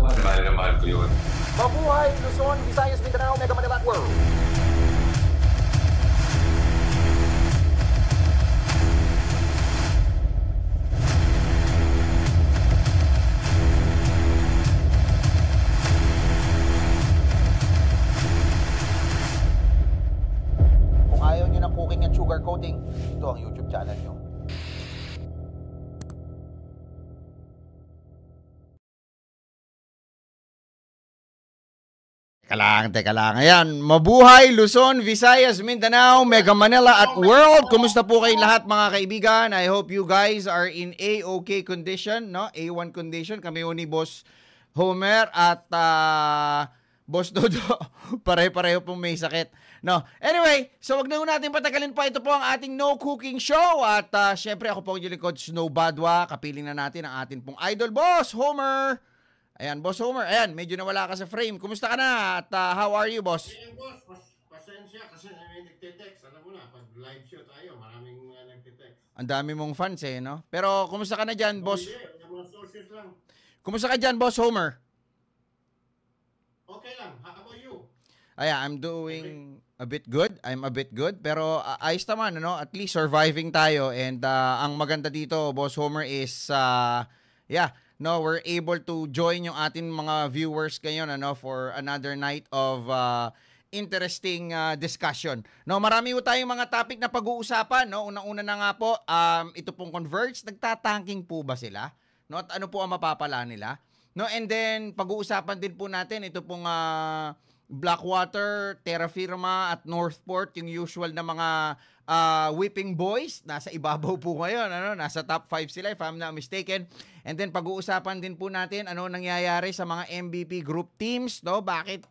Mahal na mahal ko yun. Mabuhay, Luzon, Visayas, Mindanao, Mega Manila World. Kalang, lang, teka lang. Ayan, mabuhay Luzon, Visayas, Mindanao, Mega Manila at World. Kumusta po kayo lahat mga kaibigan? I hope you guys are in A-OK -okay condition, no? A1 condition. Kami ni Boss Homer at uh, Boss Dodo. Pare-pareho pong may sakit. No. Anyway, so wag na natin patagalin pa. Ito po ang ating No Cooking Show. At uh, syempre ako po ang yung lingkod, Snow Badwa. Kapiling na natin ang atin pong idol boss, Homer. Ayan, Boss Homer. Ayan, medyo nawala ka sa frame. Kumusta ka na? At uh, how are you, boss? Hey, boss. Pas pasensya kasi may nagtitext. Alam mo na, pag live show tayo, maraming mga uh, nagtitext. Ang dami mong fans eh, no? Pero kumusta ka na dyan, oh, boss? Hindi, eh, mga sources lang. Kumusta ka dyan, boss Homer? Okay lang. How about you? Ayan, I'm doing a bit good. I'm a bit good. Pero uh, ayos naman, no? At least surviving tayo. And uh, ang maganda dito, boss Homer, is... Uh, yeah, no we're able to join yung ating mga viewers ngayon ano for another night of uh, interesting uh, discussion. No, marami po tayong mga topic na pag-uusapan, no. Una-una na nga po, um, ito pong Converge, nagtatanking po ba sila? No, at ano po ang mapapala nila? No, and then pag-uusapan din po natin ito pong uh, Blackwater, Terra Firma at Northport, yung usual na mga uh, Whipping Boys, nasa ibabaw po ngayon, ano, nasa top 5 sila if I'm not mistaken. And then pag-uusapan din po natin ano nangyayari sa mga MVP group teams, no? Bakit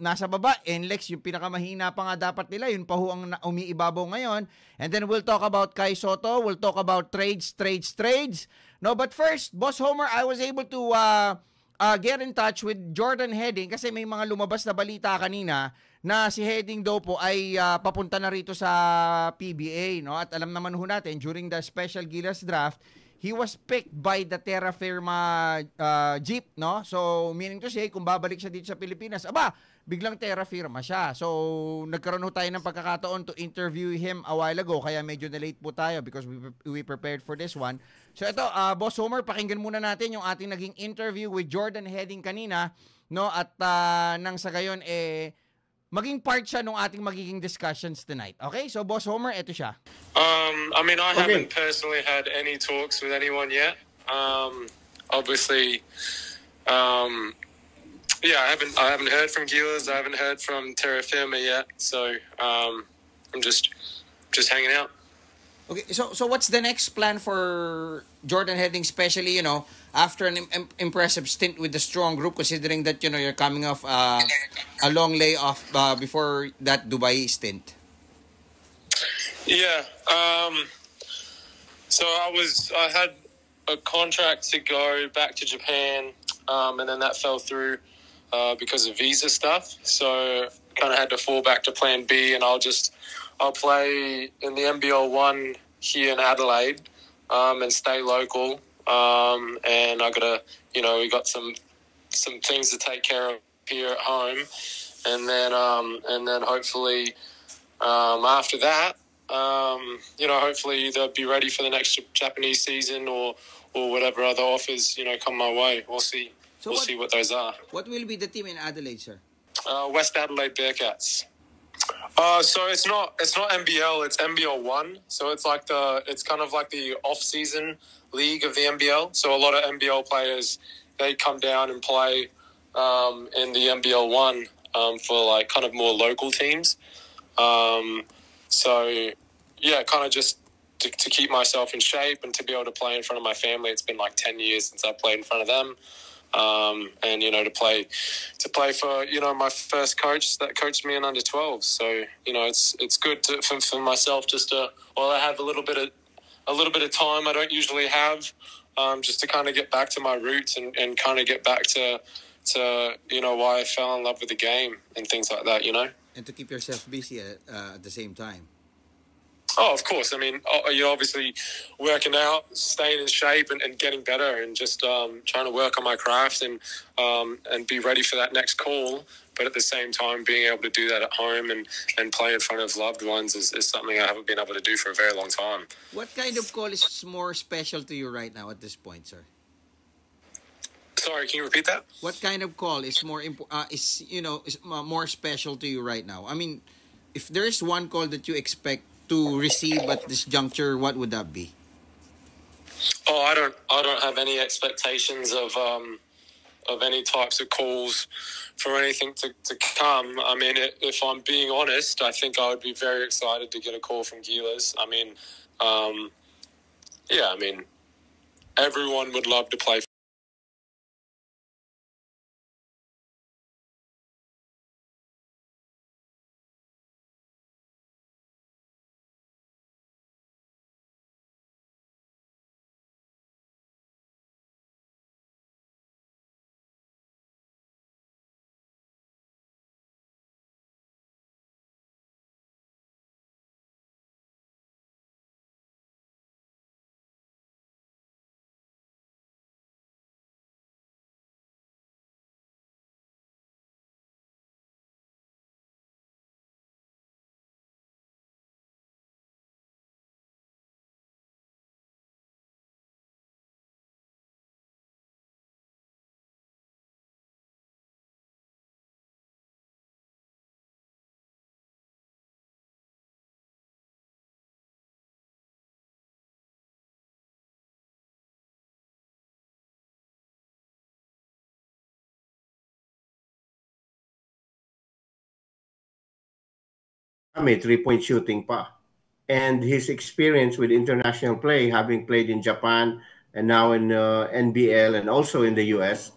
nasa baba, NLEX, yung pinakamahina pa nga dapat nila, yun pa ho ang umiibabaw ngayon. And then we'll talk about Kai Soto, we'll talk about trades, trades, trades. No, but first, Boss Homer, I was able to uh, uh, get in touch with Jordan Heading kasi may mga lumabas na balita kanina na si Heading daw po ay uh, papunta na rito sa PBA no at alam naman ho natin during the special Gilas draft he was picked by the Terra Firma uh, Jeep no so meaning to say kung babalik siya dito sa Pilipinas aba biglang Terra Firma siya so nagkaroon ho tayo ng pagkakataon to interview him a while ago kaya medyo na late po tayo because we, we prepared for this one so ito uh, ah, boss Homer pakinggan muna natin yung ating naging interview with Jordan Heading kanina no at uh, nang sa gayon eh maging part siya ng ating magiging discussions tonight. Okay? So, Boss Homer, eto siya. Um, I mean, I okay. haven't personally had any talks with anyone yet. Um, obviously, um, yeah, I haven't I haven't heard from Gilers, I haven't heard from Terra Firma yet, so um, I'm just just hanging out. Okay, so so what's the next plan for Jordan Heading, especially you know after an Im- impressive stint with the strong group, considering that you know you're coming off uh, a long layoff uh, before that Dubai stint? Yeah. Um, so I was I had a contract to go back to Japan, um, and then that fell through uh, because of visa stuff. So kind of had to fall back to Plan B, and I'll just I'll play in the NBL one here in Adelaide um, and stay local um, and I got to, you know, we got some some things to take care of here at home, and then um, and then hopefully um, after that, um, you know, hopefully they'll be ready for the next Japanese season or or whatever other offers you know come my way. We'll see. So we'll what, see what those are. What will be the team in Adelaide, sir? Uh, West Adelaide Bearcats. Uh, so it's not it's not NBL, it's NBL one. So it's like the it's kind of like the off season league of the NBL. So a lot of NBL players they come down and play um, in the NBL one um, for like kind of more local teams. Um, so yeah, kind of just to, to keep myself in shape and to be able to play in front of my family. It's been like ten years since I played in front of them. Um, and you know to play to play for you know my first coach that coached me in under 12 so you know it's it's good to, for, for myself just to well I have a little bit of a little bit of time I don't usually have um, just to kind of get back to my roots and, and kind of get back to to you know why I fell in love with the game and things like that you know and to keep yourself busy at, uh, at the same time Oh, of course. I mean, oh, you're obviously working out, staying in shape, and, and getting better, and just um, trying to work on my craft and um, and be ready for that next call. But at the same time, being able to do that at home and, and play in front of loved ones is, is something I haven't been able to do for a very long time. What kind of call is more special to you right now at this point, sir? Sorry, can you repeat that? What kind of call is more imp- uh, is you know is more special to you right now? I mean, if there is one call that you expect to receive at this juncture, what would that be? Oh, I don't, I don't have any expectations of um, of any types of calls for anything to, to come. I mean, if I'm being honest, I think I would be very excited to get a call from Gilas. I mean, um, yeah, I mean, everyone would love to play Ah, may three-point shooting pa. And his experience with international play, having played in Japan and now in uh, NBL and also in the US.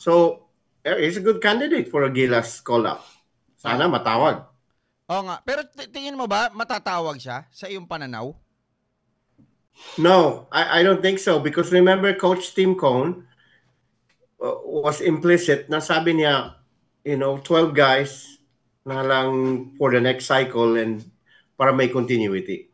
So, eh, he's a good candidate for a Gilas call-up. Sana matawag. Oo nga. Pero tingin mo ba matatawag siya sa iyong pananaw? No, I, I don't think so. Because remember, Coach Tim Cone uh, was implicit na sabi niya, you know, 12 guys – na lang for the next cycle and para may continuity.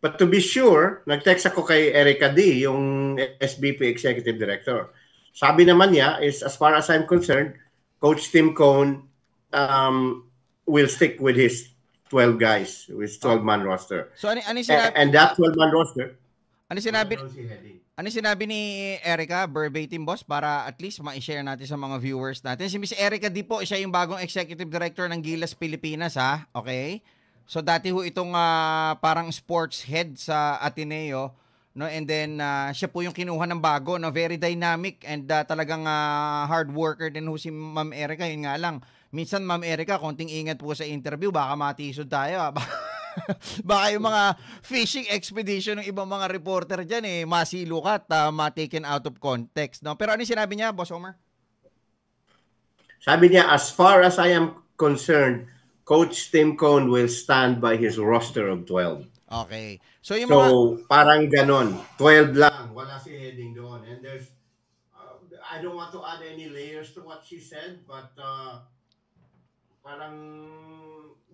But to be sure, nag-text ako kay Erica D, yung SBP Executive Director. Sabi naman niya is, as far as I'm concerned, Coach Tim Cohn um, will stick with his 12 guys, with 12-man roster. So, ano, ano sinabi? And, and that 12-man roster. Ano sinabi? Ano si ano sinabi ni Erica verbatim boss para at least ma-share natin sa mga viewers natin. Si Miss Erica Di po, siya yung bagong executive director ng Gilas Pilipinas ha. Okay? So dati ho itong uh, parang sports head sa Ateneo no and then uh, siya po yung kinuha ng bago no very dynamic and uh, talagang uh, hard worker din ho si Ma'am Erica yun nga lang minsan Ma'am Erica konting ingat po sa interview baka matisod tayo ha? Baka yung mga fishing expedition ng ibang mga reporter dyan, eh, masilo ka at uh, mataken out of context. No? Pero ano yung sinabi niya, Boss Omer? Sabi niya, as far as I am concerned, Coach Tim Cohn will stand by his roster of 12. Okay. So, yung mga... so parang ganon. 12 lang. Wala si Heading doon. And there's, uh, I don't want to add any layers to what she said, but uh, parang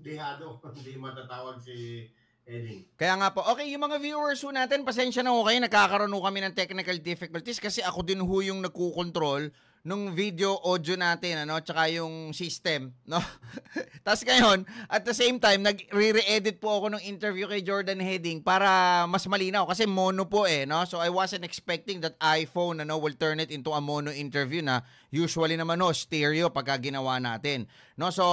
dehado kung hindi matatawag si Eddie. Kaya nga po. Okay, yung mga viewers ho natin, pasensya na ho kayo. Nagkakaroon ho kami ng technical difficulties kasi ako din ho yung nagkukontrol nung video audio natin ano tsaka yung system no tapos ngayon at the same time nag re-edit po ako ng interview kay Jordan Heading para mas malinaw kasi mono po eh no so I wasn't expecting that iPhone ano will turn it into a mono interview na usually naman no stereo pagka ginawa natin no so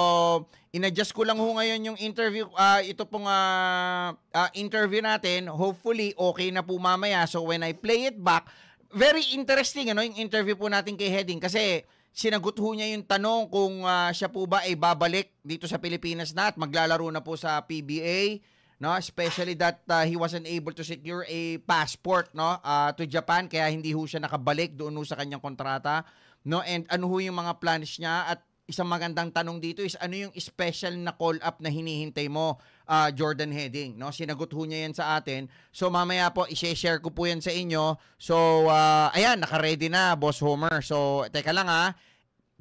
inadjust ko lang ho ngayon yung interview uh, ito pong uh, uh, interview natin hopefully okay na po mamaya so when I play it back very interesting ano yung interview po natin kay Heading kasi sinagot ho niya yung tanong kung uh, siya po ba ay babalik dito sa Pilipinas na at maglalaro na po sa PBA no especially that uh, he wasn't able to secure a passport no uh, to Japan kaya hindi ho siya nakabalik doon ho sa kanyang kontrata no and ano ho yung mga plans niya at isang magandang tanong dito is ano yung special na call up na hinihintay mo uh, Jordan Heading no sinagot ho niya yan sa atin so mamaya po i-share ko po yan sa inyo so uh, ayan naka-ready na boss Homer so teka lang ha ah.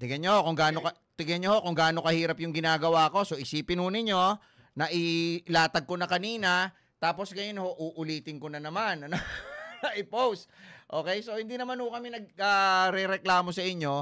tingnan niyo kung gaano ka tingnan niyo kung gaano kahirap yung ginagawa ko so isipin ho niyo na ilatag ko na kanina tapos ngayon ho uulitin ko na naman ano i-post. Okay, so hindi naman ho kami nagre-reklamo ah, uh, sa inyo,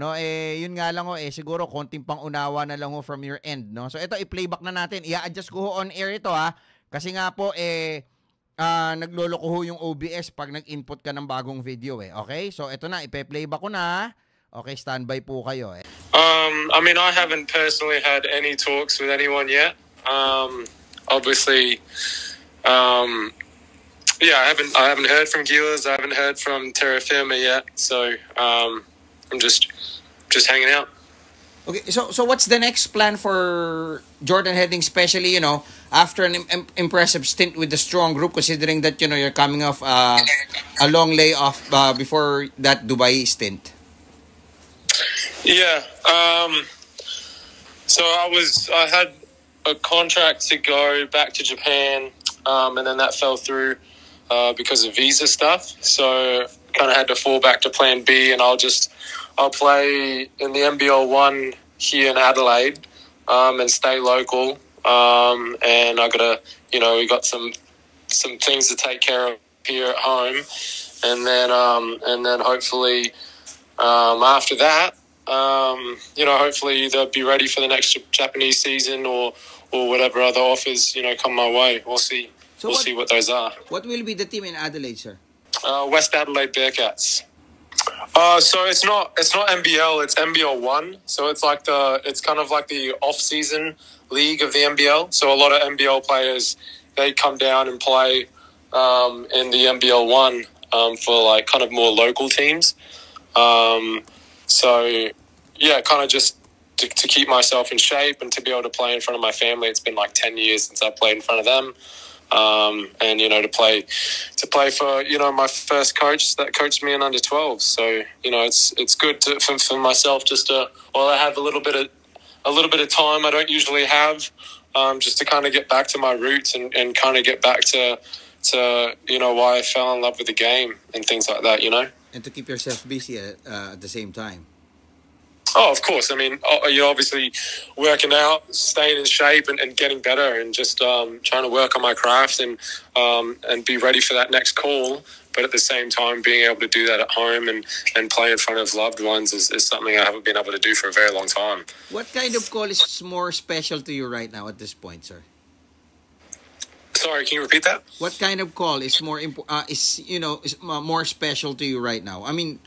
no? Eh yun nga lang ho eh siguro konting pang-unawa na lang ho from your end, no? So ito i-playback na natin. i adjust ko ho on air ito ha. Kasi nga po eh uh, nagloloko ho yung OBS pag nag-input ka ng bagong video eh. Okay? So ito na, ipe-playback ko na. Okay, standby po kayo eh. Um, I mean, I haven't personally had any talks with anyone yet. Um, obviously, um, yeah, I haven't I haven't heard from Gila's. I haven't heard from Terra Firma yet. So um, I'm just just hanging out. Okay, so so what's the next plan for Jordan Heading, especially you know after an Im- impressive stint with the strong group, considering that you know you're coming off uh, a long layoff uh, before that Dubai stint. Yeah. Um, so I was I had a contract to go back to Japan, um, and then that fell through. Uh, because of visa stuff. So kind of had to fall back to Plan B, and I'll just I'll play in the NBL one here in Adelaide um, and stay local. Um, and I gotta you know we got some some things to take care of here at home, and then um, and then hopefully um, after that. Um, you know, hopefully they'll be ready for the next Japanese season or, or whatever other offers, you know, come my way. We'll see. So we'll what, see what those are. What will be the team in Adelaide, sir? Uh, West Adelaide Bearcats. Uh, so it's not it's not NBL, it's NBL one. So it's like the it's kind of like the off season league of the NBL. So a lot of NBL players they come down and play um, in the NBL one um, for like kind of more local teams. Um, so yeah, kind of just to, to keep myself in shape and to be able to play in front of my family. It's been like ten years since I played in front of them. Um, and you know to play to play for you know my first coach that coached me in under 12 so you know it's it's good to, for, for myself just to well I have a little bit of a little bit of time I don't usually have um, just to kind of get back to my roots and, and kind of get back to to you know why I fell in love with the game and things like that you know and to keep yourself busy at, uh, at the same time Oh, of course. I mean, oh, you are obviously working out, staying in shape, and, and getting better, and just um, trying to work on my craft and um, and be ready for that next call. But at the same time, being able to do that at home and, and play in front of loved ones is, is something I haven't been able to do for a very long time. What kind of call is more special to you right now at this point, sir? Sorry, can you repeat that? What kind of call is more imp- uh, is you know is more special to you right now? I mean,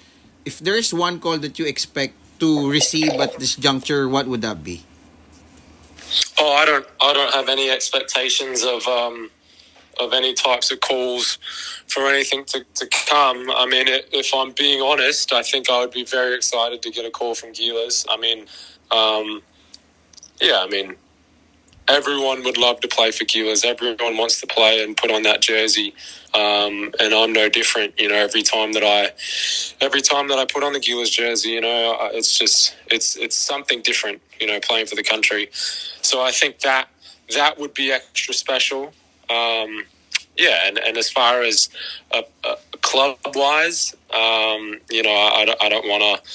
if there is one call that you expect to receive at this juncture, what would that be? Oh, I don't, I don't have any expectations of um, of any types of calls for anything to, to come. I mean, it, if I'm being honest, I think I would be very excited to get a call from Gilas. I mean, um, yeah, I mean, everyone would love to play for Kiwas. Everyone wants to play and put on that jersey, um, and I'm no different. You know, every time that I, every time that I put on the Kiwas jersey, you know, it's just it's it's something different. You know, playing for the country. So I think that that would be extra special. Um, yeah, and, and as far as uh, uh, club wise, um, you know, I, I don't want to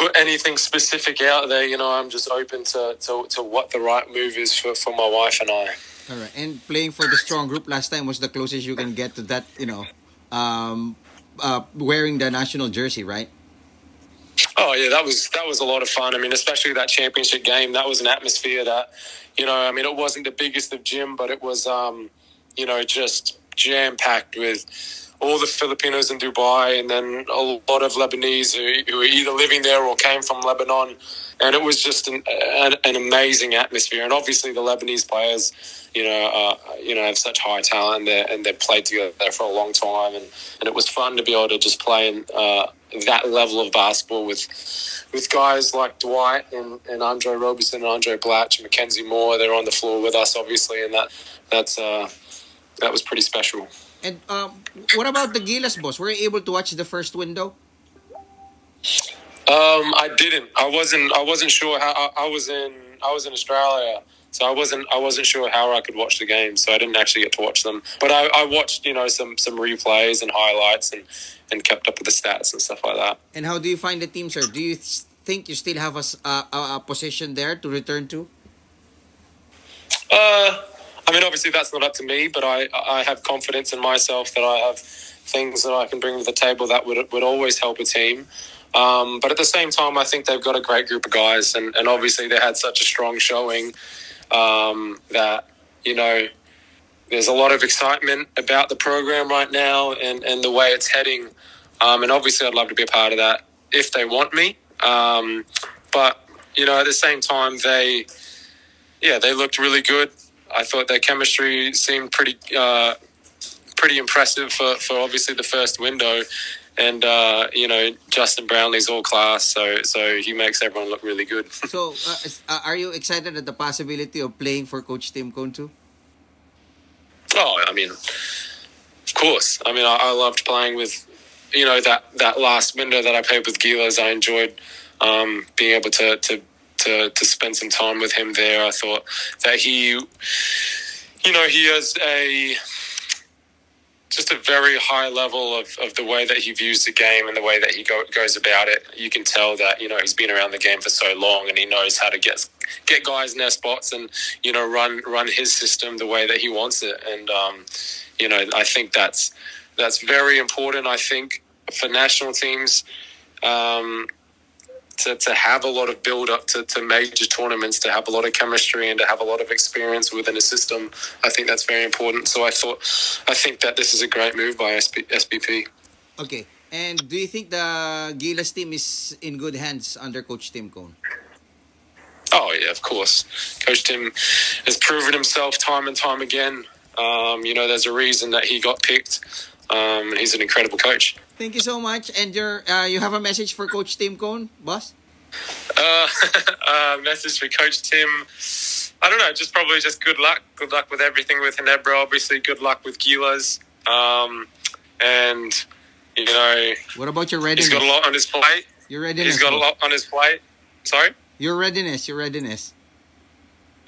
put anything specific out there. You know, I'm just open to, to, to what the right move is for, for my wife and I. All right. And playing for the strong group last time was the closest you can get to that, you know, um, uh, wearing the national jersey, right? Oh yeah, that was that was a lot of fun. I mean, especially that championship game. That was an atmosphere that, you know, I mean, it wasn't the biggest of gym, but it was, um, you know, just jam packed with all the Filipinos in Dubai, and then a lot of Lebanese who, who were either living there or came from Lebanon. And it was just an, an, an amazing atmosphere. And obviously, the Lebanese players, you know, uh, you know, have such high talent, and they've played together there for a long time. And, and it was fun to be able to just play in uh, that level of basketball with with guys like Dwight and, and Andre Roberson and Andre Blatch and Mackenzie Moore. They're on the floor with us, obviously, and that that's uh, that was pretty special. And um, what about the Gilas, boss? Were you able to watch the first window? Um, I didn't. I wasn't. I wasn't sure how. I, I, was in. I was in Australia, so I wasn't. I wasn't sure how I could watch the game, So I didn't actually get to watch them. But I, I watched, you know, some some replays and highlights, and and kept up with the stats and stuff like that. And how do you find the team, sir? Do you think you still have a, a, a position there to return to? Uh, I mean, obviously that's not up to me, but I, I have confidence in myself that I have things that I can bring to the table that would, would always help a team. Um, but at the same time, I think they've got a great group of guys, and, and obviously they had such a strong showing um, that, you know, there's a lot of excitement about the program right now and, and the way it's heading. Um, and obviously, I'd love to be a part of that if they want me. Um, but, you know, at the same time, they, yeah, they looked really good I thought their chemistry seemed pretty uh, pretty impressive for, for obviously the first window. And uh, you know Justin Brownlee's all class, so so he makes everyone look really good. so, uh, uh, are you excited at the possibility of playing for Coach Tim Cone too? Oh, I mean, of course. I mean, I, I, loved playing with, you know, that, that last window that I played with Gilas. I enjoyed um, being able to, to to to spend some time with him there. I thought that he, you know, he has a just a very high level of, of the way that he views the game and the way that he go, goes about it. You can tell that you know he's been around the game for so long and he knows how to get get guys in their spots and you know run run his system the way that he wants it. And um, you know I think that's that's very important. I think for national teams. Um, to, to have a lot of build up to, to major tournaments, to have a lot of chemistry and to have a lot of experience within a system. I think that's very important. So I thought, I think that this is a great move by SP, SBP. Okay. And do you think the Gilas team is in good hands under Coach Tim Cohn? Oh, yeah, of course. Coach Tim has proven himself time and time again. Um, you know, there's a reason that he got picked. Um, he's an incredible coach. Thank you so much. And your uh, you have a message for Coach Tim Cone, boss? Uh, uh, message for Coach Tim. I don't know, just probably just good luck. Good luck with everything with Hinebra, obviously. Good luck with Gilas. Um, and, you know. What about your readiness? He's got a lot on his plate. Your readiness. He's got a lot on his plate. Sorry? Your readiness, your readiness.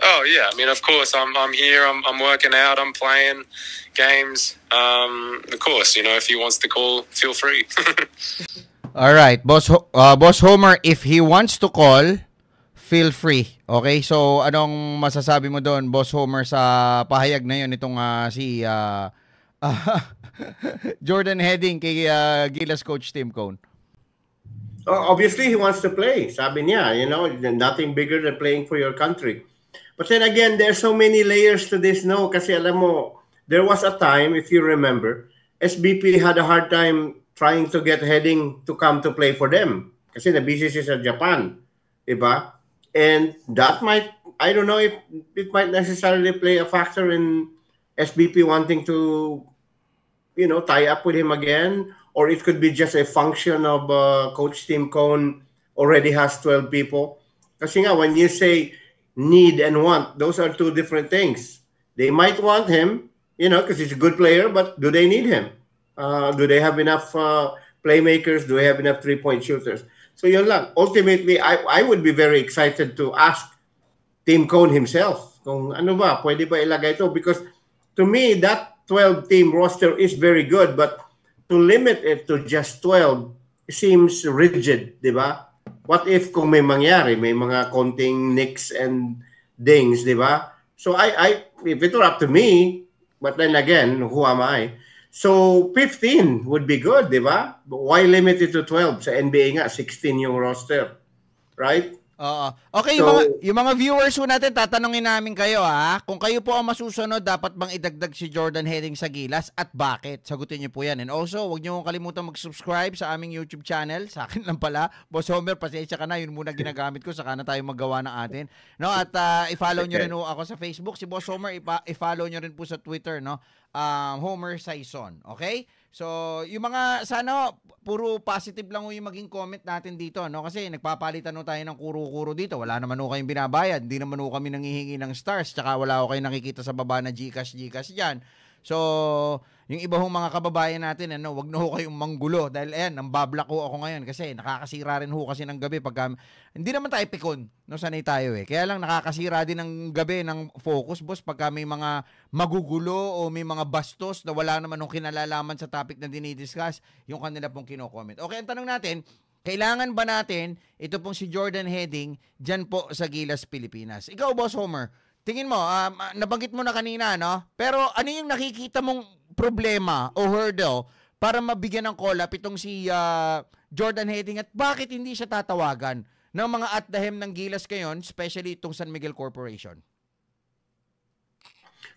Oh yeah, I mean, of course, I'm I'm here. I'm I'm working out. I'm playing games. Um, of course, you know, if he wants to call, feel free. All right, boss uh, boss Homer, if he wants to call, feel free. Okay, so anong masasabi mo doon, boss Homer, sa pahayag na yon itong uh, ah, si uh, uh, Jordan Heading kay uh, Gilas coach Tim Cone? Obviously, he wants to play. Sabi niya, you know, nothing bigger than playing for your country. But then again, there's so many layers to this no kasi alam mo, there was a time if you remember, SBP had a hard time trying to get heading to come to play for them kasi na busy siya sa Japan, ba? And that might I don't know if it might necessarily play a factor in SBP wanting to you know tie up with him again or it could be just a function of uh, coach Tim Cohn already has 12 people. Kasi nga when you say need and want. Those are two different things. They might want him, you know, because he's a good player, but do they need him? Uh, do they have enough uh, playmakers? Do they have enough three point shooters? So, yun lang. Ultimately, I, I would be very excited to ask Tim Cohn himself kung ano ba, pwede ba ilagay ito? Because to me, that 12 team roster is very good, but to limit it to just 12 seems rigid, di ba? what if kung may mangyari, may mga konting nicks and dings, di ba? So I, I, if it were up to me, but then again, who am I? So 15 would be good, di ba? But why limit it to 12? Sa NBA nga, 16 yung roster. Right? Oo. Okay, so, yung, mga, yung mga viewers po natin, tatanungin namin kayo ha. Kung kayo po ang masusunod, dapat bang idagdag si Jordan Herring sa Gilas at bakit? Sagutin niyo po yan. And also, huwag niyo kalimutan mag-subscribe sa aming YouTube channel. Sa akin lang pala. Boss Homer, pasensya ka na. Yun muna ginagamit ko. Saka na tayo maggawa ng atin. No? At uh, i-follow niyo rin po ako sa Facebook. Si Boss Homer, i-follow niyo rin po sa Twitter. No? Um, Homer Saison. Okay? So, yung mga, sana, puro positive lang yung maging comment natin dito, no? Kasi nagpapalitan no tayo ng kuro-kuro dito. Wala naman ho kayong binabayad. Hindi naman ho kami nanghihingi ng stars. Tsaka wala ho kayong nakikita sa baba na Gcash, Gcash diyan. So, yung iba hong mga kababayan natin, ano, wag na ho kayong manggulo dahil ayan, nang babla ko ako ngayon kasi nakakasira rin ho kasi ng gabi pag hindi naman tayo pikon, no sanay tayo eh. Kaya lang nakakasira din ng gabi ng focus, boss, pag may mga magugulo o may mga bastos na wala naman ng kinalalaman sa topic na dinidiscuss, yung kanila pong kino-comment. Okay, ang tanong natin, kailangan ba natin, ito pong si Jordan Heading, diyan po sa Gilas, Pilipinas. Ikaw, Boss Homer, tingin mo, um, ah, nabanggit mo na kanina, no? Pero ano yung nakikita mong problema o hurdle para mabigyan ng call-up itong si uh, Jordan Hating at bakit hindi siya tatawagan ng mga at the hem ng Gilas ngayon, especially itong San Miguel Corporation?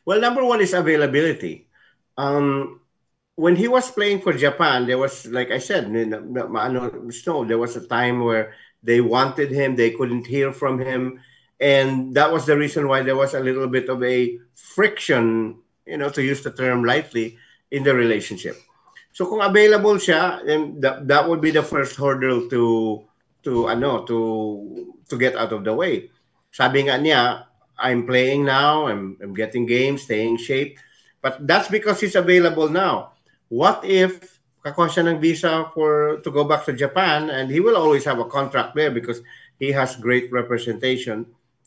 Well, number one is availability. Um, when he was playing for Japan, there was, like I said, no, there was a time where they wanted him, they couldn't hear from him and that was the reason why there was a little bit of a friction, you know, to use the term lightly, in the relationship. So kung available siya, then that, that would be the first hurdle to to ano to to get out of the way. Sabi nga niya, I'm playing now, I'm, I'm getting games, staying shape. But that's because he's available now. What if kakuha siya ng visa for to go back to Japan and he will always have a contract there because he has great representation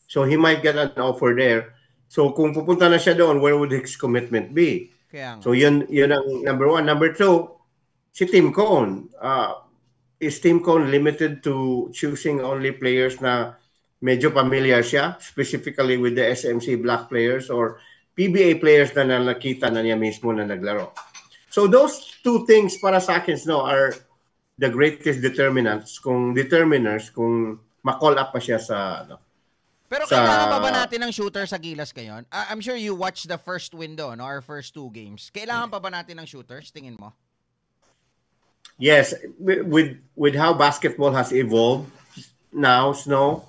So he might get an offer there. So kung pupunta na siya doon, where would his commitment be? Kaya So yun, yun ang number one. Number two, si Tim Cohn. Uh, is Tim Cohn limited to choosing only players na medyo familiar siya, specifically with the SMC Black players or PBA players na nalakita na niya mismo na naglaro? So those two things para sa akin no, are the greatest determinants, kung determiners, kung ma-call up pa siya sa ano, pero sa... kailangan pa ba natin ng shooter sa Gilas ngayon? Uh, I'm sure you watched the first window, no? Our first two games. Kailangan pa ba natin ng shooters, tingin mo? Yes, with with how basketball has evolved now, Snow,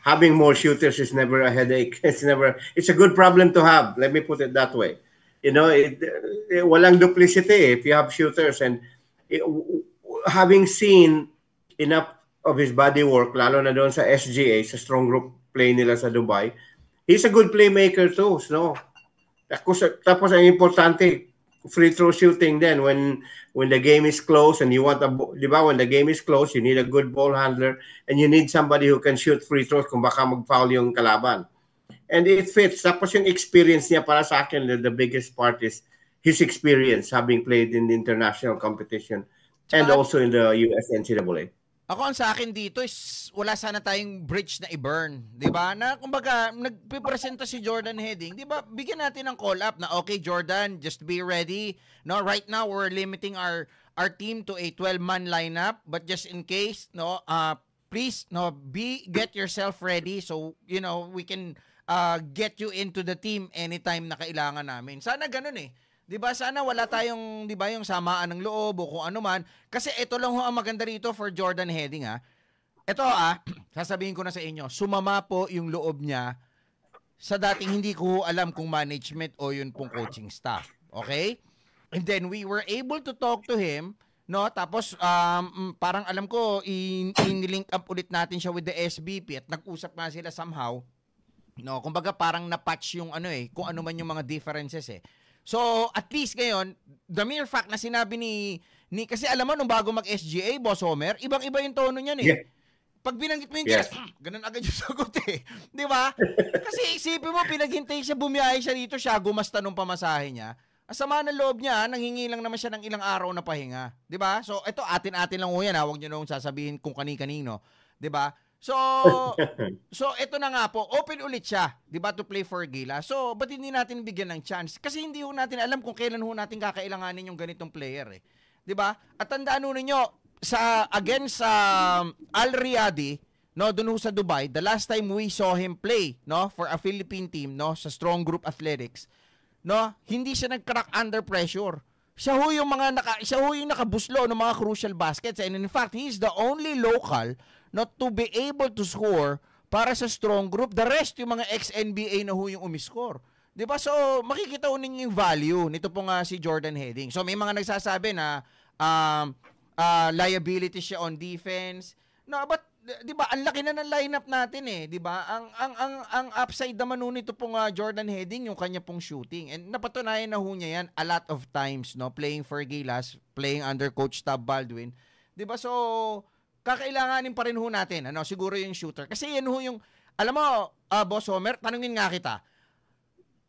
having more shooters is never a headache. It's never it's a good problem to have. Let me put it that way. You know, it, it, walang duplicity if you have shooters and it, having seen enough of his body work lalo na doon sa SGA sa strong group play nila sa Dubai. He's a good playmaker too, no? Tapos, tapos ang importante, free throw shooting then when when the game is close and you want a di ba when the game is close you need a good ball handler and you need somebody who can shoot free throws kung baka mag-foul yung kalaban and it fits tapos yung experience niya para sa akin the, the biggest part is his experience having played in the international competition and also in the US NCAA. Ako ang sa akin dito is wala sana tayong bridge na i-burn, 'di ba? Na kumbaga nagpepresenta si Jordan Heading, 'di ba? Bigyan natin ng call up na okay Jordan, just be ready. No, right now we're limiting our our team to a 12-man lineup, but just in case, no, uh please no be get yourself ready so you know we can uh, get you into the team anytime na kailangan namin. Sana ganun eh. 'Di ba? Sana wala tayong 'di ba yung samaan ng loob o kung ano man. Kasi ito lang ho ang maganda rito for Jordan Heading ha. Ah. Ito ah, sasabihin ko na sa inyo, sumama po yung loob niya sa dating hindi ko alam kung management o yun pong coaching staff. Okay? And then we were able to talk to him No, tapos um, mm, parang alam ko in, in-link up ulit natin siya with the SBP at nag-usap nga sila somehow. No, kumbaga parang na-patch yung ano eh, kung ano man yung mga differences eh. So, at least ngayon, the mere fact na sinabi ni, ni kasi alam mo, nung bago mag-SGA, Boss Homer, ibang-iba yung tono niya eh. Yeah. Pag binanggit mo yung yes. gas, hmm, ganun agad yung sagot eh. Di ba? Kasi isipin mo, pinaghintay siya, bumiyahe siya dito, siya gumasta nung pamasahe niya. Asama ng loob niya, nanghingi lang naman siya ng ilang araw na pahinga. 'Di ba? So ito atin-atin lang 'yan, ha? wag niyo nung sasabihin kung kani-kanino, 'di ba? So, so ito na nga po, open ulit siya, 'di ba, to play for Gila. So, ba't hindi natin bigyan ng chance? Kasi hindi ho natin alam kung kailan ho natin kakailanganin yung ganitong player eh. 'Di ba? At tandaan niyo sa against sa um, Al Riyadi, no, doon sa Dubai, the last time we saw him play, no, for a Philippine team, no, sa Strong Group Athletics, no, hindi siya nag-crack under pressure. Siya ho yung mga naka, siya ho yung nakabuslo ng mga crucial baskets and in fact, he's the only local not to be able to score para sa strong group. The rest, yung mga ex-NBA na ho yung umiscore. Di ba? So, makikita ho ninyo yung value nito po nga ah, si Jordan Heading. So, may mga nagsasabi na um, uh, liability siya on defense. No, but 'di ba? Ang laki na ng lineup natin eh, 'di ba? Ang ang ang ang upside naman nun nito pong uh, Jordan Heading yung kanya pong shooting. And napatunayan na ho niya 'yan a lot of times, no? Playing for Gilas, playing under coach Tab Baldwin. 'Di ba? So kakailanganin pa rin ho natin, ano, siguro yung shooter. Kasi yan ho yung, alam mo, uh, Boss Homer, tanungin nga kita,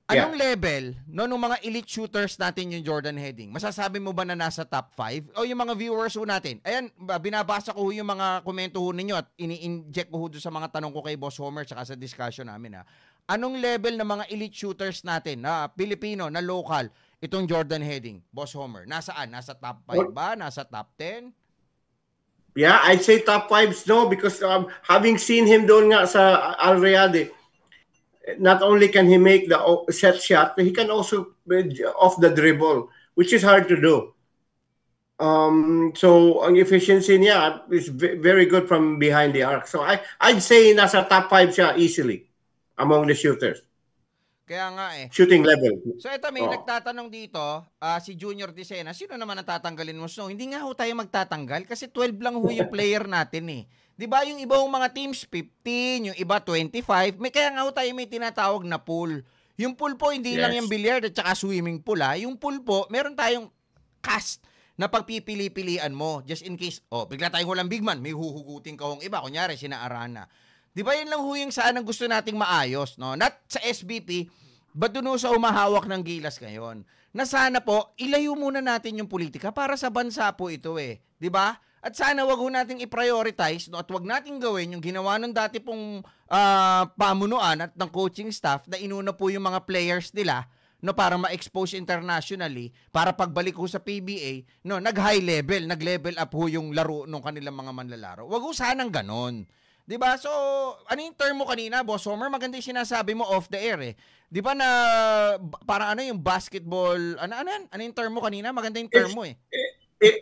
Anong yeah. level no ng mga elite shooters natin yung Jordan Heading? Masasabi mo ba na nasa top 5? O yung mga viewers ho natin? Ayan, binabasa ko ho yung mga komento ho ninyo at ini-inject ko ho sa mga tanong ko kay Boss Homer at sa discussion namin. Ha. Anong level ng mga elite shooters natin na Pilipino, na local, itong Jordan Heading? Boss Homer, nasaan? Nasa top 5 ba? Nasa top 10? Yeah, I'd say top fives, no, because um, having seen him doon nga sa Al Riyadh, eh, not only can he make the set shot, but he can also off the dribble, which is hard to do. Um, so ang efficiency niya is very good from behind the arc. So I I'd say nasa top 5 siya easily among the shooters. Kaya nga eh. Shooting level. So ito may oh. nagtatanong dito, uh, si Junior Dicena, sino naman ang tatanggalin mo Snow? Hindi nga ho tayo magtatanggal kasi 12 lang ho yung player natin eh. 'Di ba yung ibang mga teams 15, yung iba 25, may kaya nga ho tayo may tinatawag na pool. Yung pool po hindi yes. lang yung billiard at saka swimming pool ha. Ah. Yung pool po, meron tayong cast na pagpipili-pilian mo just in case, oh, bigla tayong walang big man, may huhugutin ka hong iba, kunyari sina Arana. Di ba yan lang ho yung saan ang gusto nating maayos, no? Not sa SBP, but dun sa umahawak ng gilas ngayon. Na sana po, ilayo muna natin yung politika para sa bansa po ito eh. Di ba? At sana wag ho nating i-prioritize no? at wag nating gawin yung ginawa ng dati pong uh, pamunuan at ng coaching staff na inuna po yung mga players nila no para ma-expose internationally para pagbalik ko sa PBA no nag high level nag level up ho yung laro ng kanilang mga manlalaro wag ho sanang ganon 'Di ba? So, ano yung term mo kanina, Boss Homer? Maganda yung sinasabi mo off the air eh. 'Di ba na para ano yung basketball, ano ano ano yung term mo kanina? Maganda yung term it, mo eh. It, it,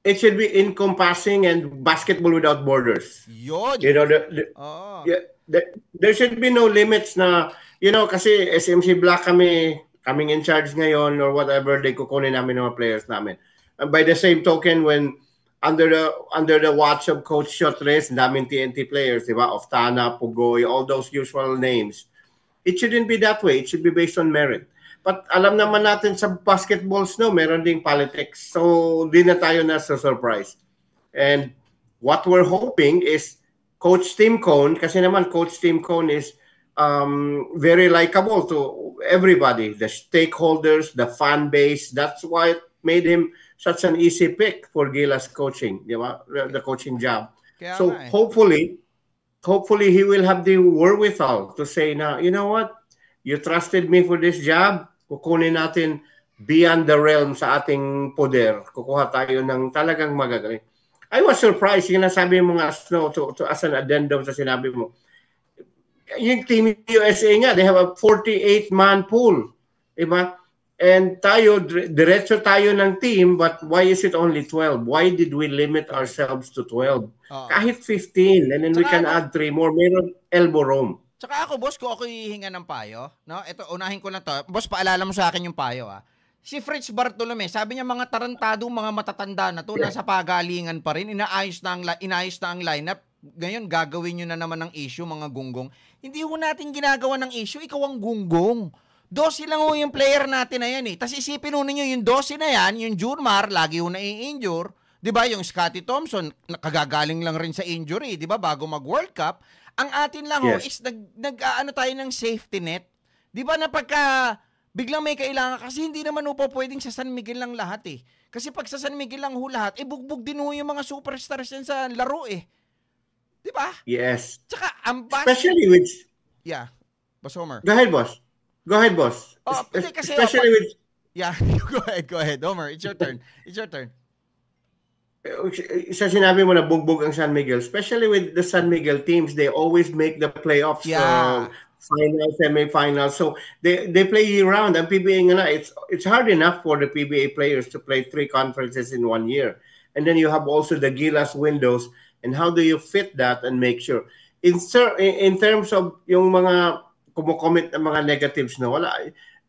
it should be encompassing and basketball without borders. Yun. You know the, the oh. yeah, the, there should be no limits na you know kasi SMC Black kami coming in charge ngayon or whatever they kukunin namin ng mga players namin. And by the same token when under the under the watch of Coach Shotres, daming TNT players, di ba? Oftana, Pugoy, all those usual names. It shouldn't be that way. It should be based on merit. But alam naman natin sa basketball no, meron ding politics. So, di na tayo na sa surprise. And what we're hoping is Coach Tim Cone, kasi naman Coach Tim Cone is um, very likable to everybody, the stakeholders, the fan base. That's why it made him – such an easy pick for Gilas coaching, di ba? The coaching job. Kaya so nga, eh. hopefully, hopefully he will have the wherewithal to say na, you know what? You trusted me for this job. Kukunin natin beyond the realm sa ating poder. Kukuha tayo ng talagang magagaling. I was surprised yung nasabi mo nga no, to, to, as an addendum sa sinabi mo. Yung team USA nga, they have a 48-man pool. Diba? And tayo, diretso tayo ng team, but why is it only 12? Why did we limit ourselves to 12? Uh, ah. Kahit 15, and then we can ano, add three more. Meron elbow room. Tsaka ako, boss, ko ako hihinga ng payo, no? Ito, unahin ko lang to. Boss, paalala mo sa akin yung payo, ah. Si Fritz Bartolome, sabi niya mga tarantado, mga matatanda na to, yeah. nasa pagalingan pa rin, inaayos na ang, inaayos na ang lineup, ngayon gagawin nyo na naman ng issue, mga gunggong. Hindi ho natin ginagawa ng issue, ikaw ang gunggong. 12 lang ho yung player natin na yan eh. Tapos isipin ho ninyo yung 12 na yan, yung Jurmar, lagi ho nai-injure. Di ba yung Scottie Thompson, kagagaling lang rin sa injury, di ba, bago mag-World Cup. Ang atin lang yes. ho is nag, nag ano tayo ng safety net. Di ba na pagka biglang may kailangan kasi hindi naman ho po pwedeng sa San Miguel lang lahat eh. Kasi pag sa San Miguel lang ho lahat, ibugbog eh, din ho yung mga superstars yan sa laro eh. Di ba? Yes. Tsaka ang ambas- Especially with... Yeah. Boss Homer. Go ahead, boss. Go ahead, boss. Oh, kasi, especially oh, with... Yeah, go ahead, go ahead. Homer, it's your turn. It's your turn. Eh, oh, eh, sa sinabi mo na bugbog ang San Miguel, especially with the San Miguel teams, they always make the playoffs. Yeah. Uh, final, semi-final. So they, they play year round. And PBA nga na, it's, it's hard enough for the PBA players to play three conferences in one year. And then you have also the Gilas windows. And how do you fit that and make sure? In, in terms of yung mga kumokomment ng mga negatives na wala.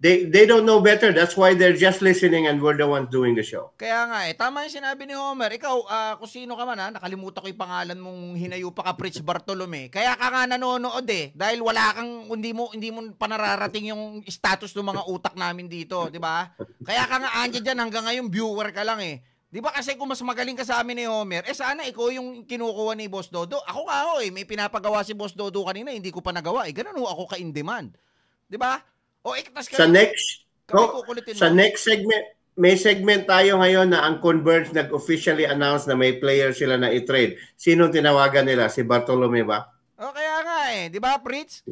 They, they don't know better. That's why they're just listening and we're the ones doing the show. Kaya nga eh. Tama yung sinabi ni Homer. Ikaw, uh, kung sino ka man ha, ah, nakalimutan ko yung pangalan mong hinayo pa ka Pritch Bartolome. Kaya ka nga nanonood eh. Dahil wala kang, hindi mo, hindi mo panararating yung status ng mga utak namin dito. di ba? Kaya ka nga andyan dyan hanggang ngayon viewer ka lang eh. Di ba kasi kung mas magaling ka sa amin ni Homer, eh sana ikaw yung kinukuha ni Boss Dodo. Ako ka ako eh, may pinapagawa si Boss Dodo kanina, hindi ko pa nagawa. Eh, ganun ho, ako ka in demand. Di ba? O eh, ka. sa next, no, sa mo. next segment, may segment tayo ngayon na ang Converge nag-officially announce na may player sila na i-trade. Sino tinawagan nila? Si Bartolome ba? eh. Di ba, Pritz?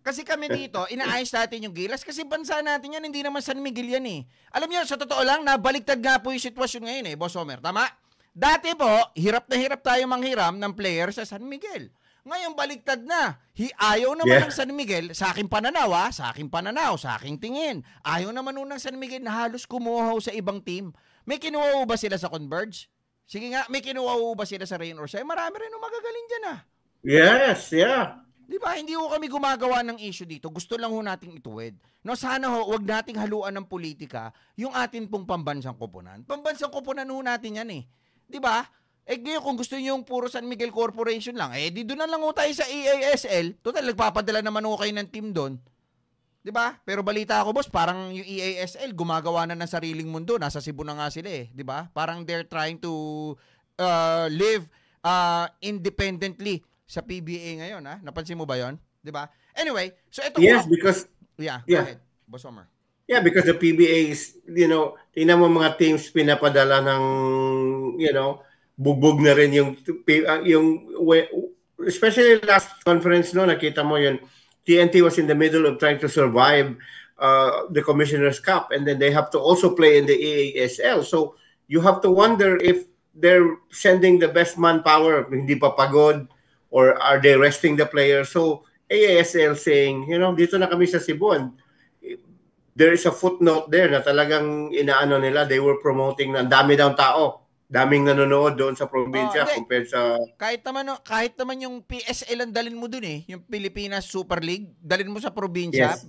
Kasi kami dito, inaayos natin yung gilas kasi bansa natin yan, hindi naman San Miguel yan eh. Alam niyo, sa totoo lang, nabaliktad nga po yung sitwasyon ngayon eh, Boss Homer. Tama? Dati po, hirap na hirap tayo manghiram ng player sa San Miguel. Ngayon, baliktad na. Hi, ayaw naman yeah. ng San Miguel, sa aking pananaw ah, sa aking pananaw, sa aking tingin. Ayaw naman nun ng San Miguel na halos kumuhaw sa ibang team. May kinuha ba sila sa Converge? Sige nga, may kinuha ba sila sa Rain or Shine? Marami rin magagaling dyan ah. Yes, yeah. Di ba? Hindi ho kami gumagawa ng issue dito. Gusto lang ho nating ituwid. No, sana ho, wag nating haluan ng politika yung atin pong pambansang koponan. Pambansang koponan ho natin yan eh. Di ba? Eh ngayon, kung gusto niyo yung puro San Miguel Corporation lang, eh di doon na lang ho tayo sa EASL. Total, nagpapadala naman ho kayo ng team doon. Di ba? Pero balita ako, boss, parang yung EASL gumagawa na ng sariling mundo. Nasa Cebu na nga sila eh. Di ba? Parang they're trying to uh, live uh, independently sa PBA ngayon, ha? Napansin mo ba 'yon? 'Di ba? Anyway, so ito Yes, ko, because yeah, yeah. go ahead. Boss Homer. Yeah, because the PBA is, you know, tingnan mo mga teams pinapadala ng, you know, bugbog na rin yung, uh, yung especially last conference no, nakita mo yun, TNT was in the middle of trying to survive uh, the Commissioner's Cup and then they have to also play in the AASL. So you have to wonder if they're sending the best manpower, hindi pa pagod, or are they resting the player? So AASL saying, you know, dito na kami sa Cebu and there is a footnote there na talagang inaano nila, they were promoting na dami daw tao. Daming nanonood doon sa probinsya oh, compared sa kahit naman kahit naman yung PSL ang dalin mo doon eh, yung Pilipinas Super League, dalin mo sa probinsya, yes.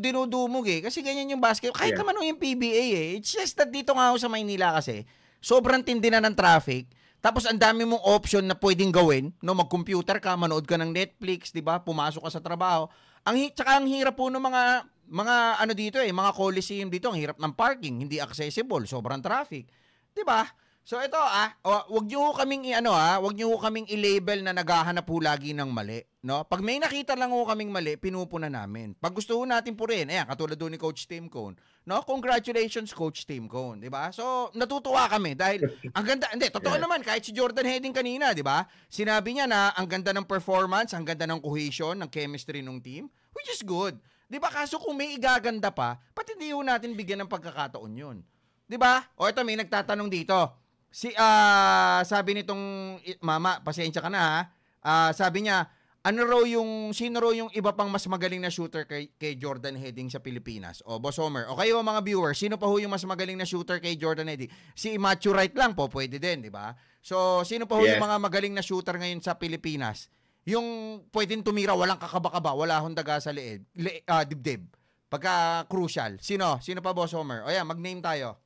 dinudumog eh kasi ganyan yung basket. Kahit yeah. naman yung PBA eh, it's just that dito nga ako sa Maynila kasi sobrang tindi na ng traffic tapos ang dami mong option na pwedeng gawin, no, mag-computer ka, manood ka ng Netflix, 'di ba? Pumasok ka sa trabaho. Ang tsaka ang hirap po ng mga mga ano dito eh, mga coliseum dito, ang hirap ng parking, hindi accessible, sobrang traffic. 'Di ba? So ito ah, wag niyo kaming ano ah, wag niyo kaming i-label na naghahanap po lagi ng mali, no? Pag may nakita lang ho kaming mali, pinupuna namin. Pag gusto ho natin po rin, ayan, katulad do ni Coach Tim Cone, no? Congratulations Coach Tim Cone, 'di ba? So natutuwa kami dahil ang ganda, hindi totoo yeah. naman kahit si Jordan Heading kanina, 'di ba? Sinabi niya na ang ganda ng performance, ang ganda ng cohesion, ng chemistry ng team, which is good. 'Di ba? Kaso kung may igaganda pa, pati hindi ho natin bigyan ng pagkakataon 'yun. 'Di ba? O ito may nagtatanong dito si uh, sabi nitong mama, pasensya ka na ha. Uh, sabi niya, ano raw yung sino raw yung iba pang mas magaling na shooter kay, kay Jordan Heading sa Pilipinas? O Boss Homer, o kayo mga viewers, sino pa ho yung mas magaling na shooter kay Jordan Heading? Si Imachu Wright lang po, pwede din, di ba? So, sino pa ho yes. yung mga magaling na shooter ngayon sa Pilipinas? Yung pwedeng tumira, walang kakaba wala hong daga sa leeg, le, uh, dibdib. Pagka crucial. Sino? Sino pa Boss Homer? O yan, mag-name tayo.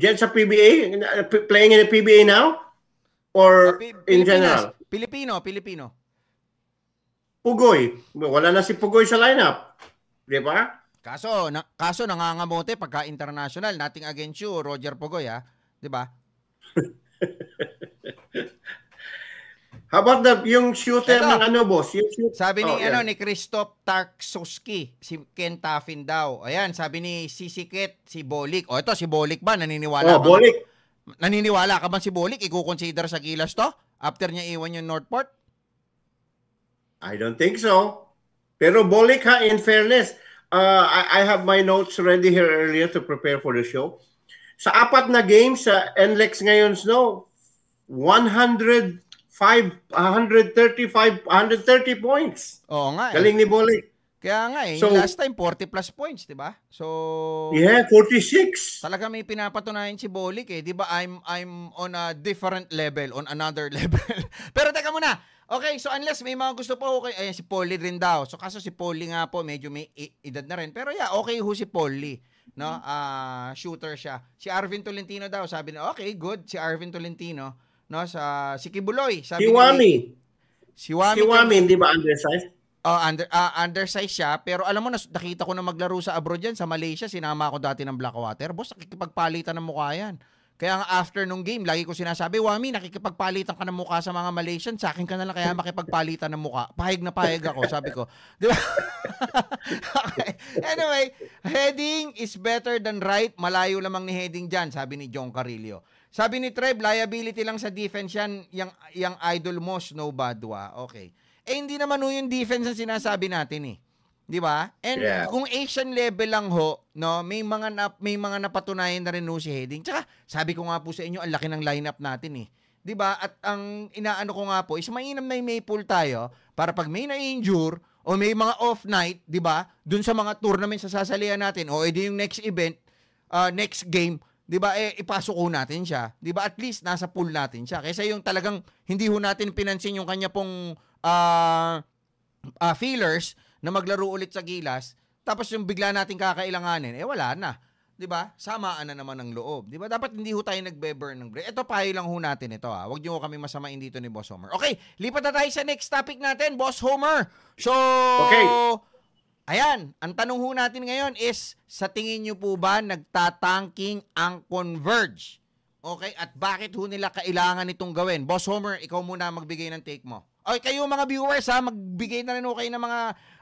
Diyan sa PBA? Playing in the PBA now? Or ah, P- in general? Pilipino, Pilipino. Pugoy. Wala na si Pugoy sa lineup. Di ba? Kaso, na, kaso nangangamote pagka international, Nating against you, Roger Pugoy, ha? Di ba? How about the, yung shooter Ito, ng ano, boss? Yung shooter. Sabi ni, oh, ano, yeah. ni Christoph Taksuski, si Ken Taffin daw. Ayan, sabi ni Sisikit, si Bolik. O, ito, si Bolik ba? Naniniwala oh, ka? Bolik. Naniniwala ka ba si Bolik? i consider sa Gilas to? After niya iwan yung Northport? I don't think so. Pero Bolik ha, in fairness, uh, I, I have my notes ready here earlier to prepare for the show. Sa apat na games sa NLEX ngayon, Snow, 100 5, 135, 130 points. Oo nga. Eh. ni Bolley. Kaya nga eh, so, last time 40 plus points, 'di ba? So Yeah, 46. Talaga may pinapatunayan si Bolik eh, 'di ba? I'm I'm on a different level, on another level. Pero teka muna. Okay, so unless may mga gusto po okay, ayan si Polly rin daw. So kaso si Polly nga po medyo may edad na rin. Pero yeah, okay ho si Polly, no? Hmm. Ah, uh, shooter siya. Si Arvin Tolentino daw, sabi na, okay, good si Arvin Tolentino no sa Sikibuloy sabi si Wami si Wami si Wami hindi ba undersized Oh, under, uh, undersized siya. Pero alam mo, na nakita ko na maglaro sa abroad yan. Sa Malaysia, sinama ako dati ng Blackwater. Boss, nakikipagpalitan ng mukha yan. Kaya ang after nung game, lagi ko sinasabi, Wami, nakikipagpalitan ka ng mukha sa mga Malaysian. Sa akin ka na lang kaya makipagpalitan ng mukha. Pahig na pahig ako, sabi ko. Di ba? okay. Anyway, heading is better than right. Malayo lamang ni heading diyan sabi ni John Carillo. Sabi ni Trev, liability lang sa defense yan, yung, yung idol mo, Snow Badwa. Okay. Eh, hindi naman ho yung defense ang sinasabi natin eh. Di ba? And yeah. kung Asian level lang ho, no, may mga na, may mga napatunayan na rin no si Heading. Tsaka, sabi ko nga po sa inyo, ang laki ng lineup natin eh. 'Di ba? At ang inaano ko nga po is mainam na may pool tayo para pag may na-injure o may mga off night, 'di ba? Doon sa mga tournament sa sasalihan natin o edi yung next event, uh, next game, 'di ba? Eh ipasok ho natin siya, 'di ba? At least nasa pool natin siya kaysa yung talagang hindi ho natin pinansin yung kanya pong uh, uh, feelers na maglaro ulit sa gilas, tapos yung bigla natin kakailanganin, eh wala na. 'di ba? Samaan na naman ng loob. 'Di ba? Dapat hindi ho tayo nagbe-burn ng bread. Ito payo lang ho natin ito ha. Ah. Huwag niyo kami masamain dito ni Boss Homer. Okay, lipat na tayo sa next topic natin, Boss Homer. So Okay. Ayan, ang tanong ho natin ngayon is, sa tingin nyo po ba nagtatangking ang Converge? Okay, at bakit ho nila kailangan itong gawin? Boss Homer, ikaw muna magbigay ng take mo. Okay, kayo mga viewers ha, magbigay na rin ho kayo ng mga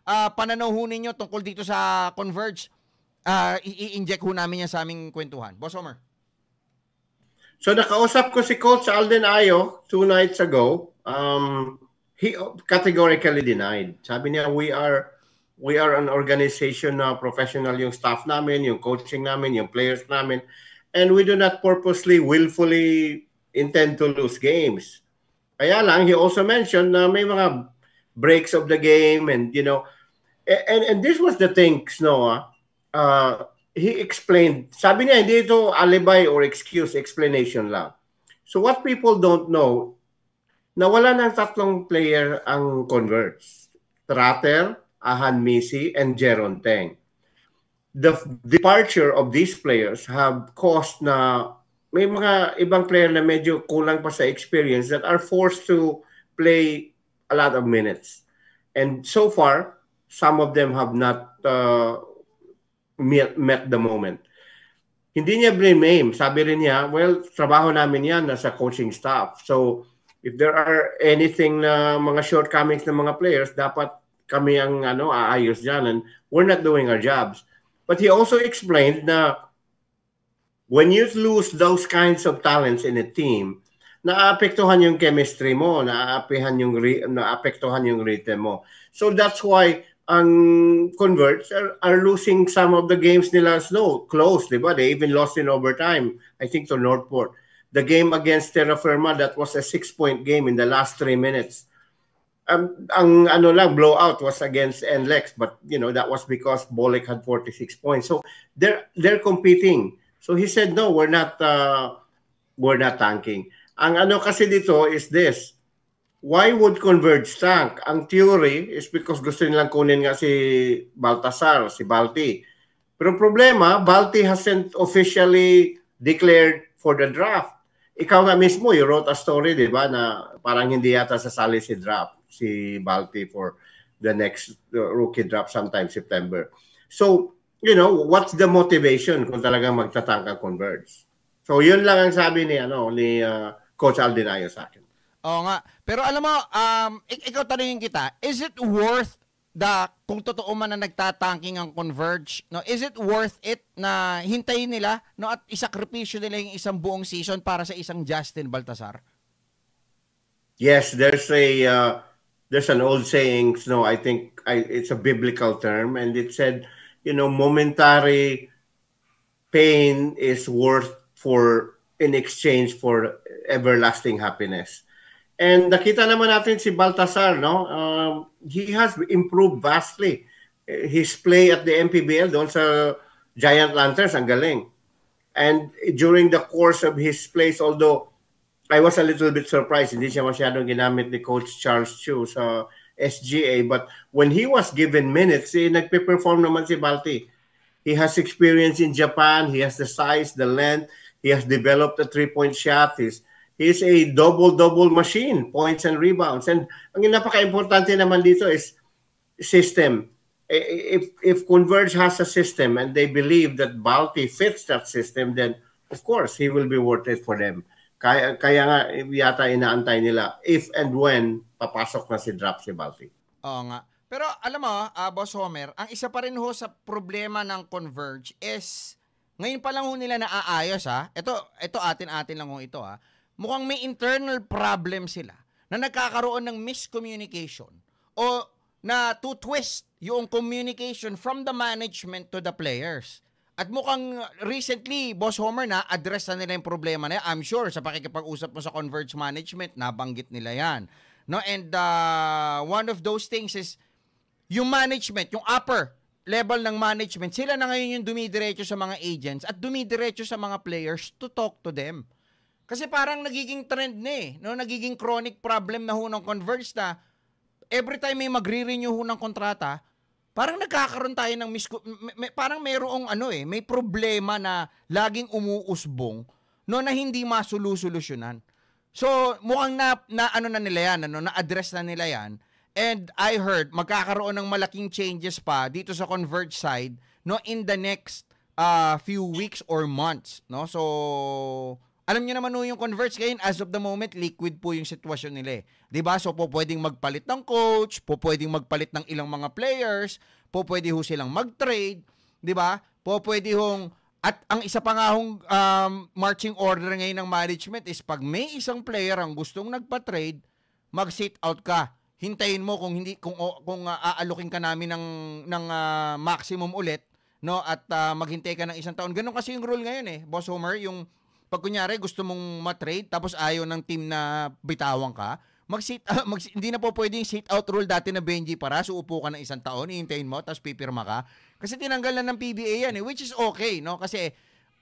uh, pananaw ho ninyo tungkol dito sa Converge. Uh, i-inject ho namin yan sa aming kwentuhan. Boss Homer. So nakausap ko si Coach Alden Ayo two nights ago. Um, he categorically denied. Sabi niya, we are we are an organization na professional yung staff namin, yung coaching namin, yung players namin. And we do not purposely, willfully intend to lose games. Kaya lang, he also mentioned na may mga breaks of the game and, you know, and, and this was the thing, Snow, ah. uh, he explained, sabi niya, hindi ito alibi or excuse, explanation lang. So what people don't know, nawala ng tatlong player ang Converts. Trotter, Ahan Misi, and Jeron Teng. The departure of these players have caused na may mga ibang player na medyo kulang pa sa experience that are forced to play a lot of minutes. And so far, some of them have not uh, met, the moment. Hindi niya blame him. Sabi rin niya, well, trabaho namin yan nasa coaching staff. So, if there are anything na mga shortcomings ng mga players, dapat kami ang ano aayos diyan and we're not doing our jobs. But he also explained na when you lose those kinds of talents in a team, naapektuhan yung chemistry mo, naapehan yung naapektuhan yung rhythm mo. So that's why ang converts are, are losing some of the games nila snow close, di ba? They even lost in overtime, I think, to Northport. The game against Terra Firma, that was a six-point game in the last three minutes um, ang ano lang blowout was against NLEX but you know that was because Bolek had 46 points so they're they're competing so he said no we're not uh, we're not tanking ang ano kasi dito is this why would Converge tank ang theory is because gusto nilang kunin nga si Baltasar si Balti pero problema Balti hasn't officially declared for the draft ikaw nga mismo you wrote a story di ba na parang hindi yata sasali si draft si Balti for the next uh, rookie draft sometime September. So, you know, what's the motivation kung talagang magtatangka converge? So, yun lang ang sabi ni, ano, ni uh, Coach Aldenayo sa akin. Oo nga. Pero alam mo, um, ik- ikaw tanungin kita, is it worth the, kung totoo man na nagtatanking ang Converge, no, is it worth it na hintayin nila no, at isakripisyo nila yung isang buong season para sa isang Justin Baltasar? Yes, there's a uh, there's an old saying, you know, I think I, it's a biblical term, and it said, you know, momentary pain is worth for in exchange for everlasting happiness. And nakita naman natin si Baltasar, no? Um, he has improved vastly. His play at the MPBL doon sa Giant Lanterns, ang galing. And during the course of his plays, although I was a little bit surprised. Hindi siya masyadong ginamit ni Coach Charles Chu sa SGA. But when he was given minutes, eh, nagpe-perform naman si Balti. He has experience in Japan. He has the size, the length. He has developed a three-point shot. He's, he's a double-double machine, points and rebounds. And ang napaka-importante naman dito is system. Eh, eh, if, if Converge has a system and they believe that Balti fits that system, then of course he will be worth it for them. Kaya, kaya nga eh, yata inaantay nila if and when papasok na si Drop Sibalti. Oo nga. Pero alam mo, uh, Boss Homer, ang isa pa rin ho sa problema ng Converge is ngayon pa lang ho nila naaayos ha. Ito, ito atin-atin lang ho ito ha. Mukhang may internal problem sila na nagkakaroon ng miscommunication o na to twist yung communication from the management to the players. At mukhang recently, Boss Homer, na address na nila yung problema na yan. I'm sure sa pakikipag-usap mo sa Converge Management, nabanggit nila yan. No? And uh, one of those things is yung management, yung upper level ng management, sila na ngayon yung dumidiretso sa mga agents at dumidiretso sa mga players to talk to them. Kasi parang nagiging trend na eh. No? Nagiging chronic problem na ho ng Converge na every time may magre-renew ho ng kontrata, parang nagkakaroon tayo ng mis may, parang mayroong ano eh, may problema na laging umuusbong no na hindi masolusyunan. So, mukhang na, na ano na nila yan, ano, na-address na nila yan. And I heard, magkakaroon ng malaking changes pa dito sa Converge side, no, in the next uh, few weeks or months, no? So, alam niyo naman no, yung Converse ngayon, as of the moment, liquid po yung sitwasyon nila eh. ba diba? So, po pwedeng magpalit ng coach, po pwedeng magpalit ng ilang mga players, po pwede ho silang mag-trade, ba diba? Po pwede hong, at ang isa pa nga hong um, marching order ngayon ng management is pag may isang player ang gustong nagpa-trade, mag-sit out ka. Hintayin mo kung hindi kung kung uh, aalukin ka namin ng ng uh, maximum ulit, no? At uh, maghintay ka ng isang taon. Ganun kasi yung rule ngayon eh, Boss Homer, yung pag kunyari gusto mong ma-trade tapos ayaw ng team na bitawan ka, mag sit uh, mag hindi na po pwedeng sit out rule dati na Benji para suupo ka ng isang taon, iintayin mo tapos pipirma ka. Kasi tinanggal na ng PBA yan eh, which is okay, no? Kasi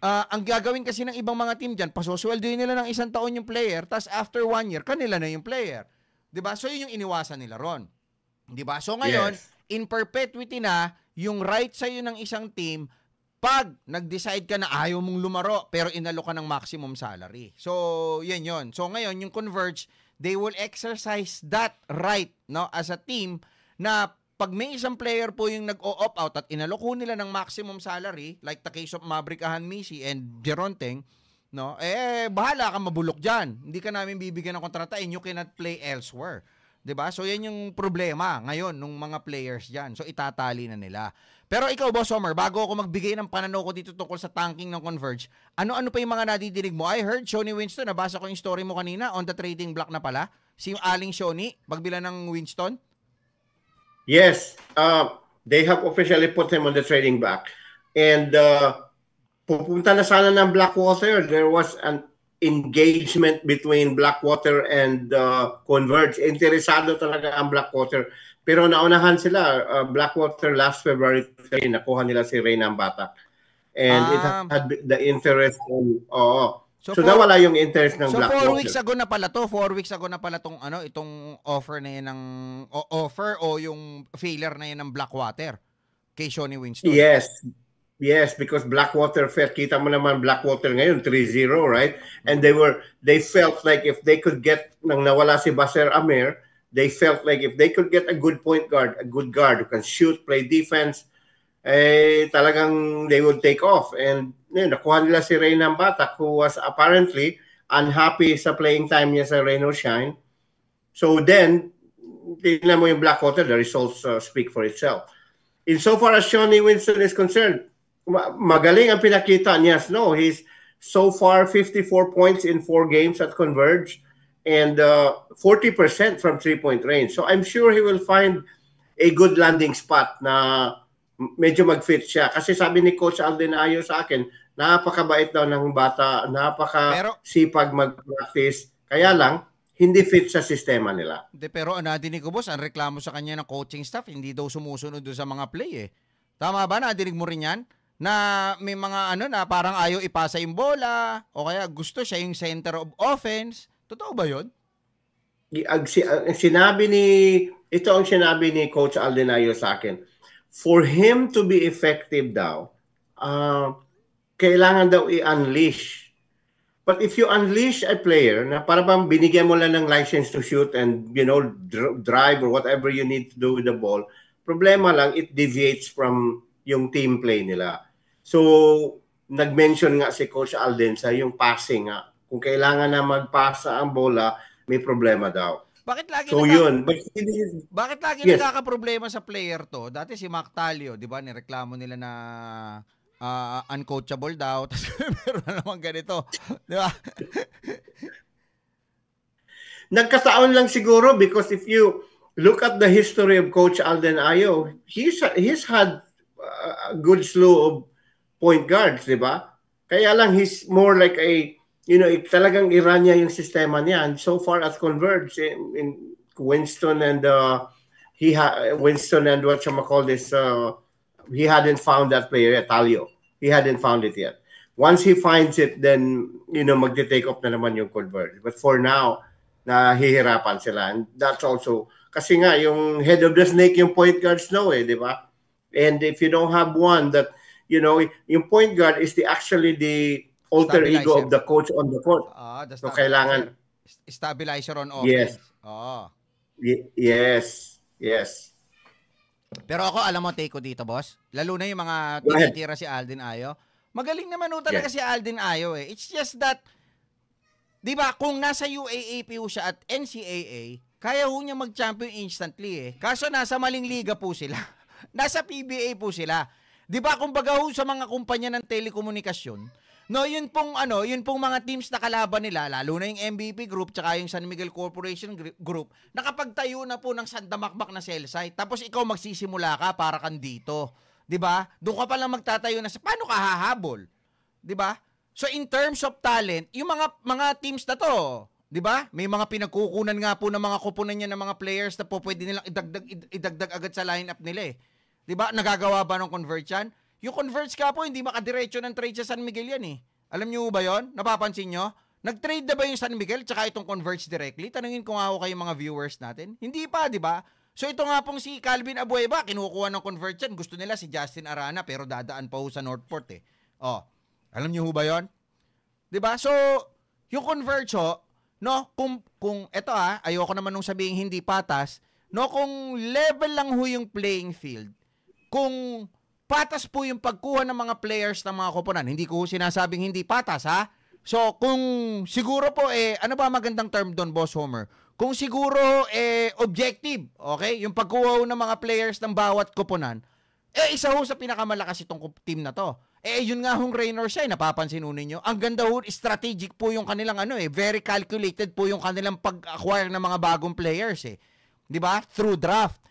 uh, ang gagawin kasi ng ibang mga team diyan, pasosweldoin nila ng isang taon yung player, tapos after one year kanila na yung player. 'Di ba? So yun yung iniwasan nila ron. 'Di ba? So ngayon, yes. in perpetuity na yung right sa ng isang team pag nag-decide ka na ayaw mong lumaro pero inalo ka ng maximum salary. So, yun yun. So, ngayon, yung Converge, they will exercise that right no as a team na pag may isang player po yung nag-o-opt out at inaloko nila ng maximum salary, like the case of Maverick Ahanmisi and Geronteng, no, eh, bahala ka mabulok dyan. Hindi ka namin bibigyan ng kontrata and you cannot play elsewhere. 'di ba? So 'yan yung problema ngayon nung mga players diyan. So itatali na nila. Pero ikaw, Boss Homer, bago ako magbigay ng pananaw ko dito tungkol sa tanking ng Converge, ano-ano pa yung mga nadidinig mo? I heard, Shoni Winston, nabasa ko yung story mo kanina, on the trading block na pala. Si Aling Shoni, magbila ng Winston? Yes. Uh, they have officially put him on the trading block. And uh, pupunta na sana ng Blackwater. There was an engagement between Blackwater and uh, Converge. Interesado talaga ang Blackwater. Pero naunahan sila. Uh, Blackwater last February 3, nakuha nila si Reyna Batak. And um, it ah. had the interest on, oo. Oh, so, so four, nawala yung interest ng so Blackwater. So four weeks ago na pala to, four weeks ago na pala tong ano, itong offer na yan ng o, offer o yung failure na yan ng Blackwater kay Shawnee Winston. Yes. Yes, because Blackwater felt kita mo naman Blackwater ngayon 3-0, right? And they were they felt like if they could get nang nawala si Baser Amir, they felt like if they could get a good point guard, a good guard who can shoot, play defense, eh talagang they would take off. And eh, nakuha nila si Reyna Batak who was apparently unhappy sa playing time niya sa Reno Shine. So then, tingnan mo yung Blackwater, the results uh, speak for itself. Insofar as Shawnee Winston is concerned, magaling ang pinakita niya, no? He's so far 54 points in four games at Converge and uh, 40% from three-point range. So I'm sure he will find a good landing spot na medyo mag-fit siya. Kasi sabi ni Coach Alden Ayo sa akin, napakabait daw ng bata, napaka-sipag mag-practice. Kaya lang, hindi fit sa sistema nila. De, pero nadinig ko boss, ang reklamo sa kanya ng coaching staff, hindi daw sumusunod doon sa mga play eh. Tama ba? Nadinig mo rin yan? na may mga ano na parang ayaw ipasa yung bola o kaya gusto siya yung center of offense. Totoo ba yun? Ang, sinabi ni, ito ang sinabi ni Coach Aldenayo sa akin. For him to be effective daw, uh, kailangan daw i-unleash. But if you unleash a player na para bang binigyan mo lang ng license to shoot and you know dr- drive or whatever you need to do with the ball, problema lang it deviates from yung team play nila. So, nag-mention nga si Coach Alden sa yung passing nga. Kung kailangan na magpasa ang bola, may problema daw. Bakit lagi so, nagka- yun. bakit lagi yes. problema sa player to? Dati si Mac Talio, di ba, nireklamo nila na uh, uncoachable daw. Tapos meron naman ganito. di ba? Nagkataon lang siguro because if you look at the history of Coach Alden Ayo, he's, he's had uh, a good slew of point guards, di ba? Kaya lang he's more like a you know, talagang iran niya yung sistema niya. And so far at Converge in, eh, in Winston and uh, he ha- Winston and what you call this uh, he hadn't found that player yet, Talio. He hadn't found it yet. Once he finds it, then, you know, magte-take off na naman yung Converge. But for now, nahihirapan sila. And that's also, kasi nga, yung head of the snake, yung point guards no eh, di ba? And if you don't have one that you know, yung point guard is the actually the alter ego of the coach on the court. Ah, so kailangan stabilizer on offense. Yes. Oh. Ah. Y- yes. Yes. Pero ako alam mo take ko dito, boss. Lalo na yung mga tinitira si Alden Ayo. Magaling naman no talaga yes. si Alden Ayo eh. It's just that 'di ba, kung nasa UAAP siya at NCAA, kaya ho niya mag-champion instantly eh. Kaso nasa maling liga po sila. nasa PBA po sila. 'Di ba kumbaga ho sa mga kumpanya ng telekomunikasyon, no, yun pong ano, yun pong mga teams na kalaban nila, lalo na yung MVP Group tsaka yung San Miguel Corporation Group, nakapagtayo na po ng sandamakbak na sell site. Tapos ikaw magsisimula ka para kan dito. 'Di ba? Doon ka pa lang magtatayo na sa paano ka hahabol? 'Di ba? So in terms of talent, yung mga mga teams na to, 'di ba? May mga pinagkukunan nga po ng mga kuponan niya ng mga players na po pwede nilang idagdag idagdag agad sa lineup nila eh. 'Di ba? Nagagawa ba ng convert yan? Yung converts ka po, hindi makadiretso ng trade sa San Miguel yan eh. Alam niyo ba 'yon? Napapansin niyo? Nag-trade na ba yung San Miguel tsaka itong converts directly? Tanungin ko nga ako kayo mga viewers natin. Hindi pa, di ba? So ito nga pong si Calvin Abueva, kinukuha ng Converge yan. Gusto nila si Justin Arana pero dadaan pa ho sa Northport eh. Oh, alam niyo ho ba yon? Di ba? So, yung Converge ho, no, kung, kung ito ah, ayoko naman nung sabihin hindi patas, no, kung level lang ho yung playing field, kung patas po yung pagkuha ng mga players ng mga koponan. Hindi ko sinasabing hindi patas ha. So kung siguro po eh ano ba magandang term doon Boss Homer? Kung siguro eh objective, okay? Yung pagkuha ng mga players ng bawat koponan, eh isa ho sa pinakamalakas itong team na to. Eh yun nga hong Raynor siya, napapansin ho ninyo. Ang ganda ho, strategic po yung kanilang ano eh, very calculated po yung kanilang pag-acquire ng mga bagong players eh. 'Di ba? Through draft.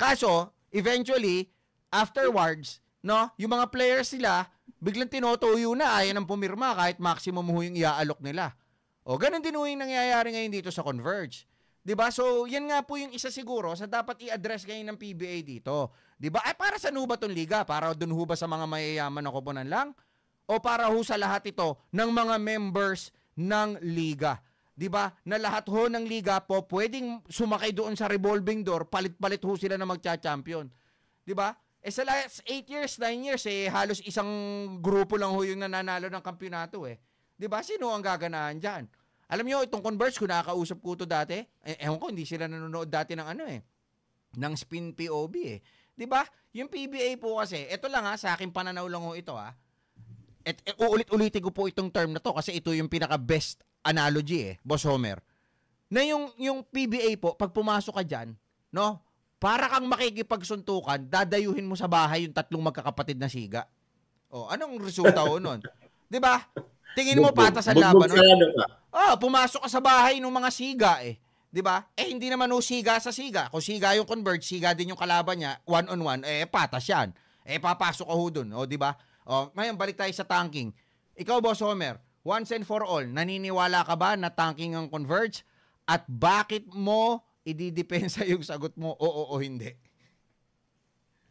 Kaso, eventually, afterwards, no, yung mga players sila, biglang tinotoyo na ayan ng pumirma kahit maximum ho yung iaalok nila. O ganun din ho yung nangyayari ngayon dito sa Converge. 'Di ba? So, yan nga po yung isa siguro sa dapat i-address ngayon ng PBA dito. 'Di ba? Ay para sa nuba ano tong liga? Para dun ho ba sa mga mayayaman na po lang? O para ho sa lahat ito ng mga members ng liga? 'Di ba? Na lahat ho ng liga po pwedeng sumakay doon sa revolving door, palit-palit ho sila na magcha-champion. 'Di ba? Eh sa last 8 years, 9 years, eh halos isang grupo lang ho yung nananalo ng kampiyonato eh. 'Di ba? Sino ang gaganahan diyan? Alam niyo itong Converse, ko nakakausap ko to dati. Eh, ewan ko hindi sila nanonood dati ng ano eh ng spin POB eh. 'Di ba? Yung PBA po kasi, ito lang ha sa akin pananaw lang ho ito ha. At et, eh, uulit-ulitin ko po itong term na to kasi ito yung pinaka best analogy eh, Boss Homer. Na yung yung PBA po, pag pumasok ka diyan, no? Para kang makikipagsuntukan, dadayuhin mo sa bahay yung tatlong magkakapatid na siga. O, oh, anong resulta o nun? 'Di ba? Tingin mo patas sa laban. No? Oh, pumasok ka sa bahay ng mga siga eh. 'Di ba? Eh hindi naman o siga sa siga. Kung siga yung convert, siga din yung kalaban niya, one on one, eh patas 'yan. Eh papasok ka ho doon, oh, 'di ba? Oh, ngayon balik tayo sa tanking. Ikaw boss Homer, once and for all, naniniwala ka ba na tanking ang converge? At bakit mo ididepensa yung sagot mo oo o hindi.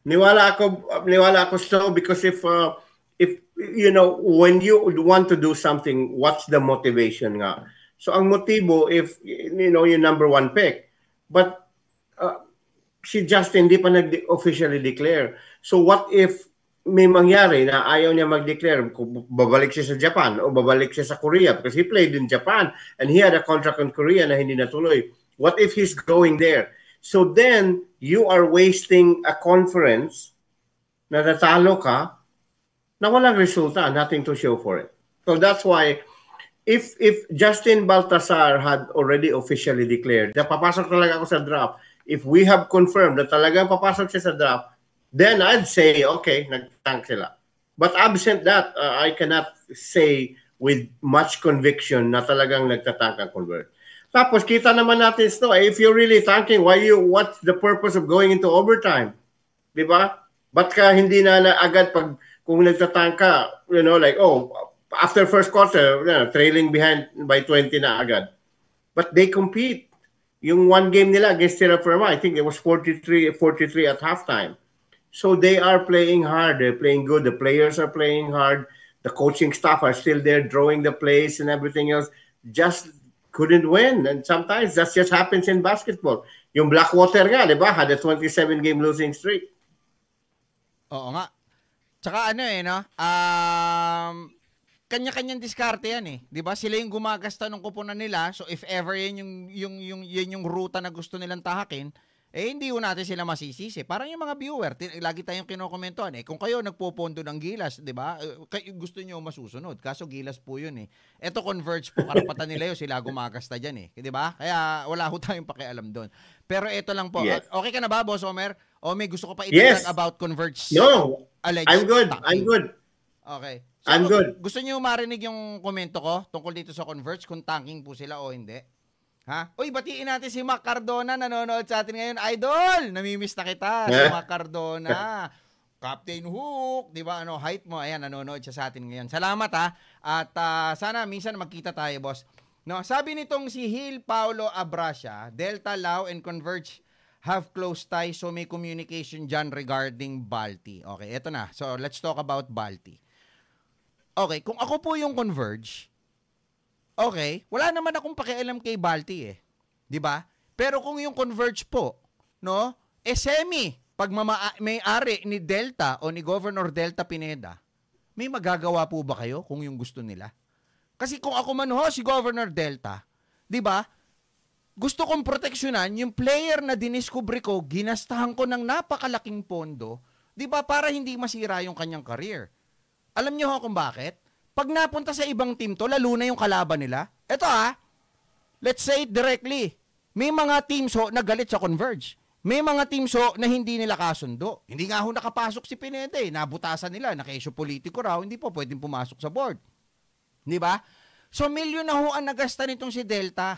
Niwala ako niwala ako so because if uh, if you know when you want to do something what's the motivation nga. So ang motibo if you know your number one pick but uh, si Justin hindi pa nag officially declare. So what if may mangyari na ayaw niya mag-declare kung babalik siya sa Japan o babalik siya sa Korea because he played in Japan and he had a contract in Korea na hindi natuloy What if he's going there? So then you are wasting a conference na natalo ka na walang resulta, nothing to show for it. So that's why if if Justin Baltasar had already officially declared na papasok talaga ako sa draft, if we have confirmed na talaga papasok siya sa draft, then I'd say, okay, nagtank sila. But absent that, uh, I cannot say with much conviction na talagang nagtatank ang convert. Tapos kita naman natin ito, eh, if you're really tanking, why you, what's the purpose of going into overtime? Di ba? Ba't ka hindi na, na agad pag kung nagtatang ka, you know, like, oh, after first quarter, you know, trailing behind by 20 na agad. But they compete. Yung one game nila against Terra Firma, I think it was 43, 43 at halftime. So they are playing hard. They're playing good. The players are playing hard. The coaching staff are still there drawing the plays and everything else. Just couldn't win. And sometimes that just happens in basketball. Yung Blackwater nga, di ba? Had a 27-game losing streak. Oo nga. Tsaka ano eh, no? Um, kanya-kanyang diskarte yan eh. 'Di ba? Sila yung gumagasta ng kuponan nila. So if ever 'yan yung yung yung yun yung ruta na gusto nilang tahakin, eh hindi ho natin sila masisisi. Parang yung mga viewer, t- lagi tayong kinokomentuhan eh. Kung kayo nagpopondo ng gilas, 'di ba? Eh, kayo gusto niyo masusunod. Kaso gilas po 'yun eh. Ito converge po karapatan nila 'yo, sila gumagasta diyan eh, 'di ba? Kaya wala ho tayong pakialam doon. Pero ito lang po. Yes. Ah, okay ka na ba, Boss Omer? O may gusto ko pa itanong yes. about converge? No. Alleged I'm good. Tapping. I'm good. Okay. So, I'm good. Gusto niyo marinig yung komento ko tungkol dito sa Converge kung tanking po sila o hindi? Ha? Uy, batiin natin si Mac Cardona, nanonood sa atin ngayon. Idol, namimiss na kita, si eh. Mac Cardona. Captain Hook, 'di ba? Ano, height mo. Ayan, nanonood siya sa atin ngayon. Salamat ha. At uh, sana minsan magkita tayo, boss. No, sabi nitong si Hil Paulo Abrasia, Delta Lao and Converge have close ties so may communication dyan regarding Balti. Okay, eto na. So, let's talk about Balti. Okay, kung ako po yung Converge, Okay, wala naman akong pakialam kay Balti eh. 'Di ba? Pero kung yung Converge po, no? Eh semi pag mama- may-ari ni Delta o ni Governor Delta Pineda, may magagawa po ba kayo kung yung gusto nila? Kasi kung ako man ho si Governor Delta, 'di ba? Gusto kong proteksyonan yung player na diniskubre ko, ginastahan ko ng napakalaking pondo, 'di ba, para hindi masira yung kanyang career. Alam niyo ho kung bakit? Pag napunta sa ibang team to, lalo na yung kalaban nila. Ito ah, let's say directly, may mga teams ho na galit sa Converge. May mga teams ho na hindi nila kasundo. Hindi nga ho nakapasok si Pineda eh. Nabutasan nila, nakaisyo politiko raw, hindi po pwedeng pumasok sa board. Di ba? So, milyon na ho ang nagasta nitong si Delta.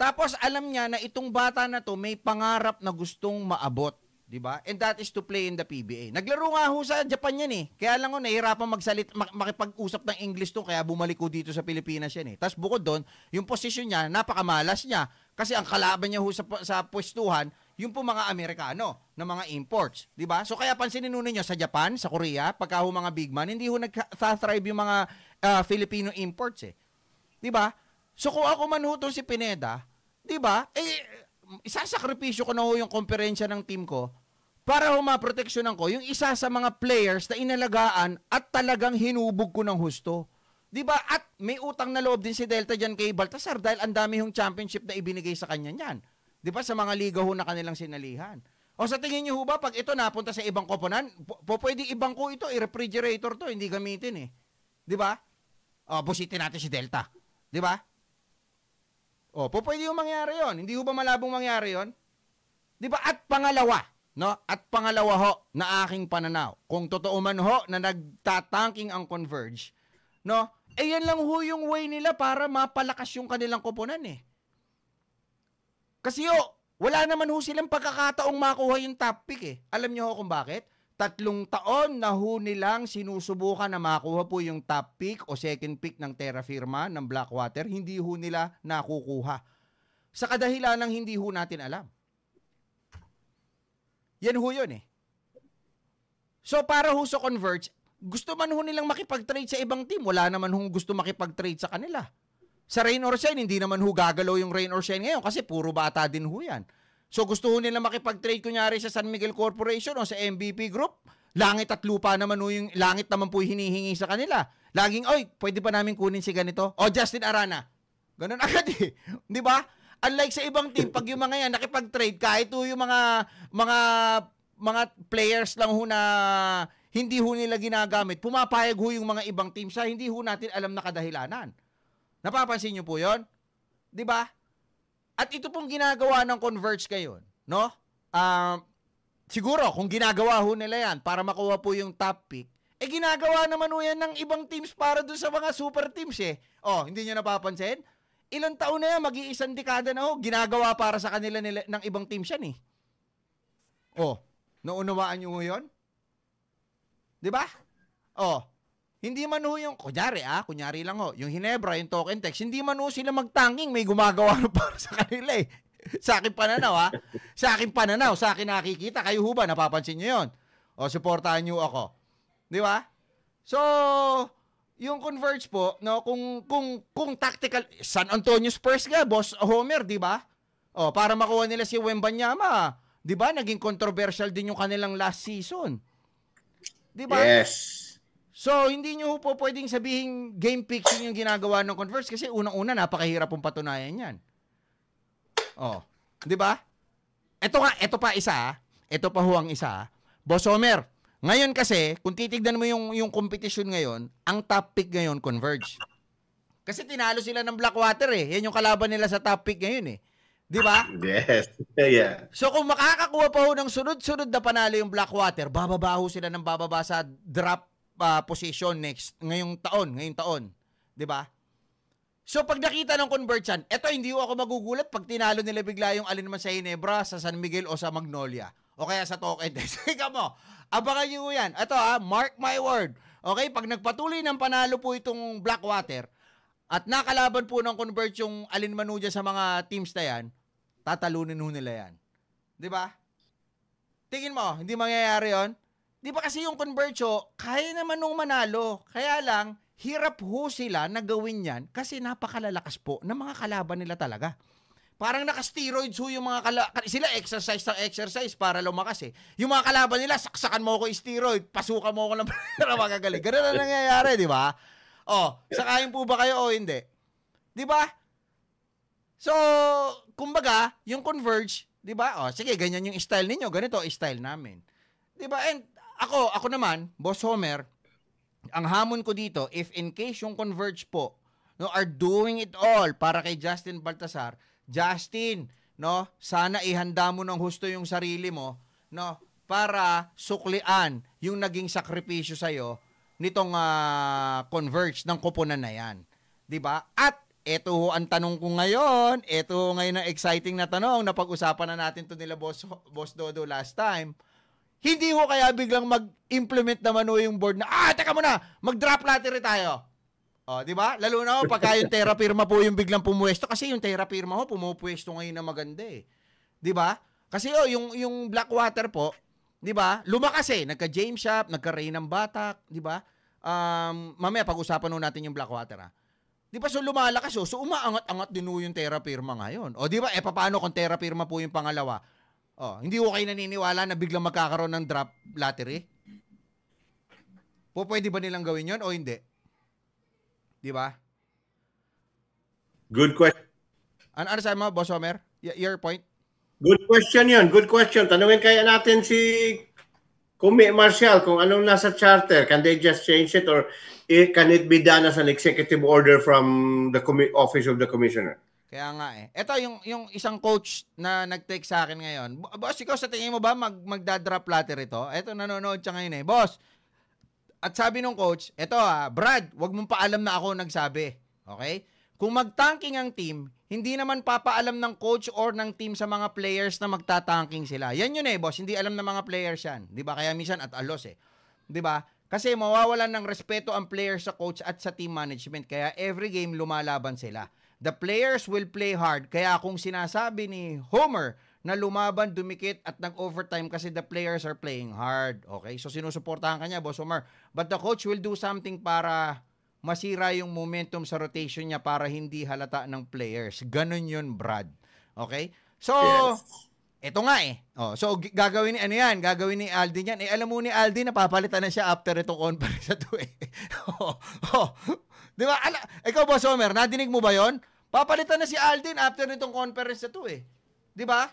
Tapos alam niya na itong bata na to may pangarap na gustong maabot. 'di ba? And that is to play in the PBA. Naglaro nga ho sa Japan 'yan eh. Kaya lang ko nahirapan magsalit mak- makipag-usap ng English to kaya bumalik ko dito sa Pilipinas 'yan eh. Tapos bukod doon, yung position niya napakamalas niya kasi ang kalaban niya ho sa sa pwestuhan yung po mga Amerikano ng mga imports, 'di ba? So kaya pansinin niyo sa Japan, sa Korea, pagka ho mga big man, hindi ho nag-thrive yung mga uh, Filipino imports eh. 'Di ba? So kung ako man ho si Pineda, 'di ba? Eh isasakripisyo ko na ho yung komperensya ng team ko para humaproteksyonan ko yung isa sa mga players na inalagaan at talagang hinubog ko ng husto. 'Di ba? At may utang na loob din si Delta diyan kay Baltasar dahil ang dami yung championship na ibinigay sa kanya niyan. 'Di ba sa mga liga ho na kanilang sinalihan. O sa tingin niyo ho ba pag ito napunta sa ibang koponan, po pwede ibang ko ito, i-refrigerator to, hindi gamitin eh. 'Di ba? O busitin natin si Delta. 'Di ba? O po pwede yung mangyari 'yon. Hindi ho ba malabong mangyari 'yon? 'Di ba? At pangalawa, No? At pangalawa ho na aking pananaw, kung totoo man ho na nagtatanking ang Converge, no? Eh yan lang ho yung way nila para mapalakas yung kanilang koponan eh. Kasi ho, wala naman ho silang pagkakataong makuha yung top pick eh. Alam niyo ho kung bakit? Tatlong taon na ho nilang sinusubukan na makuha po yung top pick o second pick ng Terra Firma ng Blackwater, hindi ho nila nakukuha. Sa kadahilan ng hindi ho natin alam. Yan ho yun eh. So para ho sa Converge, gusto man ho nilang makipag-trade sa ibang team, wala naman ho gusto makipag-trade sa kanila. Sa rain or shine, hindi naman ho gagalaw yung rain or shine ngayon kasi puro bata din ho yan. So gusto ho nila makipag-trade kunyari sa San Miguel Corporation o sa MVP Group, langit at lupa naman ho yung, langit naman po yung hinihingi sa kanila. Laging, oy, pwede pa namin kunin si ganito? O Justin Arana. Ganun agad eh. Di ba? Unlike sa ibang team, pag yung mga yan nakipag-trade, kahit ho yung mga, mga, mga players lang ho na hindi ho nila ginagamit, pumapayag ho yung mga ibang team sa hindi ho natin alam na kadahilanan. Napapansin niyo po yon? 'Di ba? At ito pong ginagawa ng Converge ngayon, no? Um, siguro kung ginagawa ho nila yan para makuha po yung top pick, eh ginagawa naman ho yan ng ibang teams para doon sa mga super teams eh. Oh, hindi niyo napapansin? ilang taon na yan, mag-iisang dekada na ho, oh, ginagawa para sa kanila nila, ng ibang teams yan eh. Oh, naunawaan niyo 'yon? Di ba? Oh, hindi man ho yung, kunyari ah, kunyari lang ho, yung Hinebra, yung token text, hindi man ho sila magtanging, may gumagawa na para sa kanila eh. sa akin pananaw ha. Ah. Sa akin pananaw, sa akin nakikita. Kayo ho ba, napapansin nyo yun? O, oh, supportahan nyo ako. Di ba? So, yung Converge po, no, kung kung kung tactical San Antonio Spurs ga boss Homer, 'di ba? Oh, para makuha nila si Wembanyama, 'di ba? Naging controversial din yung kanilang last season. 'Di ba? Yes. So, hindi nyo po pwedeng sabihin game fixing yung ginagawa ng Converse kasi unang-una napakahirap pong patunayan 'yan. Oh, 'di ba? Ito nga, ito pa isa, ito ah. pa ho ang isa. Ah. Boss Homer, ngayon kasi, kung titignan mo yung, yung competition ngayon, ang top pick ngayon, Converge. Kasi tinalo sila ng Blackwater eh. Yan yung kalaban nila sa top pick ngayon eh. Di ba? Yes. Yeah. So kung makakakuha pa ho ng sunod-sunod na panalo yung Blackwater, bababa ho sila ng bababa sa drop uh, position next ngayong taon, ngayong taon. 'Di ba? So pag nakita ng convert eto hindi ho ako magugulat pag tinalo nila bigla yung alin man sa Ginebra, sa San Miguel o sa Magnolia. O kaya sa Tokay. Sige mo, Abangan nyo yan. Ito ha, ah, mark my word. Okay, pag nagpatuloy ng panalo po itong Blackwater, at nakalaban po ng convert yung Alin Manuja sa mga teams na yan, tatalunin ho nila yan. Di ba? Tingin mo, hindi mangyayari yon. Di ba kasi yung convertio, oh, kaya naman nung manalo. Kaya lang, hirap ho sila na gawin yan kasi napakalalakas po ng mga kalaban nila talaga. Parang naka-steroids ho yung mga kala- sila exercise ng exercise para lumakas eh. Yung mga kalaban nila, saksakan mo ako steroid, pasukan mo ako ng para magagaling. Ganun na nangyayari, di ba? Oh, sakayin po ba kayo o hindi? Di ba? So, kumbaga, yung converge, di ba? Oh, sige, ganyan yung style ninyo, ganito style namin. Di ba? And ako, ako naman, Boss Homer, ang hamon ko dito, if in case yung converge po, no, are doing it all para kay Justin Baltasar, Justin, no? Sana ihanda mo ng husto yung sarili mo, no? Para suklian yung naging sakripisyo sa iyo nitong uh, converge ng kuponan na 'yan. 'Di ba? At ito ho ang tanong ko ngayon. Ito ho ngayon ang exciting na tanong na pag-usapan na natin to nila Boss, Boss Dodo last time. Hindi ho kaya biglang mag-implement naman ho yung board na, ah, teka muna, mag draft lottery tayo. Oh, 'di ba? Lalo na pag yung Terra Firma po yung biglang pumuwesto kasi yung Terra Firma ho pumupuwesto ngayon na maganda eh. 'Di ba? Kasi oh, yung yung Blackwater po, 'di ba? Lumakas eh, nagka James Shop, nagka Ray ng Batak, 'di ba? Um, mamaya pag-usapan ho natin yung Blackwater ha. Ah. 'Di ba? So lumalakas oh. So umaangat-angat din ho yung Terra Firma ngayon. O 'di ba? Eh paano kung Terra Firma po yung pangalawa? Oh, hindi ko kayo naniniwala na biglang magkakaroon ng drop lottery? Po pwede ba nilang gawin 'yon o hindi? Di ba? Good question. Ano, ano sabi mo, Boss Homer? Y- your point? Good question yun. Good question. Tanungin kaya natin si Kumi Marcial kung anong nasa charter. Can they just change it or it, can it be done as an executive order from the office of the commissioner? Kaya nga eh. Ito yung, yung isang coach na nag-take sa akin ngayon. Boss, ikaw sa tingin mo ba mag, magdadrop platter ito? Ito nanonood siya ngayon eh. Boss, at sabi nung coach, eto ah, Brad, wag mong paalam na ako nagsabi. Okay? Kung magtanking ang team, hindi naman papaalam ng coach or ng team sa mga players na magtatanking sila. Yan yun eh, boss. Hindi alam ng mga players yan. Di ba? Kaya minsan at alos eh. Di ba? Kasi mawawalan ng respeto ang players sa coach at sa team management. Kaya every game lumalaban sila. The players will play hard. Kaya kung sinasabi ni Homer na lumaban, dumikit at nag-overtime kasi the players are playing hard. Okay? So sinusuportahan kanya, Boss Omar. But the coach will do something para masira yung momentum sa rotation niya para hindi halata ng players. Ganun yun, Brad. Okay? So, yes. Ito nga eh. Oh, so gagawin ni ano yan? Gagawin ni Aldin yan. Eh alam mo ni Aldin, napapalitan na siya after itong conference na to eh. Oh, oh, 'Di ba? Ala, ikaw ba Somer, nadinig mo ba 'yon? Papalitan na si Aldin after nitong conference na to eh. 'Di ba?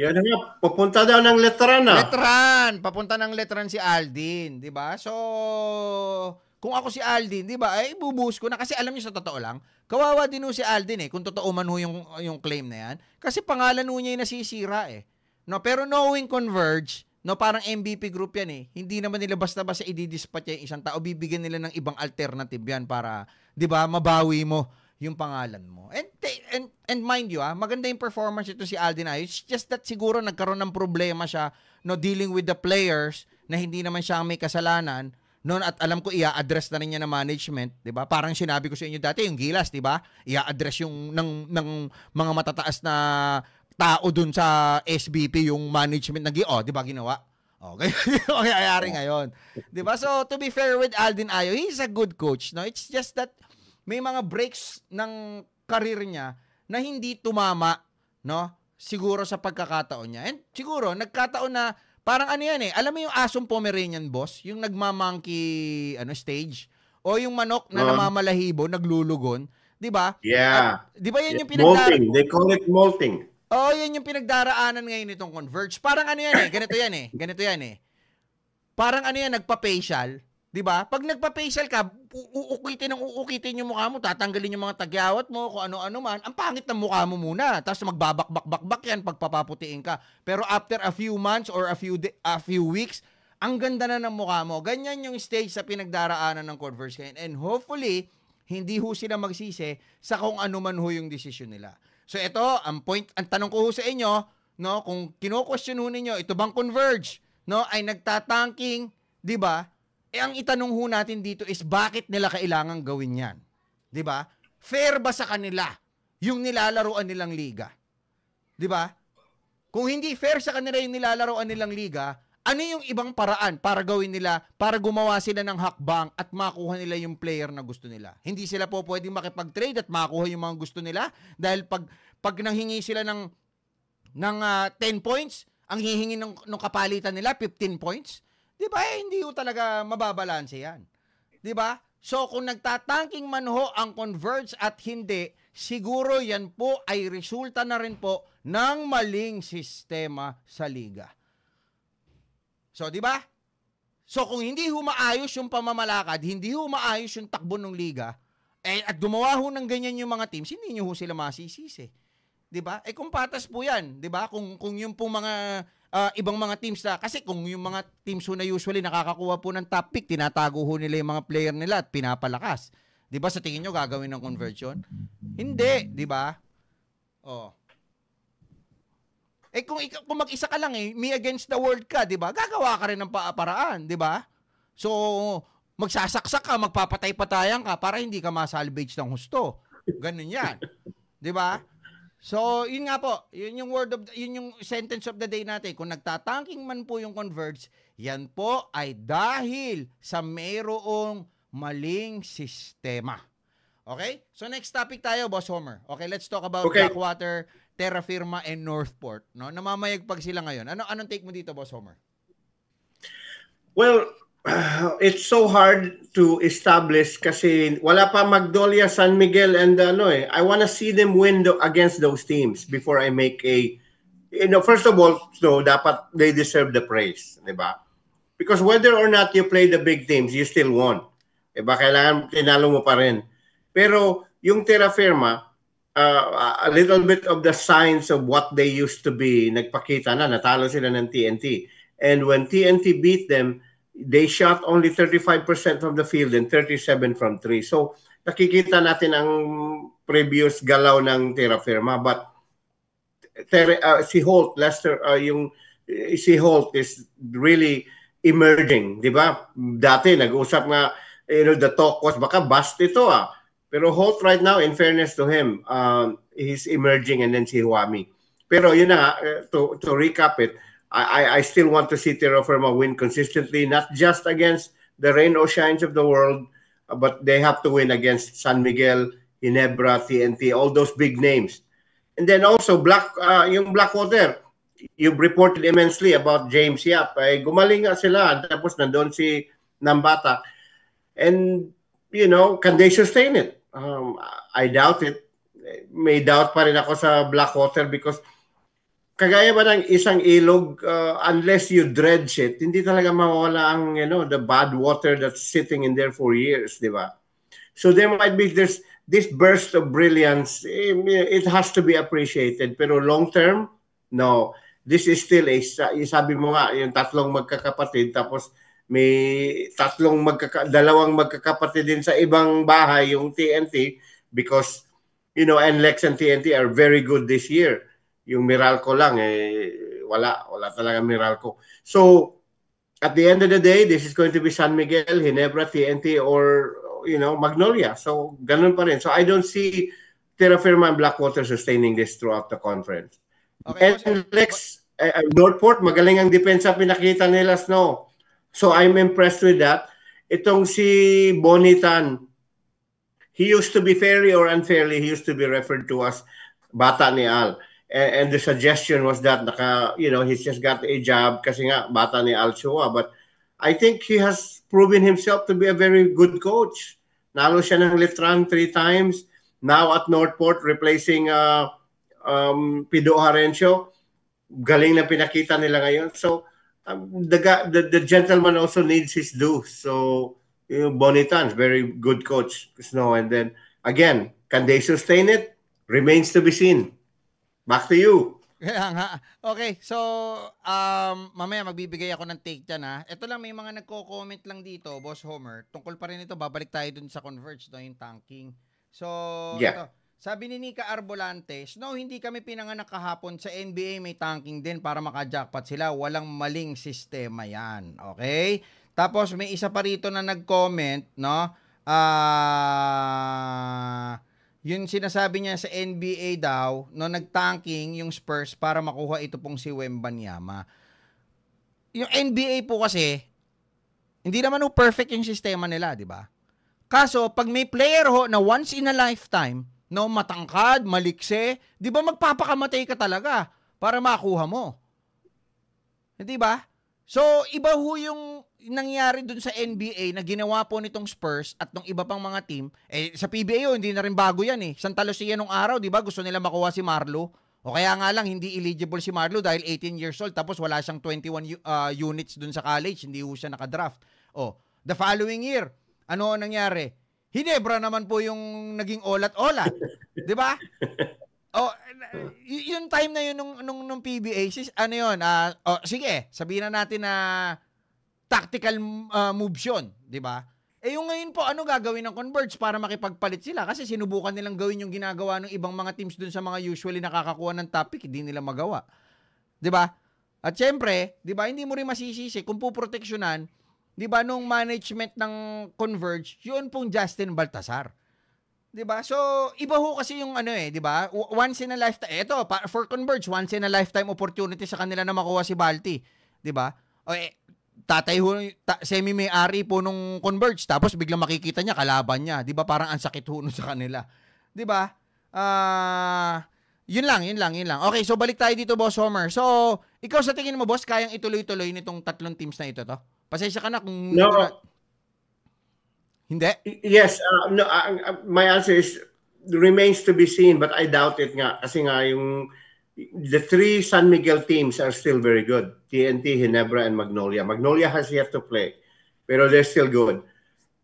Yan nga, papunta daw ng Letran ah. Letran, papunta ng Letran si Aldin, 'di ba? So kung ako si Aldin, 'di ba? Ay eh, bubuhos ko na kasi alam niyo sa totoo lang, kawawa din si Aldin eh kung totoo man ho yung yung claim na 'yan. Kasi pangalan ho niya yung nasisira eh. No, pero knowing Converge, no parang MVP group 'yan eh. Hindi naman nila basta-basta i-dispatch yung isang tao, bibigyan nila ng ibang alternative 'yan para 'di ba mabawi mo yung pangalan mo. And, and, and mind you, ah, maganda yung performance ito si Alden Ayo. It's just that siguro nagkaroon ng problema siya no dealing with the players na hindi naman siya may kasalanan noon at alam ko ia-address na rin niya ng management, 'di ba? Parang sinabi ko sa inyo dati yung Gilas, 'di ba? Ia-address yung ng ng mga matataas na tao dun sa SBP yung management ng oh, 'di ba ginawa? Okay. okay, ayari ngayon. 'Di ba? So to be fair with Alden Ayo, he's a good coach, no? It's just that may mga breaks ng career niya na hindi tumama, no? Siguro sa pagkakataon niya. And siguro, nagkataon na, parang ano yan eh, alam mo yung asong Pomeranian boss, yung nagmamonkey ano, stage, o yung manok na namamalahibo, naglulugon, di ba? Yeah. di ba yan yung pinagdaraan? Molting. They call it molting. oh, yan yung pinagdaraanan ngayon itong Converge. Parang ano yan eh, ganito yan eh, ganito yan eh. Parang ano yan, nagpa-facial, 'Di ba? Pag nagpa-facial ka, uukitin ng uukitin yung mukha mo, tatanggalin yung mga tagyawat mo, kung ano-ano man. Ang pangit ng mukha mo muna. Tapos magbabakbakbakbak yan pag papaputiin ka. Pero after a few months or a few de- a few weeks, ang ganda na ng mukha mo. Ganyan yung stage sa pinagdaraanan ng Converse ngayon. And hopefully, hindi ho sila magsisi sa kung ano man ho yung desisyon nila. So ito, ang point, ang tanong ko ho sa inyo, no, kung kino-question ho ninyo, ito bang Converge, no, ay nagtatangking, 'di ba? Eh ang itanong ho natin dito is bakit nila kailangan gawin 'yan? 'Di ba? Fair ba sa kanila yung nilalaruan nilang liga? 'Di ba? Kung hindi fair sa kanila yung nilalaruan nilang liga, ano yung ibang paraan para gawin nila para gumawa sila ng hakbang at makuha nila yung player na gusto nila? Hindi sila po pwedeng makipag-trade at makuha yung mga gusto nila dahil pag pag nanghingi sila ng ng uh, ah, 10 points, ang hihingi ng, ng kapalitan nila 15 points. Di ba? Eh, hindi ho talaga mababalanse yan. Di ba? So kung nagtatangking man ho ang converts at hindi, siguro yan po ay resulta na rin po ng maling sistema sa liga. So di ba? So kung hindi humaayos yung pamamalakad, hindi humaayos yung takbo ng liga, eh at gumawa ho ng ganyan yung mga teams, hindi nyo ho sila masisisi. 'Di ba? Eh kung patas po 'yan, 'di ba? Kung kung yung po mga uh, ibang mga teams na kasi kung yung mga teams ho na usually nakakakuha po ng top pick, tinatago ho nila yung mga player nila at pinapalakas. 'Di ba sa tingin niyo gagawin ng conversion? Hindi, 'di ba? Oh. Eh kung, ikaw, kung mag-isa ka lang eh, me against the world ka, 'di ba? Gagawa ka rin ng paraan, 'di ba? So magsasaksak ka, magpapatay-patayan ka para hindi ka ma-salvage ng husto. Ganun 'yan. 'Di ba? So, yun nga po, yun yung word of the, yun yung sentence of the day natin. Kung nagtatanking man po yung converts, yan po ay dahil sa mayroong maling sistema. Okay? So next topic tayo, Boss Homer. Okay, let's talk about okay. Blackwater, Terra Firma and Northport, no? Namamayagpag sila ngayon. Ano anong take mo dito, Boss Homer? Well, uh, it's so hard to establish kasi wala pa Magdolia, San Miguel and uh, ano eh. I want to see them win the, against those teams before I make a you know first of all so dapat they deserve the praise, 'di ba? Because whether or not you play the big teams, you still won. 'Di ba? Kailangan tinalo mo pa rin. Pero yung Terra Firma, uh, a little bit of the signs of what they used to be, nagpakita na, natalo sila ng TNT. And when TNT beat them, they shot only 35% from the field and 37 from three. So, nakikita natin ang previous galaw ng Terra Firma but ter, uh, si Holt Lester uh, yung uh, si Holt is really emerging, 'di ba? Dati nag-usap na eh, you know the talk was baka bust ito ah. Pero Holt right now in fairness to him, um uh, he's emerging and then si Huami. Pero yun na eh, to to recap it, I, I still want to see Terra Firma win consistently, not just against the rain or shines of the world, uh, but they have to win against San Miguel, Inebra, TNT, all those big names. And then also Black, uh, yung Blackwater, you've reported immensely about James Yap. Ay, gumaling nga sila, tapos nandun si Nambata. And, you know, can they sustain it? Um, I doubt it. May doubt pa rin ako sa Blackwater because kagaya ba ng isang ilog, uh, unless you dredge it, hindi talaga mawala ang, you know, the bad water that's sitting in there for years, di ba? So there might be this, this burst of brilliance, eh, it has to be appreciated. Pero long term, no. This is still a, eh, sabi mo nga, yung tatlong magkakapatid, tapos may tatlong magkaka, dalawang magkakapatid din sa ibang bahay, yung TNT, because, you know, NLEX and TNT are very good this year yung Meralco lang, eh, wala. Wala talaga Miralco. So, at the end of the day, this is going to be San Miguel, Ginebra, TNT, or, you know, Magnolia. So, ganun pa rin. So, I don't see Terra Firma and Blackwater sustaining this throughout the conference. Okay, and Lex, uh, eh, eh, Northport, magaling ang depensa pinakita nila, Snow. So, I'm impressed with that. Itong si Bonitan, he used to be fairly or unfairly, he used to be referred to as Bata ni Al and, and the suggestion was that naka, you know he's just got a job kasi nga bata ni Alchoa but I think he has proven himself to be a very good coach. Nalo siya ng Letran three times. Now at Northport replacing uh, um, Pido Harencio. Galing na pinakita nila ngayon. So um, the, the the gentleman also needs his due. So you know, Bonitans very good coach Snow and then again can they sustain it remains to be seen. Back to you. Kaya nga. Okay, so um, mamaya magbibigay ako ng take dyan ha. Ito lang, may mga nagko-comment lang dito, Boss Homer. Tungkol pa rin ito, babalik tayo dun sa Converge, no, yung tanking. So, yeah. ito. Sabi ni Nika Arbolantes, no, hindi kami pinanganak kahapon. Sa NBA may tanking din para maka-jackpot sila. Walang maling sistema yan. Okay? Tapos may isa pa rito na nag-comment, no? Ah... Uh, yun sinasabi niya sa NBA daw, no nagtanking yung Spurs para makuha ito pong si Wembanyama. Yung NBA po kasi, hindi naman po perfect yung sistema nila, di ba? Kaso, pag may player ho na once in a lifetime, no, matangkad, malikse, di ba magpapakamatay ka talaga para makuha mo? Hindi ba? So, iba ho yung nangyari dun sa NBA na ginawa po nitong Spurs at nung iba pang mga team. Eh, sa PBA yun, hindi na rin bago yan eh. Santa Lucia nung araw, di ba? Gusto nila makuha si Marlo. O kaya nga lang, hindi eligible si Marlo dahil 18 years old tapos wala siyang 21 uh, ah, units dun sa college. Hindi ho siya nakadraft. O, the following year, ano nangyari? Hinebra naman po yung naging olat-olat. di ba? Oh, uh. y- yung time na yun nung nung, nung PBA, sis, ano yun? Uh, oh, sige, sabihin na natin na tactical uh, moves yun, 'di ba? Eh yung ngayon po, ano gagawin ng Converge para makipagpalit sila? Kasi sinubukan nilang gawin yung ginagawa ng ibang mga teams dun sa mga usually nakakakuha ng topic, hindi nila magawa. 'Di ba? At syempre, 'di ba, hindi mo rin masisisi kung puproteksyonan, 'di ba, nung management ng Converge, yun pong Justin Baltasar. 'di ba? So, iba ho kasi yung ano eh, 'di ba? Once in a lifetime. Ito, for Converge, once in a lifetime opportunity sa kanila na makuha si Balti, 'di ba? O eh, tatay ho, ta, semi may ari po nung Converge, tapos biglang makikita niya kalaban niya, 'di ba? Parang ang sakit ho sa kanila. 'Di ba? Ah, uh, yun lang, yun lang, yun lang. Okay, so balik tayo dito, Boss Homer. So, ikaw sa tingin mo, boss, kayang ituloy-tuloy nitong tatlong teams na ito to? Pasensya ka na kung... No, Hindi? Yes. Uh, no, uh, uh, my answer is remains to be seen but I doubt it nga kasi nga yung the three San Miguel teams are still very good. TNT, Hinebra, and Magnolia. Magnolia has yet to play, pero they're still good.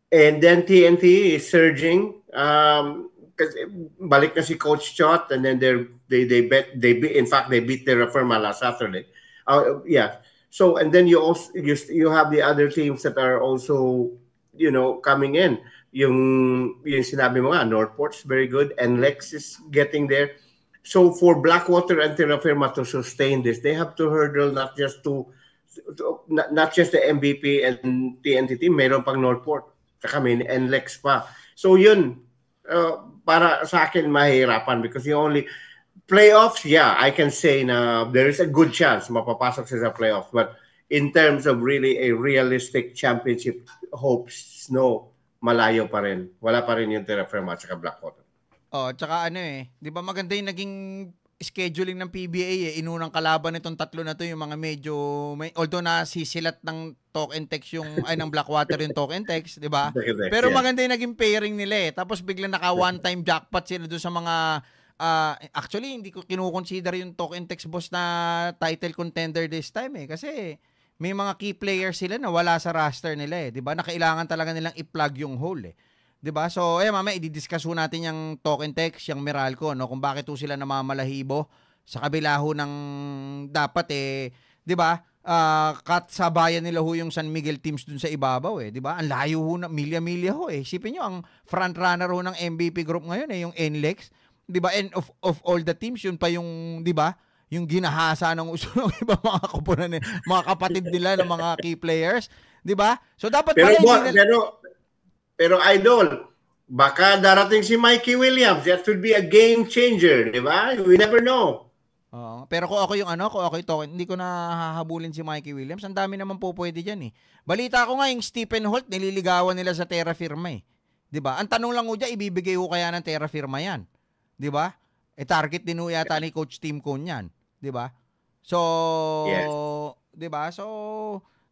And then TNT is surging. Um, kasi balik na si Coach Chot and then they're, they they bet they beat, in fact they beat their Firma last Saturday. Uh, yeah. So and then you also you, you have the other teams that are also you know, coming in. Yung, yung sinabi mo nga, Northport's very good, and Lex is getting there. So for Blackwater and Terra Firma to sustain this, they have to hurdle not just to, to not, not just the MVP and TNT team, meron pang Northport, saka may NLEX pa. So yun, uh, para sa akin mahirapan because you only, playoffs, yeah, I can say na there is a good chance mapapasok siya sa playoffs. But in terms of really a realistic championship hopes, no, malayo pa rin. Wala pa rin yung Terraferma at saka Blackwater. Oh, tsaka ano eh, 'di ba maganda yung naging scheduling ng PBA eh. Inunang kalaban nitong tatlo na to yung mga medyo may, although na sisilat ng talk and text yung ay ng Blackwater yung talk and text, 'di ba? Pero maganda yung naging pairing nila eh. Tapos biglang naka one time jackpot sila doon sa mga uh, actually hindi ko kinukonsider yung talk and text boss na title contender this time eh kasi may mga key player sila na wala sa roster nila eh, 'di ba? Nakailangan talaga nilang i-plug yung hole eh. 'Di ba? So, eh mamaya i-discuss ho natin yung token text, yung Meralco, no, kung bakit ho sila namamalahibo sa kabila ho ng dapat eh, 'di ba? Uh, ah, katsabayan nila ho yung San Miguel teams dun sa ibabaw eh, 'di ba? Ang layo ho na milya-milya ho eh. Isipin niyo ang front runner ho ng MVP group ngayon eh, yung NLEX, 'di ba? And of of all the teams, yun pa yung 'di ba? yung ginahasa ng uso ng iba mga kupunan eh, mga kapatid nila ng mga key players, 'di ba? So dapat pero, pala nila... pero pero idol, baka darating si Mikey Williams, that would be a game changer, 'di ba? We never know. Oo. Uh, pero ko ako yung ano, ko ako ito, hindi ko na hahabulin si Mikey Williams. Ang dami naman po pwede diyan eh. Balita ko nga yung Stephen Holt nililigawan nila sa Terra Firma eh. 'Di ba? Ang tanong lang ko diyan, ibibigay ko kaya ng Terra Firma 'yan? 'Di ba? E target din ho yata ni Coach Team Kuhn yan. 'di ba? So, yes. 'di ba? So,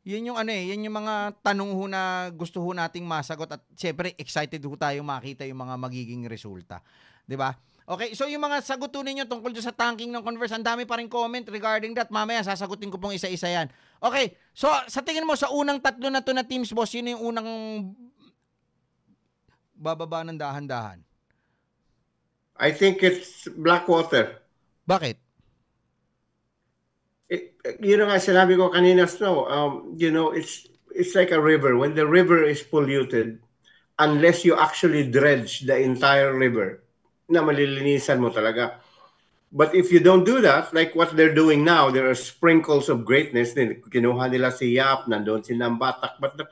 'yun yung ano eh, 'yun yung mga tanong ho na gusto ho nating masagot at syempre excited ho tayo makita yung mga magiging resulta, 'di ba? Okay, so yung mga sagot niyo tungkol sa tanking ng Converse, ang dami pa rin comment regarding that. Mamaya sasagutin ko pong isa-isa yan. Okay, so sa tingin mo sa unang tatlo na to na teams, boss, sino yung unang bababa ng dahan-dahan? I think it's Blackwater. Bakit? it, yun know, sinabi ko kanina, Snow, um, you know, it's it's like a river. When the river is polluted, unless you actually dredge the entire river, na malilinisan mo talaga. But if you don't do that, like what they're doing now, there are sprinkles of greatness. Kinuha nila si Yap, nandoon si Nambatak. But the,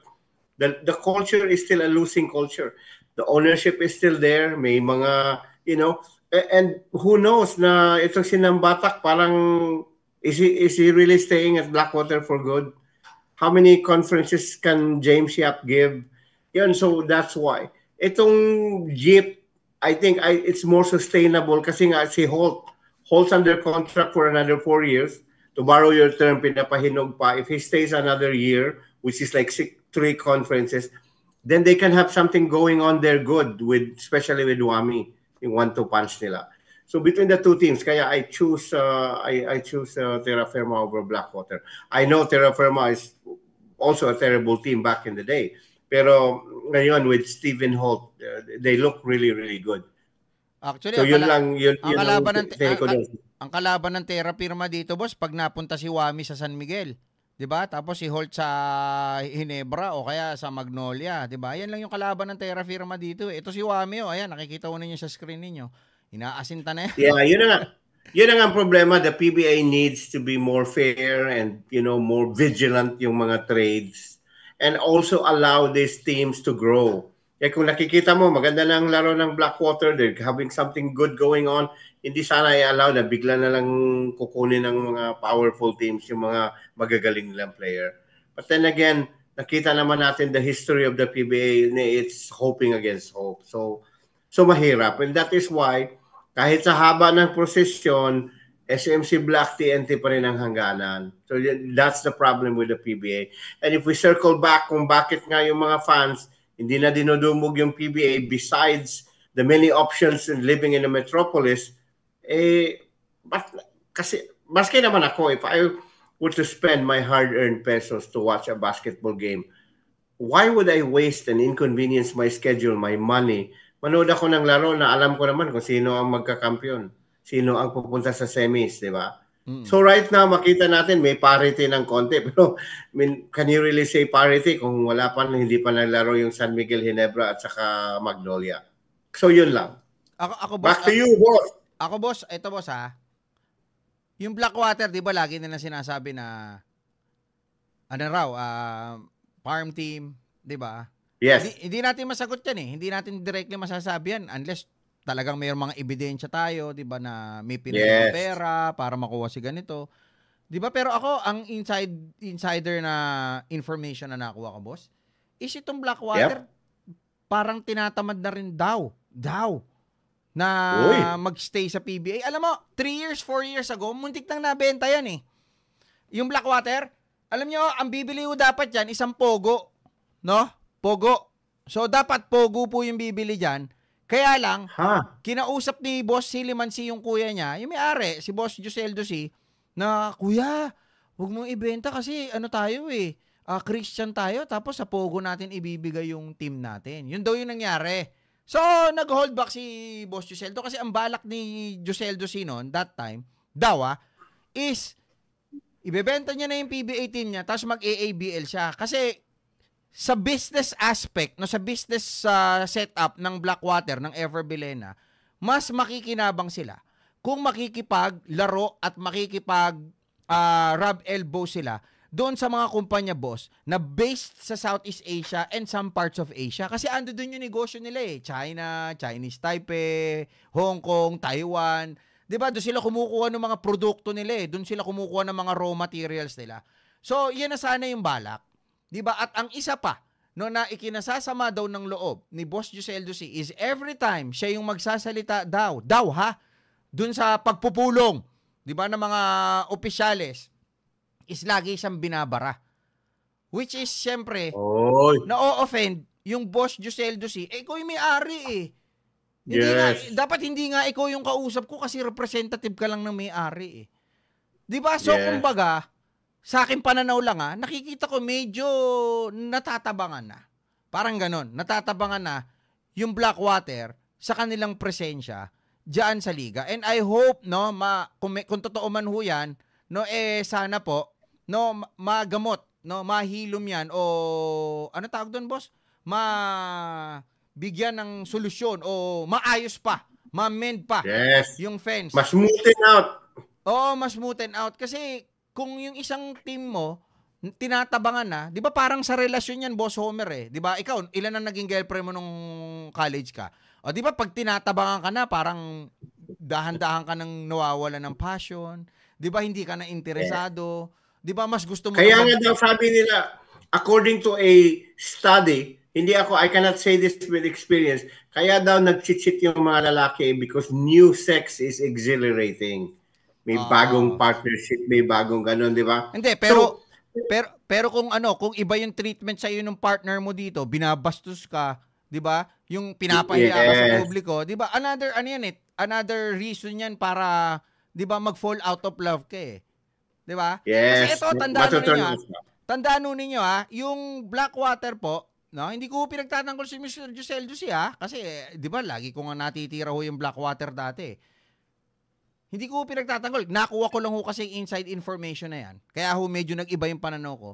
the, the culture is still a losing culture. The ownership is still there. May mga, you know, and who knows na itong si Nambatak parang Is he is he really staying at Blackwater for good? How many conferences can James Yap give? Yun, so that's why. Itong Jeep, I think I, it's more sustainable kasi nga si Holt. Holt's under contract for another four years. To borrow your term, pinapahinog pa. If he stays another year, which is like six, three conferences, then they can have something going on there good with especially with Wami yung one-two punch nila. So between the two teams, kaya I choose uh, I, I choose uh, Terra Firma over Blackwater. I know Terra Firma is also a terrible team back in the day. Pero ngayon with Stephen Holt, uh, they look really really good. Actually, so yun kala- lang yun, ang yun kalaban ng te- ang, ang kalaban ng Terra Firma dito, boss, pag napunta si Wami sa San Miguel, 'di ba? Tapos si Holt sa Hinebra o kaya sa Magnolia, 'di ba? Yan lang yung kalaban ng Terra Firma dito. Ito si Wami, oh, ayan, nakikita ko niyo sa screen niyo Inaasinta na yan. Yeah, yun na nga. Yun ang problema. The PBA needs to be more fair and, you know, more vigilant yung mga trades and also allow these teams to grow. Kaya eh, kung nakikita mo, maganda lang laro ng Blackwater. They're having something good going on. Hindi sana i-allow na bigla na lang kukunin ng mga powerful teams yung mga magagaling nilang player. But then again, nakita naman natin the history of the PBA. It's hoping against hope. So, so mahirap. And that is why kahit sa haba ng prosesyon, SMC Black TNT pa rin ang hangganan. So that's the problem with the PBA. And if we circle back kung bakit nga yung mga fans hindi na dinudumog yung PBA besides the many options in living in a metropolis, eh, but, kasi, maski naman ako, if I were to spend my hard-earned pesos to watch a basketball game, why would I waste and inconvenience my schedule, my money, manood ako ng laro na alam ko naman kung sino ang magkakampiyon, sino ang pupunta sa semis, di ba? Mm-hmm. So right now, makita natin may parity ng konti. Pero I mean, can you really say parity kung wala pa, hindi pa naglaro yung San Miguel Ginebra at saka Magnolia? So yun lang. Ako, ako boss, Back to ako, ah, you, boss. Ako boss, ito boss ha. Ah. Yung Blackwater, di ba lagi nilang sinasabi na ano raw, uh, farm team, di ba? Yes. Hindi, hindi natin masagot yan eh. Hindi natin directly masasabi yan unless talagang may mga ebidensya tayo, 'di ba, na may pinag yes. pera para makuha si ganito. 'Di ba? Pero ako, ang inside insider na information na nakuha ko, boss, is itong Blackwater yep. parang tinatamad na rin daw, daw na Uy. magstay sa PBA. Alam mo, 3 years, 4 years ago, muntik nang nabenta 'yan eh. Yung Blackwater, alam niyo, ang bibili dapat 'yan isang pogo, no? Pogo. So, dapat Pogo po yung bibili diyan. Kaya lang, ha? kinausap ni Boss si yung kuya niya, yung may-ari, si Boss Joseldo si, na, Kuya, huwag mong ibenta kasi ano tayo eh, uh, Christian tayo, tapos sa Pogo natin ibibigay yung team natin. Yun daw yung nangyari. So, nag-hold back si Boss Joseldo kasi ang balak ni Joseldo si noon, that time, daw ah, is ibebenta niya na yung PBA team niya tapos mag-AABL siya. Kasi sa business aspect, no, sa business uh, setup ng Blackwater, ng Everbilena, mas makikinabang sila kung makikipag laro at makikipag uh, rub elbow sila doon sa mga kumpanya boss na based sa Southeast Asia and some parts of Asia kasi ando doon yung negosyo nila eh China, Chinese Taipei, Hong Kong, Taiwan. 'Di ba? Doon sila kumukuha ng mga produkto nila eh. Doon sila kumukuha ng mga raw materials nila. So, yan na sana yung balak 'Di ba? At ang isa pa no na ikinasasama daw ng loob ni Boss Josel Duce is every time siya yung magsasalita daw, daw ha, dun sa pagpupulong, 'di ba ng mga opisyales is lagi siyang binabara. Which is syempre Oy. na-offend yung Boss Josel Duce. Eh, ikaw yung may-ari eh. Yes. Hindi nga, dapat hindi nga ikaw yung kausap ko kasi representative ka lang ng may-ari eh. 'Di ba? So yes. kumbaga, sa akin pananaw lang ha, nakikita ko medyo natatabangan na. Parang ganon, natatabangan na yung Blackwater sa kanilang presensya diyan sa liga. And I hope no ma kung, kung totoo man ho 'yan, no eh sana po no magamot, no mahilom 'yan o ano tawag doon, boss? Ma bigyan ng solusyon o maayos pa, ma-mend pa yes. yung fence. Mas smoothen out. Oo, mas smoothen out kasi kung yung isang team mo, tinatabangan na, 'di ba parang sa relasyon 'yan, Boss Homer eh, 'di ba? Ikaw, ilan ang naging girlfriend mo nung college ka? O 'di ba pag tinatabangan ka na, parang dahan-dahan ka nang nawawala ng passion, 'di ba hindi ka na interesado, 'di ba mas gusto mo Kaya nga daw sabi nila, according to a study, hindi ako, I cannot say this with experience, kaya daw nag-cheat yung mga lalaki because new sex is exhilarating may uh, bagong partnership, may bagong ganun, di ba? Hindi, pero so, pero pero kung ano, kung iba yung treatment sa iyo ng partner mo dito, binabastos ka, di ba? Yung pinapahiya yes. sa publiko, di ba? Another ano yan eh, another reason yan para 'di ba mag-fall out of love ka eh. 'Di ba? Yes. Kasi ito tandaan niyo. Ah. Tandaan niyo ha, ah, yung Blackwater po, no, hindi ko pinagtatanggol si Mr. Josel Jussi ha, kasi 'di ba lagi ko nga natitira ho yung Blackwater dati. Eh. Hindi ko pinagtatanggol. Nakuha ko lang ho kasi inside information na yan. Kaya ho medyo nag-iba yung pananaw ko.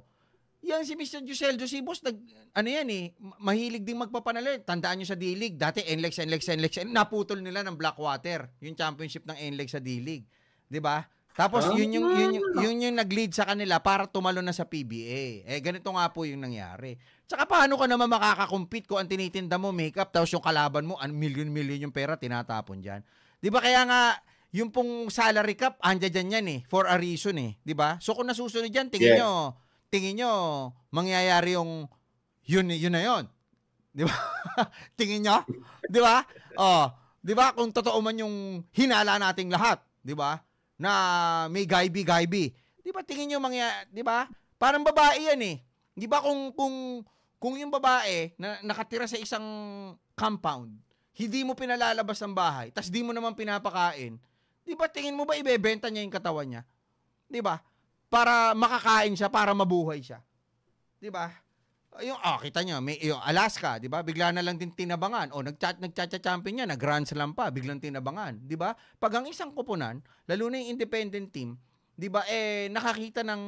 Yan si Mr. Giseldo, si nag, ano yan eh, mahilig ding magpapanalo. Eh. Tandaan nyo sa D-League, dati NLEX, NLEX, NLEX, NLEX, naputol nila ng Blackwater, yung championship ng NLEX sa D-League. ba? Diba? Tapos oh, yun yung, yun, yung, yun yung nag-lead sa kanila para tumalo na sa PBA. Eh, ganito nga po yung nangyari. Tsaka paano ka naman makakakompete kung ang tinitinda mo makeup tapos yung kalaban mo, ang million-million yung pera tinatapon dyan. Di ba kaya nga, yung pong salary cap, andyan dyan yan eh, for a reason eh, di ba? So kung nasusunod yan, tingin yes. nyo, tingin nyo, mangyayari yung, yun, yun na yun. Di ba? tingin nyo? Di ba? Oh, di ba? Kung totoo man yung hinala nating lahat, di ba? Na may gaibi-gaibi. Di ba tingin nyo mangya, di ba? Parang babae yan eh. Di ba kung, kung, kung yung babae na nakatira sa isang compound, hindi mo pinalalabas ng bahay, tas di mo naman pinapakain, Di ba tingin mo ba ibebenta niya yung katawan niya? Di ba? Para makakain siya, para mabuhay siya. Di ba? Yung, oh, kita niya, may, yung Alaska, di ba? Bigla na lang din tinabangan. O, oh, nag-chat, nag-cha-champion niya, nag-grand slam pa, biglang tinabangan. Di ba? Pag ang isang kupunan, lalo na yung independent team, di ba, eh, nakakita ng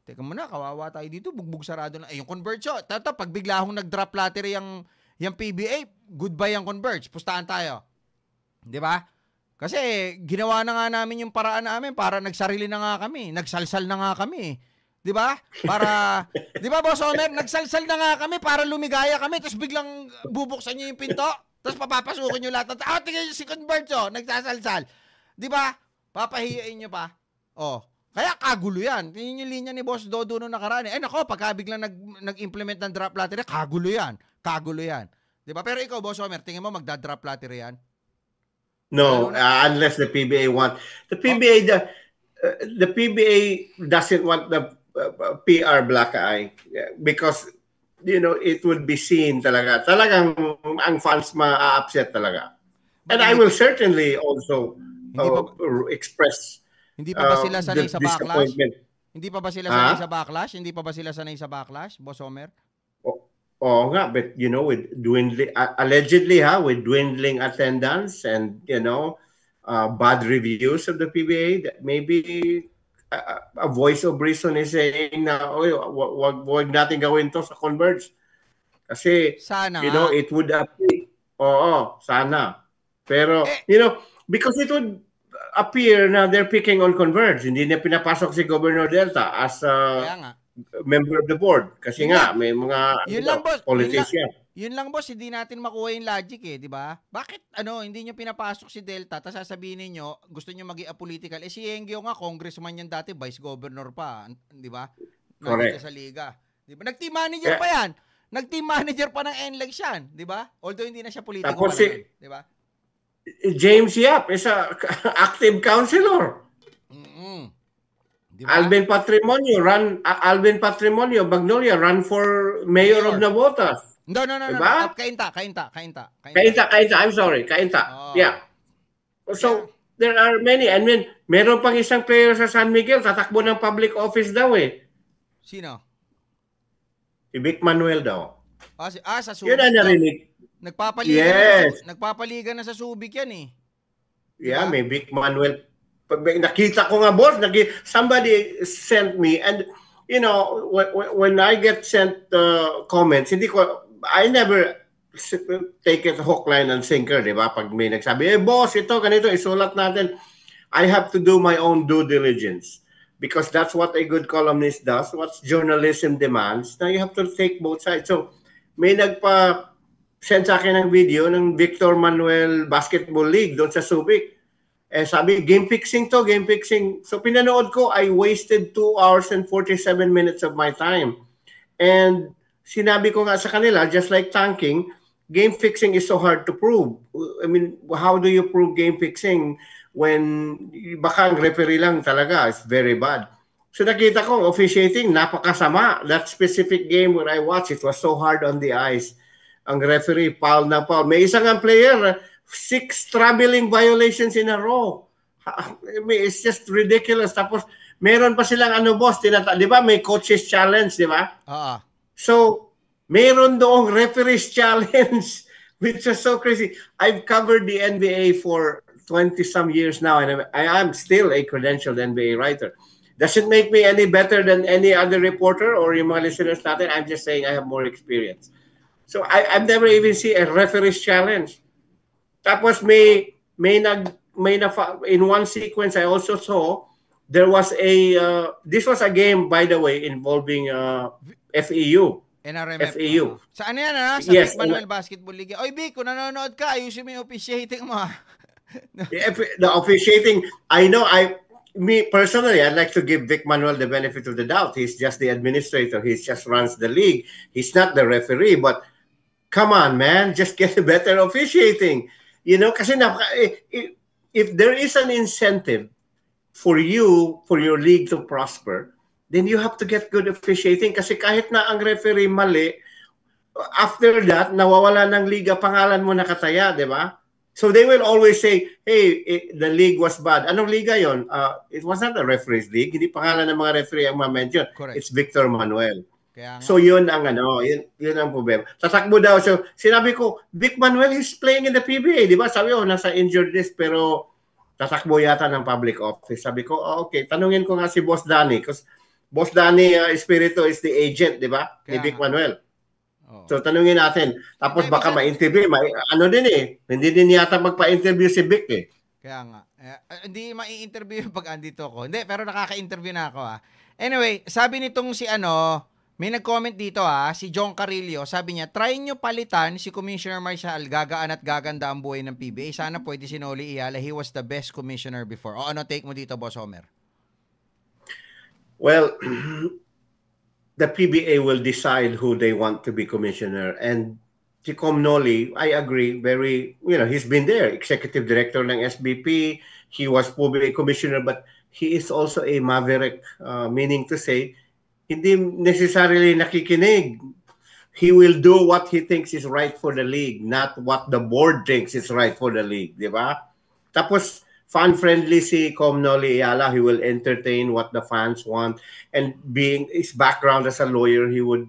Teka muna, kawawa tayo dito, bugbog sarado na. Eh, yung Converge, oh. Tata, pag bigla akong nag-drop lottery yung, yung PBA, goodbye ang Converge. Pustahan tayo. Di ba? Kasi ginawa na nga namin yung paraan namin para nagsarili na nga kami, nagsalsal na nga kami. 'Di ba? Para 'di ba boss Omer, nagsalsal na nga kami para lumigaya kami tapos biglang bubuksan niyo yung pinto, tapos papapasukin niyo lahat. Ah, oh, tingnan niyo si Convert oh, nagsasalsal. 'Di ba? Papahiyain niyo pa. Oh. Kaya kagulo yan. Yun yung linya ni Boss Dodo noong nakaraan. Eh. eh nako, pagka biglang nag, nag-implement ng drop lottery, kagulo yan. Kagulo yan. 'Di ba? Pero ikaw, Boss Omer, tingin mo magda-drop lottery yan? No, ano? uh, unless the PBA want the oh. PBA the uh, the PBA doesn't want the uh, uh PR black eye because you know it would be seen talaga. Talagang ang fans ma-upset talaga. And I will certainly also uh, express Hindi pa ba uh, sila sanay sa backlash? Hindi pa ba sila sanay sa backlash? Hindi pa ba sila sanay sa backlash, Boss Homer? Oo nga, but you know, with dwindling, uh, allegedly ha, with dwindling attendance and, you know, uh, bad reviews of the PBA, that maybe a, a voice of reason is saying na, oy, wag, wag natin gawin to sa Converge. Kasi, sana, you know, ha? it would appear. Oo, sana. Pero, eh, you know, because it would appear na they're picking on Converge. Hindi na pinapasok si Governor Delta as a, member of the board. Kasi nga, may mga yun lang, boss, policies yun lang, yun lang boss, hindi natin makuha yung logic eh, di ba? Bakit ano, hindi niyo pinapasok si Delta tapos sasabihin niyo gusto niyo maging apolitical. Eh si Engyo nga congressman yan dati, vice governor pa, di ba? Correct. sa liga. Di ba? Nag-team manager yeah. pa yan. Nag-team manager pa ng NLEX yan, di ba? Although hindi na siya politiko Tapos pa si, di ba? James Yap isa active councilor. Mm-mm. Diba? Alvin Patrimonio, run, Alvin Patrimonio, Magnolia, run for mayor sure. of Navotas. No, no, no, diba? no. Oh, no. Kainta, kainta, kainta, kainta. Kainta, kainta. I'm sorry, kainta. Oh. Yeah. So, yeah. there are many. And mean, meron pang isang player sa San Miguel, tatakbo ng public office daw eh. Sino? Si Vic Manuel daw. Ah, si, ah sa Subic. Yun ang narinig. Nagpapaliga, yes. na, sa, nagpapaliga na sa Subic yan eh. Diba? Yeah, may Vic Manuel nakita ko nga boss, nag- somebody sent me and you know, when, when I get sent uh, comments, hindi ko, I never take it hook, line, and sinker, di ba? Pag may nagsabi, eh boss, ito, ganito, isulat natin. I have to do my own due diligence because that's what a good columnist does, what journalism demands. Now you have to take both sides. So may nagpa-send sa akin ng video ng Victor Manuel Basketball League doon sa Subic eh, sabi, game fixing to, game fixing. So pinanood ko, I wasted 2 hours and 47 minutes of my time. And sinabi ko nga sa kanila, just like tanking, game fixing is so hard to prove. I mean, how do you prove game fixing when baka ang referee lang talaga, it's very bad. So nakita ko, officiating, napakasama. That specific game where I watched, it was so hard on the ice. Ang referee, foul na foul. May isang player, six traveling violations in a row. It's just ridiculous. Tapos, meron pa silang ano, boss, tinata, di ba? May coaches challenge, di ba? Uh-huh. So, meron doong referees challenge, which is so crazy. I've covered the NBA for 20 some years now, and I am still a credentialed NBA writer. Does it make me any better than any other reporter or yung mga listeners natin? I'm just saying I have more experience. So I, I've never even seen a referee's challenge. Tapos may may nag may na in one sequence I also saw there was a uh, this was a game by the way involving uh, FEU. NRMF. FEU. Sa ano yan, ha? Sa yes. Vic Manuel Basketball League. Oy, Vic, kung nanonood ka, ayusin mo yung officiating mo, ah. the, the officiating, I know, I, me personally, I'd like to give Vic Manuel the benefit of the doubt. He's just the administrator. He just runs the league. He's not the referee. But come on, man, just get a better officiating. You know, kasi napaka, eh, eh, if, there is an incentive for you, for your league to prosper, then you have to get good officiating. Kasi kahit na ang referee mali, after that, nawawala ng liga, pangalan mo nakataya, di ba? So they will always say, hey, it, eh, the league was bad. Anong liga yon? Uh, it was not the referees league. Hindi pangalan ng mga referee ang ma-mention. Correct. It's Victor Manuel. Kaya nga. So yun ang ano, yun, yun ang problema. Tatakbo daw. So sinabi ko, Vic Manuel is playing in the PBA, di ba? Sabi ko, nasa injured list pero tatakbo yata ng public office. Sabi ko, oh, okay, tanungin ko nga si Boss Danny because Boss Danny uh, Espirito is the agent, di ba? Ni Vic Manuel. Oh. So tanungin natin. Tapos okay, baka ma-interview, ma ano din eh, hindi din yata magpa-interview si Vic eh. Kaya nga. Uh, hindi mai-interview pag andito ako. Hindi, pero nakaka-interview na ako ah. Anyway, sabi nitong si ano, may nag-comment dito ha, ah, si John Carillo, sabi niya, try nyo palitan si Commissioner Marshall, gagaan at gaganda ang buhay ng PBA. Sana pwede Noli Iyala, he was the best commissioner before. O ano take mo dito, Boss Homer? Well, the PBA will decide who they want to be commissioner. And si Comnoli, I agree, very, you know, he's been there, executive director ng SBP, he was PBA commissioner, but he is also a maverick, uh, meaning to say, hindi necessarily nakikinig. He will do what he thinks is right for the league, not what the board thinks is right for the league, di ba? Tapos, fan-friendly si Comnoli Ayala. He will entertain what the fans want. And being his background as a lawyer, he would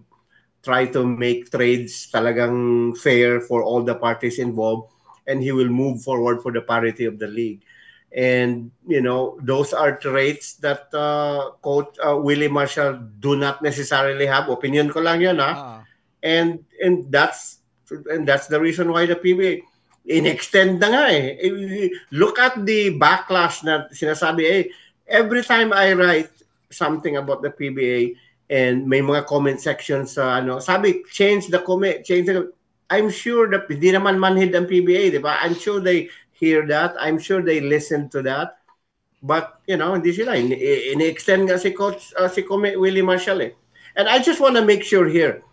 try to make trades talagang fair for all the parties involved and he will move forward for the parity of the league and you know those are traits that uh, coach uh, Willie Marshall do not necessarily have opinion ko lang yun ha uh-huh. and and that's and that's the reason why the PBA inextend na nga eh. eh look at the backlash na sinasabi eh every time I write something about the PBA and may mga comment section sa uh, ano sabi change the comment change the I'm sure that hindi naman manhid ang PBA, di ba? I'm sure they hear that. I'm sure they listen to that. But, you know, hindi sila. In, in-extend nga si Coach, uh, si Kome, Willie Marshall eh. And I just want to make sure here,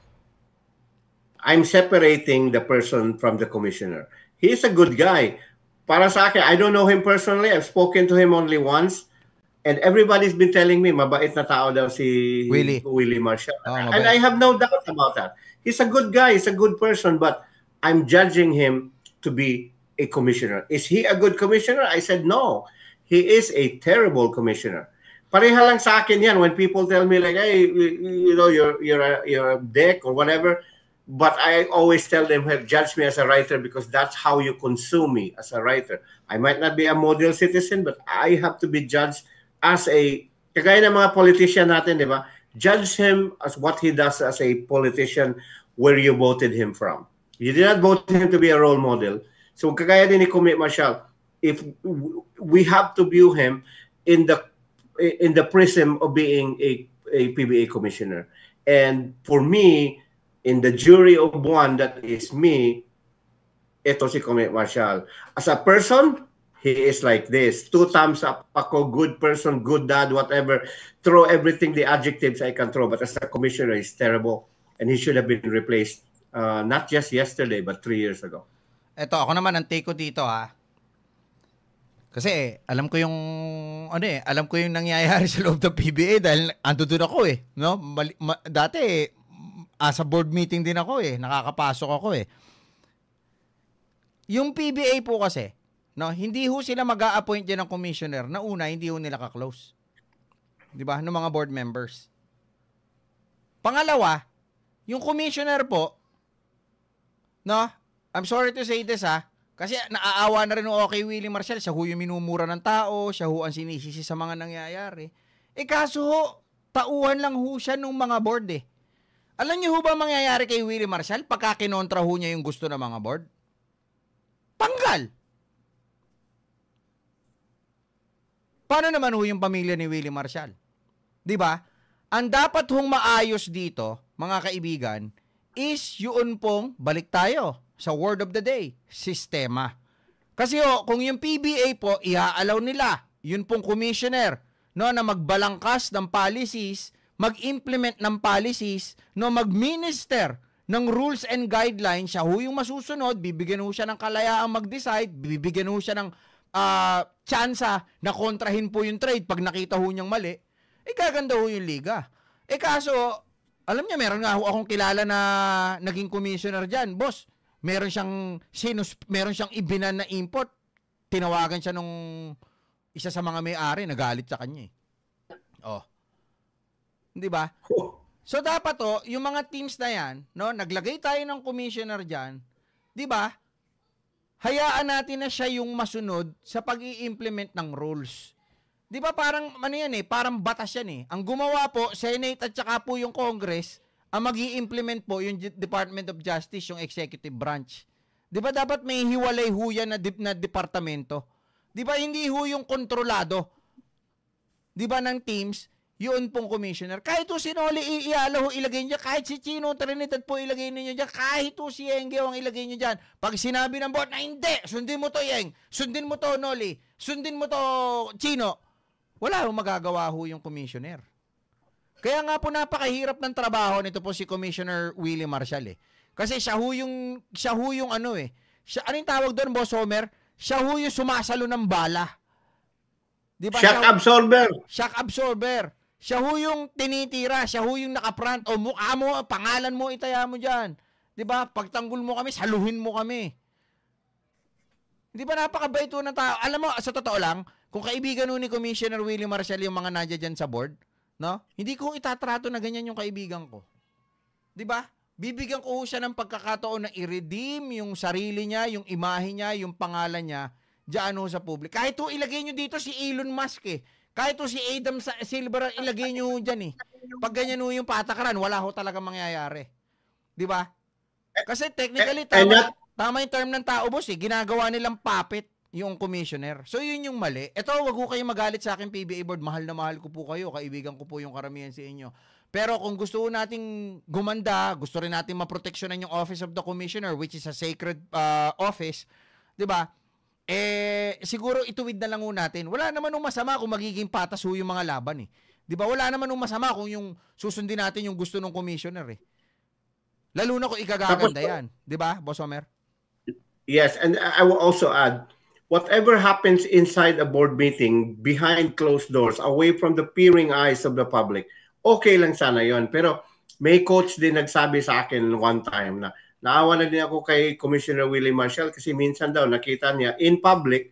I'm separating the person from the commissioner. He's a good guy. Para sa akin, I don't know him personally. I've spoken to him only once. And everybody's been telling me, mabait na tao daw si Willie, Willie Marshall. Oh, and I have no doubt about that. He's a good guy. He's a good person. But I'm judging him to be a commissioner. Is he a good commissioner? I said, no. He is a terrible commissioner. Pareha lang sa akin yan when people tell me like, hey, you, know, you're, you're, a, you're a dick or whatever. But I always tell them, hey, judge me as a writer because that's how you consume me as a writer. I might not be a model citizen, but I have to be judged as a, kagaya ng mga politician natin, di ba? Judge him as what he does as a politician where you voted him from. You did not vote him to be a role model. So kagaya din ni Commit Marshall, if we have to view him in the in the prism of being a, a PBA commissioner. And for me, in the jury of one that is me, ito si Comet Marshall. As a person, he is like this. Two thumbs up ako, good person, good dad, whatever. Throw everything, the adjectives I can throw. But as a commissioner, he's terrible. And he should have been replaced uh, not just yesterday, but three years ago. eto ako naman, ang take ko dito ha. Kasi eh, alam ko yung, ano eh, alam ko yung nangyayari sa loob ng PBA dahil ando doon ako eh. No? Mali, ma, dati eh, as a board meeting din ako eh. Nakakapasok ako eh. Yung PBA po kasi, no, hindi ho sila mag appoint din ng commissioner na una, hindi ho nila ka-close. 'Di ba? Ng mga board members. Pangalawa, yung commissioner po, no, I'm sorry to say this ha, kasi naaawa na rin ng okay Willie Marcel, siya huyo minumura ng tao, siya ho ang sinisisi sa mga nangyayari. Eh kaso ho, tauhan lang ho siya ng mga board eh. Alam niyo ho ba mangyayari kay Willie Marcel pagka kinontra ho niya yung gusto ng mga board? Tanggal! Paano naman ho yung pamilya ni Willie Marshall? 'Di ba? Ang dapat hong maayos dito, mga kaibigan, is yun pong balik tayo sa word of the day, sistema. Kasi ho, oh, kung yung PBA po, iaalaw nila, yun pong commissioner, no, na magbalangkas ng policies, mag-implement ng policies, no, mag-minister ng rules and guidelines, siya ho yung masusunod, bibigyan ho siya ng kalayaang mag-decide, bibigyan ho siya ng uh, tsansa na kontrahin po yung trade pag nakita ho niyang mali, eh gaganda ho yung liga. Eh kaso, alam niya, meron nga ho akong kilala na naging commissioner dyan. Boss, meron siyang sinus, meron siyang ibinan na import. Tinawagan siya nung isa sa mga may-ari, nagalit sa kanya eh. Oh. 'Di ba? So dapat to, oh, yung mga teams na 'yan, no, naglagay tayo ng commissioner diyan, 'di ba? Hayaan natin na siya yung masunod sa pag implement ng rules. 'Di ba parang ano 'yan eh, parang batas 'yan eh. Ang gumawa po Senate at saka po yung Congress, ang mag implement po yung Department of Justice, yung executive branch. Di ba dapat may hiwalay ho yan na, dip, na departamento? Di ba hindi ho yung kontrolado? Di ba ng teams? Yun pong commissioner. Kahit po si Noli Iialo ho ilagay niya, kahit si Chino Trinidad po ilagay niyo diyan, kahit po si Yenge ang ilagay niyo diyan. Pag sinabi ng board na hindi, sundin mo to Yeng, sundin mo to Noli, sundin mo to Chino, wala ho magagawa ho yung commissioner. Kaya nga po napakahirap ng trabaho nito po si Commissioner Willie Marshall eh. Kasi siya ho yung, siya ho yung ano eh. Siya, anong tawag doon, Boss Homer? Siya ho yung sumasalo ng bala. Di ba? Shock siya, absorber. Shock absorber. Siya ho yung tinitira, siya ho yung nakaprant. O mukha mo, pangalan mo, itaya mo dyan. Di ba? Pagtanggol mo kami, saluhin mo kami. Di ba napakabaito ng tao? Alam mo, sa totoo lang, kung kaibigan nun ni Commissioner Willie Marshall yung mga nandiyan dyan sa board, No? Hindi ko itatrato na ganyan yung kaibigan ko. 'Di ba? Bibigyan ko siya ng pagkakataon na i-redeem yung sarili niya, yung imahe niya, yung pangalan niya diyan sa public. Kahit to ilagay niyo dito si Elon Musk eh. Kahit to si Adam Silver ilagay niyo diyan eh. Pag ganyan yung patakaran, wala ho talaga mangyayari. 'Di ba? Kasi technically eh, eh, tama, eh, tama yung term ng tao boss eh. Ginagawa nilang puppet yung commissioner. So yun yung mali. Ito, wag ko kayong magalit sa akin PBA board. Mahal na mahal ko po kayo. Kaibigan ko po yung karamihan sa inyo. Pero kung gusto nating gumanda, gusto rin natin maproteksyonan yung office of the commissioner which is a sacred uh, office, 'di ba? Eh siguro ituwid na lang natin. Wala naman ng masama kung magiging patas ho yung mga laban eh. 'Di ba? Wala naman ng masama kung yung susundin natin yung gusto ng commissioner eh. Lalo na kung igagaganda yan, 'di ba, Boss Homer? Yes, and I will also add whatever happens inside a board meeting, behind closed doors, away from the peering eyes of the public, okay lang sana yon Pero may coach din nagsabi sa akin one time na naawa na din ako kay Commissioner Willie Marshall kasi minsan daw nakita niya in public,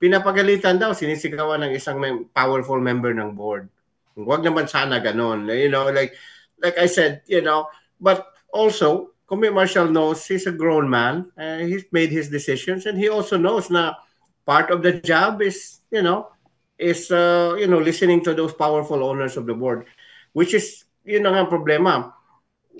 pinapagalitan daw, sinisigawan ng isang mem- powerful member ng board. Huwag naman sana ganun. You know, like, like I said, you know, but also, Commissioner Marshall knows he's a grown man. Uh, he's made his decisions and he also knows na part of the job is you know is uh, you know listening to those powerful owners of the board, which is yun ang problema.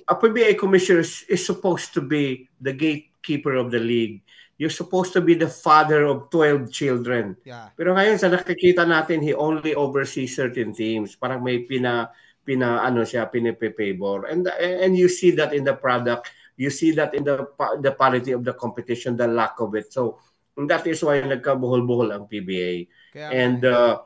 A PBA commissioner is, is supposed to be the gatekeeper of the league. You're supposed to be the father of 12 children. Yeah. Pero ngayon sa nakikita natin, he only oversees certain teams. Parang may pina pina ano siya pinipavor. And and you see that in the product, you see that in the the parity of the competition, the lack of it. So And that is why nagkabuhol-buhol ang PBA. Kaya, And eh. uh,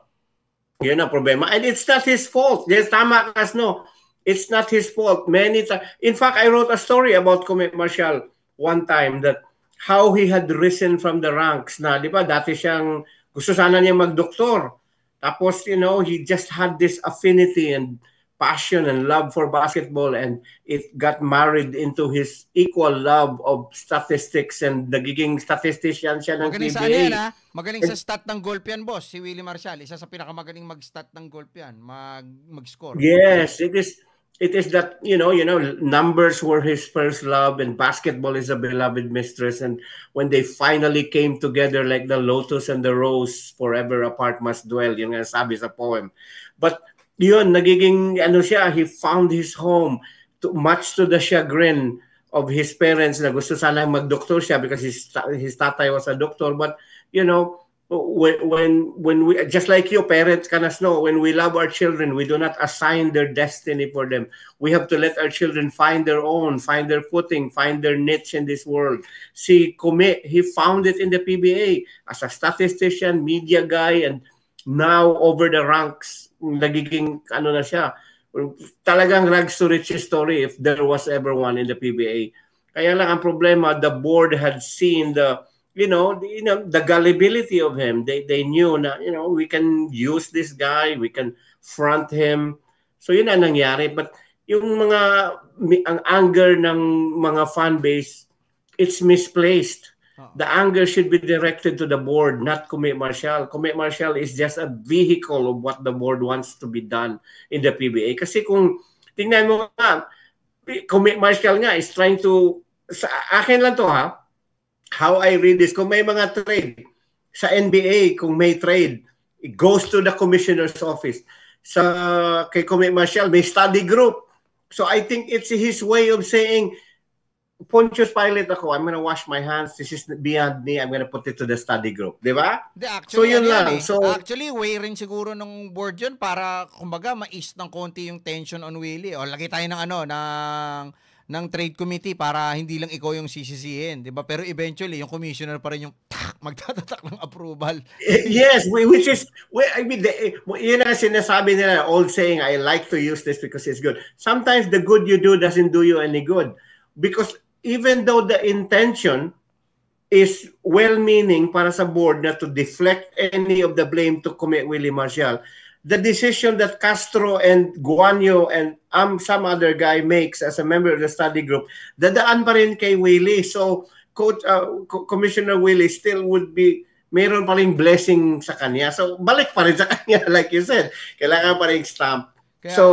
yun ang problema. And it's not his fault. Yes, tama ka, no. It's not his fault. Many times. In fact, I wrote a story about Comet Marshall one time that how he had risen from the ranks na, di ba, dati siyang, gusto sana niya magdoktor. Tapos, you know, he just had this affinity and passion and love for basketball and it got married into his equal love of statistics and nagiging statistician siya ng Magaling PBA. Ano ah? Magaling sa yan, ha? Magaling and, sa stat ng golf yan, boss. Si Willie Marshall, isa sa pinakamagaling mag-stat ng golf yan, mag, mag-score. Yes, it is it is that you know you know numbers were his first love and basketball is a beloved mistress and when they finally came together like the lotus and the rose forever apart must dwell yung nga sabi sa poem but yun, nagiging ano siya, he found his home to, much to the chagrin of his parents na gusto sana magdoktor siya because his, his tatay was a doctor. But, you know, when, when, when we, just like you, parents can us know, when we love our children, we do not assign their destiny for them. We have to let our children find their own, find their footing, find their niche in this world. See, Kome, he found it in the PBA as a statistician, media guy, and now over the ranks nagiging ano na siya. Talagang rags to riches story if there was ever one in the PBA. Kaya lang ang problema, the board had seen the you know, the, you know, the gullibility of him. They they knew na, you know, we can use this guy, we can front him. So yun ang nangyari. But yung mga, ang anger ng mga fan base, it's misplaced. The anger should be directed to the board, not commit martial. Commit martial is just a vehicle of what the board wants to be done in the PBA. Kasi kung, tingnan mo nga, commit martial nga is trying to, sa akin lang to ha, how I read this, kung may mga trade, sa NBA, kung may trade, it goes to the commissioner's office. Sa, kay commit martial, may study group. So I think it's his way of saying, Pontius Pilate ako, I'm gonna wash my hands. This is beyond me. I'm gonna put it to the study group. Di ba? so, yun ano lang. Eh. So, actually, way rin siguro nung board yun para, kumbaga, ma-ease ng konti yung tension on Willie. O, lagi tayo ng ano, ng ng trade committee para hindi lang ikaw yung sisisihin, 'di ba? Pero eventually yung commissioner pa rin yung tak magtatatak ng approval. Yes, which is I mean the, eh, yun ang sinasabi nila old saying I like to use this because it's good. Sometimes the good you do doesn't do you any good because even though the intention is well-meaning para sa board na to deflect any of the blame to commit Willie Marshall, the decision that Castro and Guanyo and um, some other guy makes as a member of the study group, dadaan pa rin kay Willie. So, Coach, uh, Commissioner Willie still would be meron pa rin blessing sa kanya. So, balik pa rin sa kanya, like you said. Kailangan pa rin stamp. Kaya, so,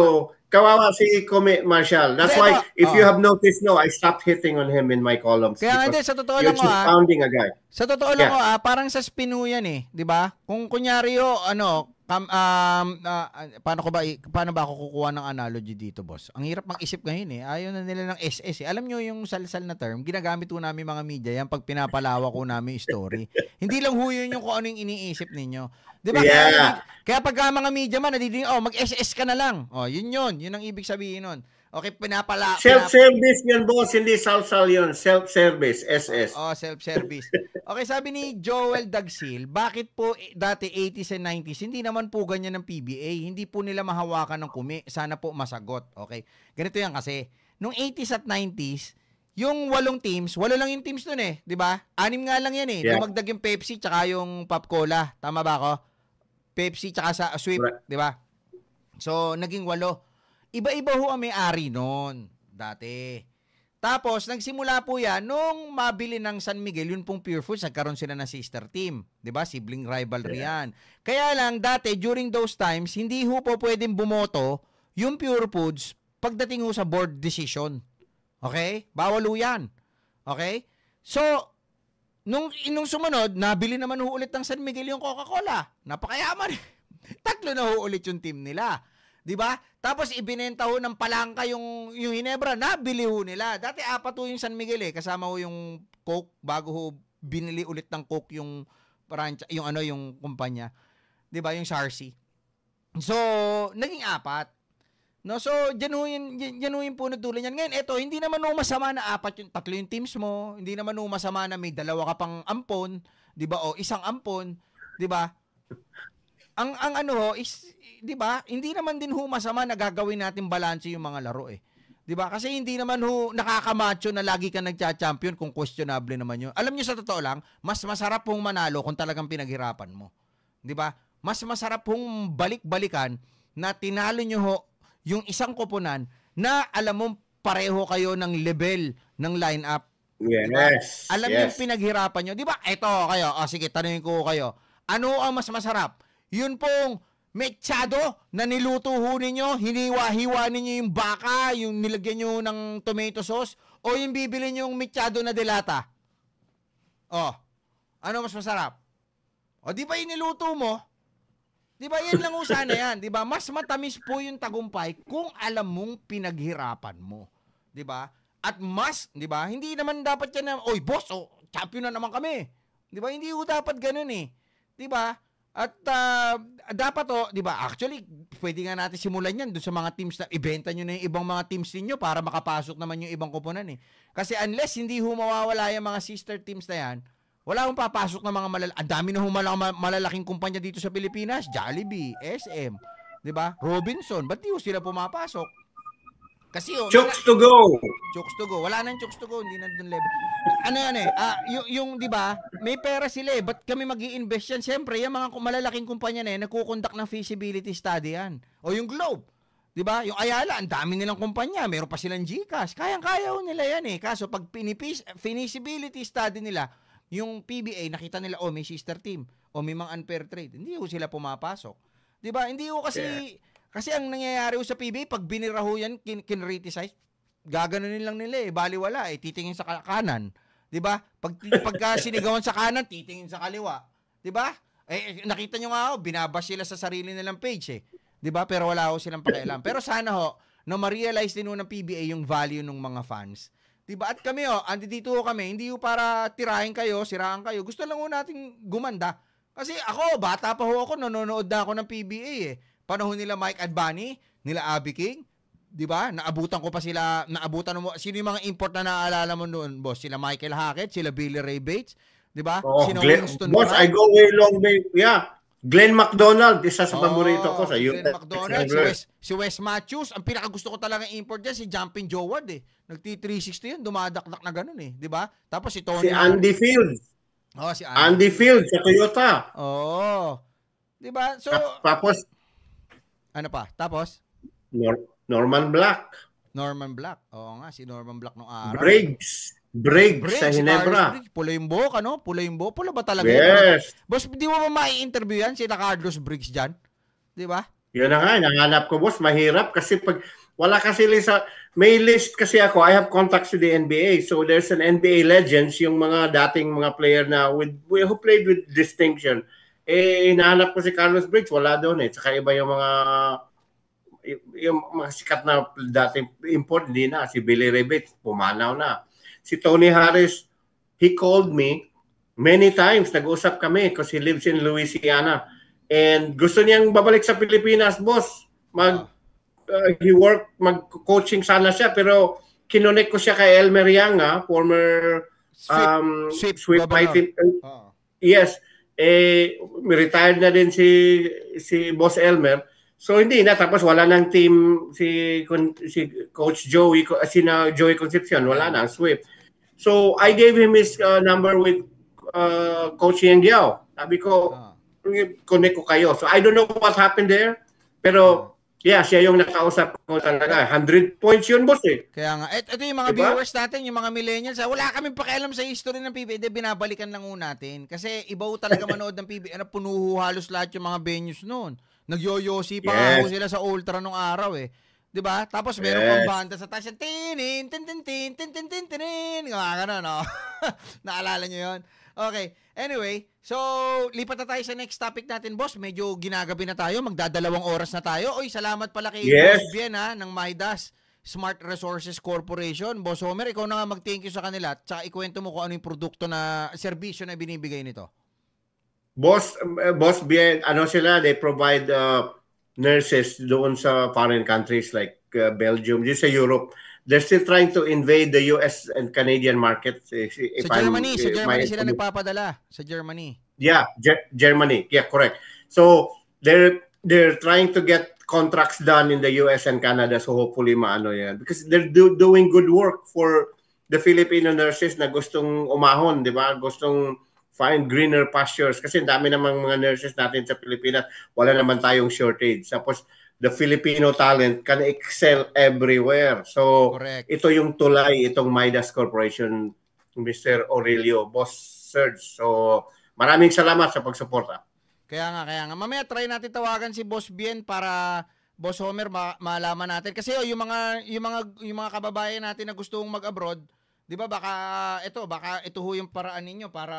Kawawa si Come Marshall. That's why, if you oh. have noticed, no, I stopped hitting on him in my columns. Kaya hindi, sa totoo lang mo, oh, ah. pounding a guy. Sa totoo yeah. lang oh, ah, mo, parang sa spinu yan eh, di ba? Kung kunyari, oh, ano, Kam, um, uh, paano ko ba paano ba ako kukuha ng analogy dito, boss? Ang hirap mag-isip ngayon eh. Ayaw na nila ng SS eh. Alam nyo yung salsal na term, ginagamit po namin mga media yan pag pinapalawa ko namin story. Hindi lang ho yun yung kung ano yung iniisip ninyo. 'Di ba? Yeah. Kaya, kaya pag mga media man nadidinig, oh, mag-SS ka na lang. Oh, yun yun. Yun ang ibig sabihin nun. Okay, pinapala. Self-service pinap- yan, boss. Hindi salsal yun. Self-service, SS. Oh, self-service. Okay, sabi ni Joel Dagsil, bakit po eh, dati 80s and 90s, hindi naman po ganyan ng PBA. Hindi po nila mahawakan ng kumi. Sana po masagot. Okay. Ganito yan kasi. Nung 80s at 90s, yung walong teams, walo lang yung teams nun eh. ba? Diba? Anim nga lang yan eh. Yeah. Dumagdag yung Pepsi tsaka yung Pop Cola. Tama ba ako? Pepsi tsaka sa Swift. Right. ba? Diba? So, naging walo. Iba-iba ho ang may-ari noon dati. Tapos, nagsimula po yan nung mabili ng San Miguel, yun pong Pure Foods, nagkaroon sila ng sister team. ba diba? Sibling rivalry yeah. yan. Kaya lang, dati, during those times, hindi ho po pwedeng bumoto yung Pure Foods pagdating ho sa board decision. Okay? Bawal ho yan. Okay? So, nung, nung sumunod, nabili naman ho ulit ng San Miguel yung Coca-Cola. Napakayaman. Tatlo na ho ulit yung team nila. 'di ba? Tapos ibinenta ho ng palangka yung yung Hinebra, nabili ho nila. Dati apat ho yung San Miguel eh, kasama ho yung Coke bago ho binili ulit ng Coke yung franchise, yung ano yung kumpanya. 'Di ba, yung Sarsi. So, naging apat. No, so diyan ho yun, diyan ho yung puno dulo niyan. Ngayon, eto, hindi naman ho masama na apat yung tatlo yung teams mo, hindi naman ho masama na may dalawa ka pang ampon, 'di ba? O isang ampon, 'di ba? ang ang ano ho is 'di ba? Hindi naman din ho masama na gagawin natin balanse yung mga laro eh. 'Di ba? Kasi hindi naman ho nakakamacho na lagi kang nagcha-champion kung questionable naman 'yon. Alam niyo sa totoo lang, mas masarap pong manalo kung talagang pinaghirapan mo. 'Di ba? Mas masarap pong balik-balikan na tinalo niyo ho yung isang koponan na alam mo pareho kayo ng level ng lineup. Yes. Diba? Alam yes. yung pinaghirapan niyo, Di ba? Ito kayo. O sige, tanungin ko kayo. Ano ang mas masarap? yun pong mechado na niluto ho ninyo, hiniwa-hiwa ninyo yung baka, yung nilagyan nyo ng tomato sauce, o yung bibili nyo yung mechado na delata? Oh, ano mas masarap? O, di ba yung niluto mo? Di ba yan lang sana yan? Di ba? Mas matamis po yung tagumpay kung alam mong pinaghirapan mo. Di ba? At mas, di ba? Hindi naman dapat yan na, oy boss, oh, champion na naman kami. Di ba? Hindi ko dapat ganun eh. Di ba? At uh, dapat o, oh, di ba, actually, pwede nga natin simulan yan doon sa mga teams na ibenta nyo na yung ibang mga teams niyo para makapasok naman yung ibang kuponan eh. Kasi unless hindi humawawala yung mga sister teams na yan, wala akong papasok ng mga malala- ang dami na humalang malalaking kumpanya dito sa Pilipinas, Jollibee, SM, 'di ba? Robinson, ba't di sila pumapasok? Kasi oh, chokes to go. Chokes to go. Wala nang chokes to go, hindi na doon level. Ano yan eh, ah, yung, yung 'di ba? May pera sila eh, but kami magi-invest yan? Siyempre, yung mga malalaking kumpanya na eh, nagko-conduct ng feasibility study yan. O yung Globe, 'di ba? Yung Ayala, ang dami nilang kumpanya, meron pa silang GCash. Kayang-kaya nila yan eh. Kaso pag pinipis feasibility study nila, yung PBA nakita nila oh may sister team o oh, may mga unfair trade. Hindi ho sila pumapasok. 'Di ba? Hindi ho kasi yeah kasi ang nangyayari sa PBA, pag binira ho yan, kin- kinriticize, gaganunin lang nila eh. Baliwala eh, titingin sa kanan. 'Di ba? Pag pagka sinigawan sa kanan, titingin sa kaliwa. 'Di ba? Eh, eh nakita niyo nga ho, binabas sila sa sarili nilang page eh. 'Di ba? Pero wala ho silang pakialam. Pero sana ho na ma-realize din ho ng PBA yung value ng mga fans. 'Di ba? At kami ho, andi dito ho kami, hindi ho para tirahin kayo, siraan kayo. Gusto lang ho nating gumanda. Kasi ako, bata pa ho ako, nanonood na ako ng PBA eh. Panahon nila Mike and Bunny, nila Abby King, 'di ba? Naabutan ko pa sila, naabutan mo sino yung mga import na naaalala mo noon, boss? Sila Michael Hackett, sila Billy Ray Bates, 'di ba? Oh, sino Glenn, Winston Boss, Duran? I go way long way. Yeah. Glenn McDonald, isa sa oh, paborito ko sa Glenn US. McDonald, si Wes, si Wes Matthews, ang pinaka gusto ko talaga import diyan si Jumping Joe Ward eh. Nagti-360 'yun, dumadakdak na ganoon eh, 'di ba? Tapos si Tony Si Andy Fields. Oh, si Andy, Andy Fields sa Toyota. Oh. 'Di ba? So tapos ano pa? Tapos? Nor- Norman Black. Norman Black. Oo nga, si Norman Black nung araw. Briggs. Briggs, Briggs sa Ginebra. Si pula yung buhok, ano? Pula yung buhok. Pula ba talaga? Yes. Yun? Boss, di mo ba mai-interview yan? Sila Carlos Briggs dyan? Di ba? Yun na nga, nanganap ko, boss. Mahirap kasi pag wala kasi sa may list kasi ako I have contacts with the NBA so there's an NBA legends yung mga dating mga player na with who played with distinction eh, hinahanap ko si Carlos Bridge, wala doon eh. Tsaka iba yung mga yung mga sikat na dating import, hindi na. Si Billy Rebit, pumanaw na. Si Tony Harris, he called me many times. Nag-usap kami kasi he lives in Louisiana. And gusto niyang babalik sa Pilipinas, boss. Mag, uh, he work, mag-coaching sana siya. Pero kinonek ko siya kay Elmer Yang, ha, ah, former um, sweep, sweep, sweep my team. Uh, yes eh retired na din si si Boss Elmer. So hindi na tapos wala nang team si si coach Joey si na Joey Concepcion, wala na sweep. So I gave him his uh, number with uh, coach Yang Giao. Sabi ko, ah. connect ko kayo. So I don't know what happened there, pero Yeah, siya yung nakausap ko talaga. 100 points yun, boss eh. Kaya nga. Et, ito yung mga diba? viewers natin, yung mga millennials. Wala kaming pakialam sa history ng PBA. Hindi, binabalikan lang una natin. Kasi iba talaga manood ng PBA. Ano, punuho halos lahat yung mga venues noon. Nagyoyosi pa yes. sila sa ultra nung araw eh. 'Di ba? Tapos meron yes. pang banda sa taas, tinin, tin tin tin tin tin tin tin. Gano'n, no? Naalala niyo 'yon? Okay. Anyway, so lipat na tayo sa next topic natin, boss. Medyo ginagabi na tayo, magdadalawang oras na tayo. Oy, salamat pala kay yes. Bien ha ng Midas Smart Resources Corporation. Boss Homer, ikaw na nga mag-thank you sa kanila at saka ikwento mo kung ano yung produkto na serbisyo na binibigay nito. Boss uh, Boss Bien, ano sila, they provide uh, nurses doon sa foreign countries like uh, Belgium, just sa Europe they're still trying to invade the US and Canadian market. If, eh, if sa Germany, I'm, sa eh, Germany my, sila nagpapadala. Sa Germany. Yeah, G- Germany. Yeah, correct. So they're they're trying to get contracts done in the US and Canada so hopefully maano yan because they're do, doing good work for the Filipino nurses na gustong umahon, 'di ba? Gustong find greener pastures kasi dami namang mga nurses natin sa Pilipinas, wala naman tayong shortage. Tapos the Filipino talent can excel everywhere. So, Correct. ito yung tulay, itong Midas Corporation, Mr. Aurelio, Boss Serge. So, maraming salamat sa pagsuporta. Kaya nga, kaya nga. Mamaya try natin tawagan si Boss Bien para Boss Homer ma- malaman natin kasi oh, yung mga yung mga yung mga kababayan natin na gustong mag-abroad, 'di ba baka ito, baka ito ho yung paraan ninyo para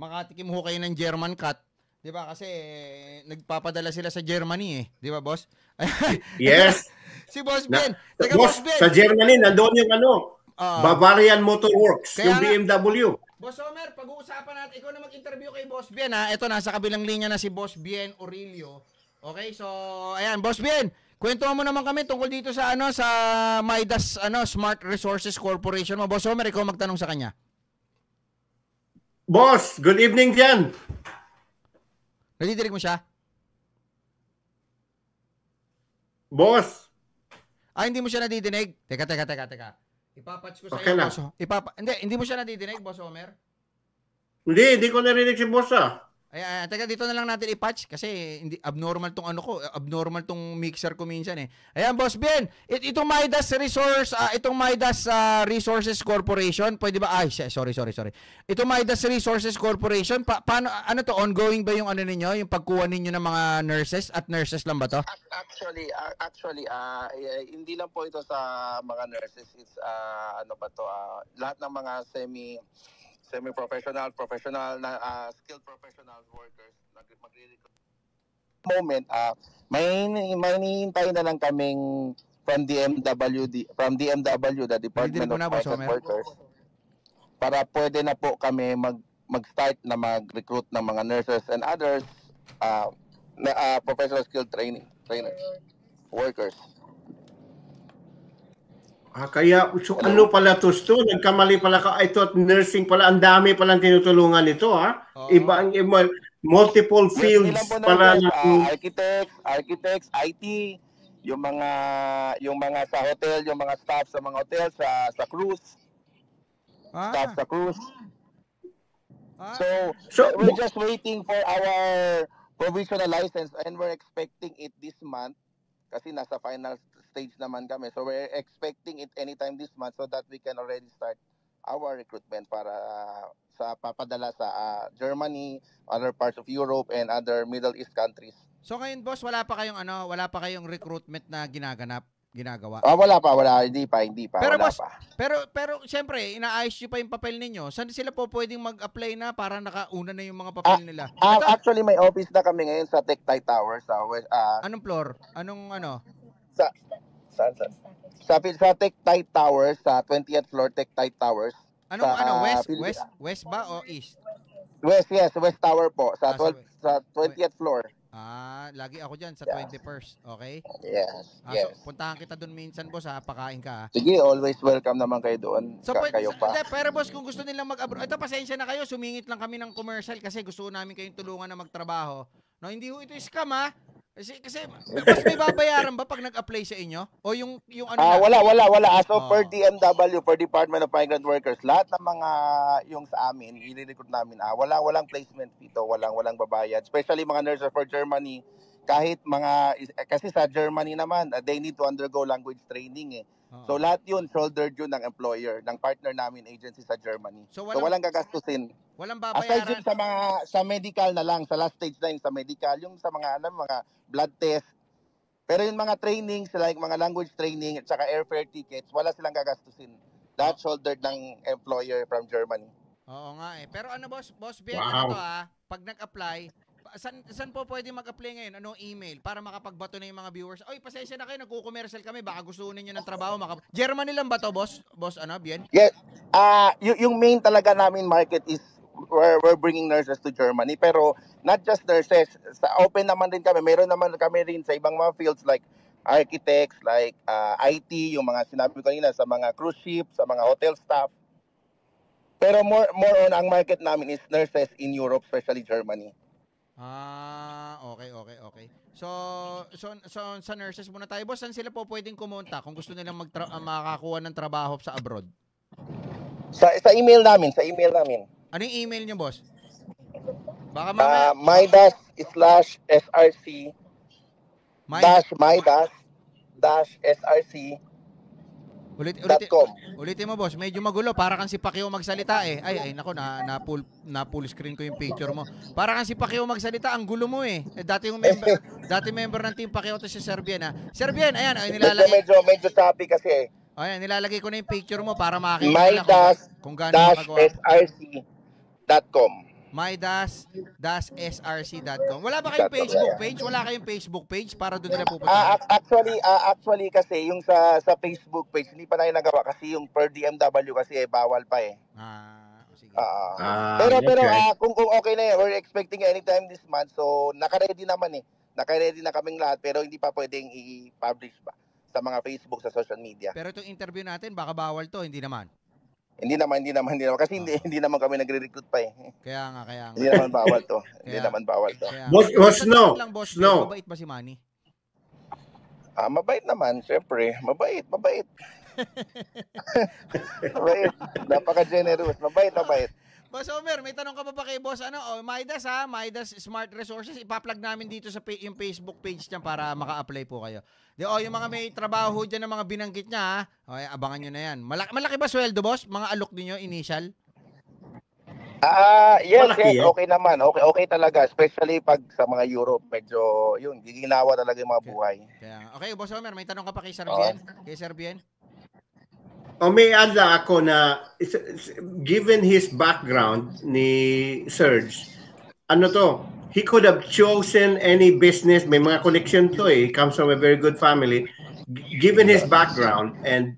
makatikim ho kayo ng German cut 'Di ba? Kasi eh, nagpapadala sila sa Germany eh, 'di ba, boss? yes. si Boss Ben. Na, Taka, boss, boss Ben. Sa Germany nandoon yung ano, uh, Bavarian Motor Works, yung BMW. Boss Omer, pag-uusapan natin. Ikaw na mag-interview kay Boss Bien ha. Ito, nasa kabilang linya na si Boss Bien Aurelio. Okay, so, ayan, Boss Bien, kwento mo naman kami tungkol dito sa, ano, sa Midas, ano, Smart Resources Corporation mo. Boss Omer, ikaw magtanong sa kanya. Boss, good evening dyan. Nadidinig mo siya? Boss! Ah, hindi mo siya nadidinig? Teka, teka, teka, teka. Ipapatch ko sa okay iyo, boss. Ipapa hindi, hindi mo siya nadidinig, boss Homer? Hindi, hindi ko narinig si boss ah. Ay, ay, teka, dito na lang natin i-patch kasi hindi, abnormal tong ano ko, abnormal tong mixer ko minsan eh. Ayan, Boss Ben, it, itong Midas Resource, uh, itong Midas uh, Resources Corporation, pwede ba? Ay, sorry, sorry, sorry. Itong Midas Resources Corporation, pa, paano, ano to, ongoing ba yung ano ninyo, yung pagkuha ninyo ng mga nurses at nurses lang ba to? Actually, uh, actually, uh, hindi lang po ito sa mga nurses, it's, uh, ano ba to, uh, lahat ng mga semi, semi-professional, professional, na uh, skilled professional workers na magre-recruit. Moment, uh, may, may hinihintay na lang kaming from DMWD, from DMW, the Department of Migrant Workers, para pwede na po kami mag mag-start na mag-recruit ng mga nurses and others uh, na, uh, professional skilled training trainers workers Ah, kaya, so ano pala to, Sto? Nagkamali pala ka. I thought nursing pala. Ang dami palang tinutulungan nito, ha? Oh. Iba ang iba, multiple fields yes, para na... Uh, architect, architects, IT, yung mga yung mga sa hotel, yung mga staff sa mga hotel, sa sa cruise. Ah. Staff sa cruise. Ah. So, so, we're just waiting for our provisional license and we're expecting it this month kasi nasa final stage naman kami. So we're expecting it anytime this month so that we can already start our recruitment para uh, sa papadala sa uh, Germany, other parts of Europe and other Middle East countries. So ngayon boss, wala pa kayong ano, wala pa kayong recruitment na ginaganap, ginagawa. Ah, wala pa, wala, hindi pa, hindi pa, pero, wala boss, pa. Pero pero siyempre, inaayos niyo pa yung papel ninyo. Saan sila po pwedeng mag-apply na para nakauna na yung mga papel ah, nila? Ah, Ito, actually may office na kami ngayon sa Tech Tower sa so, uh, ah, Anong floor? Anong ano? Sa Saan, saan? Sa, sa Tech Tide Towers, sa 20th floor Tech Tide Towers. Anong, sa, ano, West, Pilipinas. West, West ba o East? West, yes. West Tower po. Sa, ah, 12, sa, sa 20th floor. Ah, lagi ako dyan sa yeah. 21st. Okay? Yes. Ah, yes. So, puntahan kita doon minsan, boss, ha? Pakain ka, ha? Sige, always welcome naman kayo doon. So, Ka- kayo pa. Hindi, pero boss, kung gusto nilang mag-abroad, ito, pasensya na kayo, sumingit lang kami ng commercial kasi gusto namin kayong tulungan na magtrabaho. No, hindi ho ito scam, ha? Kasi, kasi mas may babayaran ba pag nag-apply sa inyo? O yung, yung ano? Ah, uh, wala, wala, wala. As of oh. per DMW, per Department of Migrant Workers, lahat ng mga yung sa amin, ililikot namin, ah, wala, walang placement dito, walang, walang babayad. Especially mga nurses for Germany, kahit mga, eh, kasi sa Germany naman, ah, they need to undergo language training eh. So lahat yun, shouldered yun ng employer, ng partner namin agency sa Germany. So walang, so, walang gagastusin. Walang babayaran? Aside sa mga, sa medical na lang, sa last stage na yun, sa medical, yung sa mga, ano, mga blood test, pero yung mga trainings, like mga language training at saka airfare tickets, wala silang gagastusin. That's shouldered ng employer from Germany. Oo nga eh. Pero ano boss, boss Ben, wow. ano to ah, pag nag-apply, san, san po pwede mag-apply ngayon? Anong email? Para makapagbato na yung mga viewers. Oy, pasensya na kayo, nagko-commercial kami. Baka gusto niyo ng trabaho. Maka- Germany lang ba to, boss? Boss, ano, Bien? Yeah. Uh, y- yung main talaga namin market is we're, we're bringing nurses to Germany. Pero not just nurses, sa open naman din kami. Meron naman kami rin sa ibang mga fields like architects, like uh, ah, IT, yung mga sinabi ko kanina sa mga cruise ship, sa mga hotel staff. Pero more more on ang market namin is nurses in Europe, especially Germany. Ah, okay, okay, okay. So, so, so sa nurses muna tayo. Boss, saan sila po pwedeng kumunta kung gusto nilang magtra- uh, makakuha ng trabaho sa abroad? Sa, sa email namin, sa email namin. Ano yung email niyo, boss? Baka ah, mamaya... Uh, my dash slash src my... dash my dash dash src ulit, ulit, .com. ulitin mo, boss. Medyo magulo. Para kang si Pacquiao magsalita eh. Ay, ay, nako, na, na, full, na full screen ko yung picture mo. Para kang si Pacquiao magsalita. Ang gulo mo eh. eh dati yung member, dati member ng team Pacquiao to si Serbian ha. Ah. Serbian, ayan, ay, nilalagay. Medyo, medyo topic kasi eh. Ayan, nilalagay ko na yung picture mo para makakita My na kung, kung gaano magagawa. MyDashSRC.com my-src.com. Wala ba kayong Facebook page? Wala kayong Facebook page para doon nila pupunta? Uh, actually, uh, actually kasi yung sa sa Facebook page, hindi pa tayo nagawa kasi yung per DMW kasi eh, bawal pa eh. Ah, sige. Uh, ah, pero okay. pero uh, kung, kung okay na eh, we're expecting anytime this month. So, naka-ready naman eh. Naka-ready na kaming lahat pero hindi pa pwedeng i-publish ba sa mga Facebook, sa social media. Pero itong interview natin, baka bawal to, hindi naman. Hindi naman, hindi naman, hindi naman. Kasi hindi, ah. hindi naman kami nagre-recruit pa eh. Kaya nga, kaya nga. hindi naman bawal to. hindi naman bawal to. Kaya, boss, boss, no. boss, no. Mabait ba si Manny? Ah, mabait naman, syempre. Mabait, mabait. mabait. Napaka-generous. Mabait, mabait. Boss Omer, may tanong ka pa ba kay Boss? Ano, oh, Maidas ha, Maidas Smart Resources. Ipa-plug namin dito sa pa- yung Facebook page niya para maka-apply po kayo. Di, oh, yung mga may trabaho diyan ng mga binanggit niya ha, okay, abangan niyo na yan. Malaki, malaki ba sweldo, boss? Mga alok ninyo, initial? Ah, uh, yes, Malaki, yes, eh. okay naman. Okay, okay talaga, especially pag sa mga Europe, medyo yun, giginawa talaga yung mga buhay. Kaya, okay, Boss Omer, may tanong ka pa kay Serbian? Uh, kay Serbian? umiad oh, lang ako na given his background ni Serge, ano to, he could have chosen any business. May mga connection to eh. He comes from a very good family. Given his background and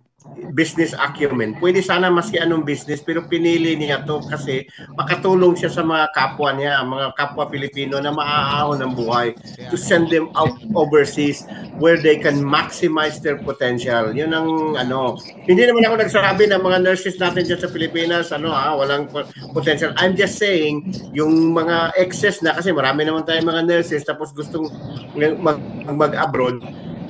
business acumen. Pwede sana maski anong business pero pinili niya to kasi makatulong siya sa mga kapwa niya, mga kapwa Pilipino na maaahon ng buhay to send them out overseas where they can maximize their potential. Yun ang ano. Hindi naman ako nagsabi na mga nurses natin dyan sa Pilipinas, ano ha, walang potential. I'm just saying, yung mga excess na kasi marami naman tayong mga nurses tapos gustong mag- mag-abroad,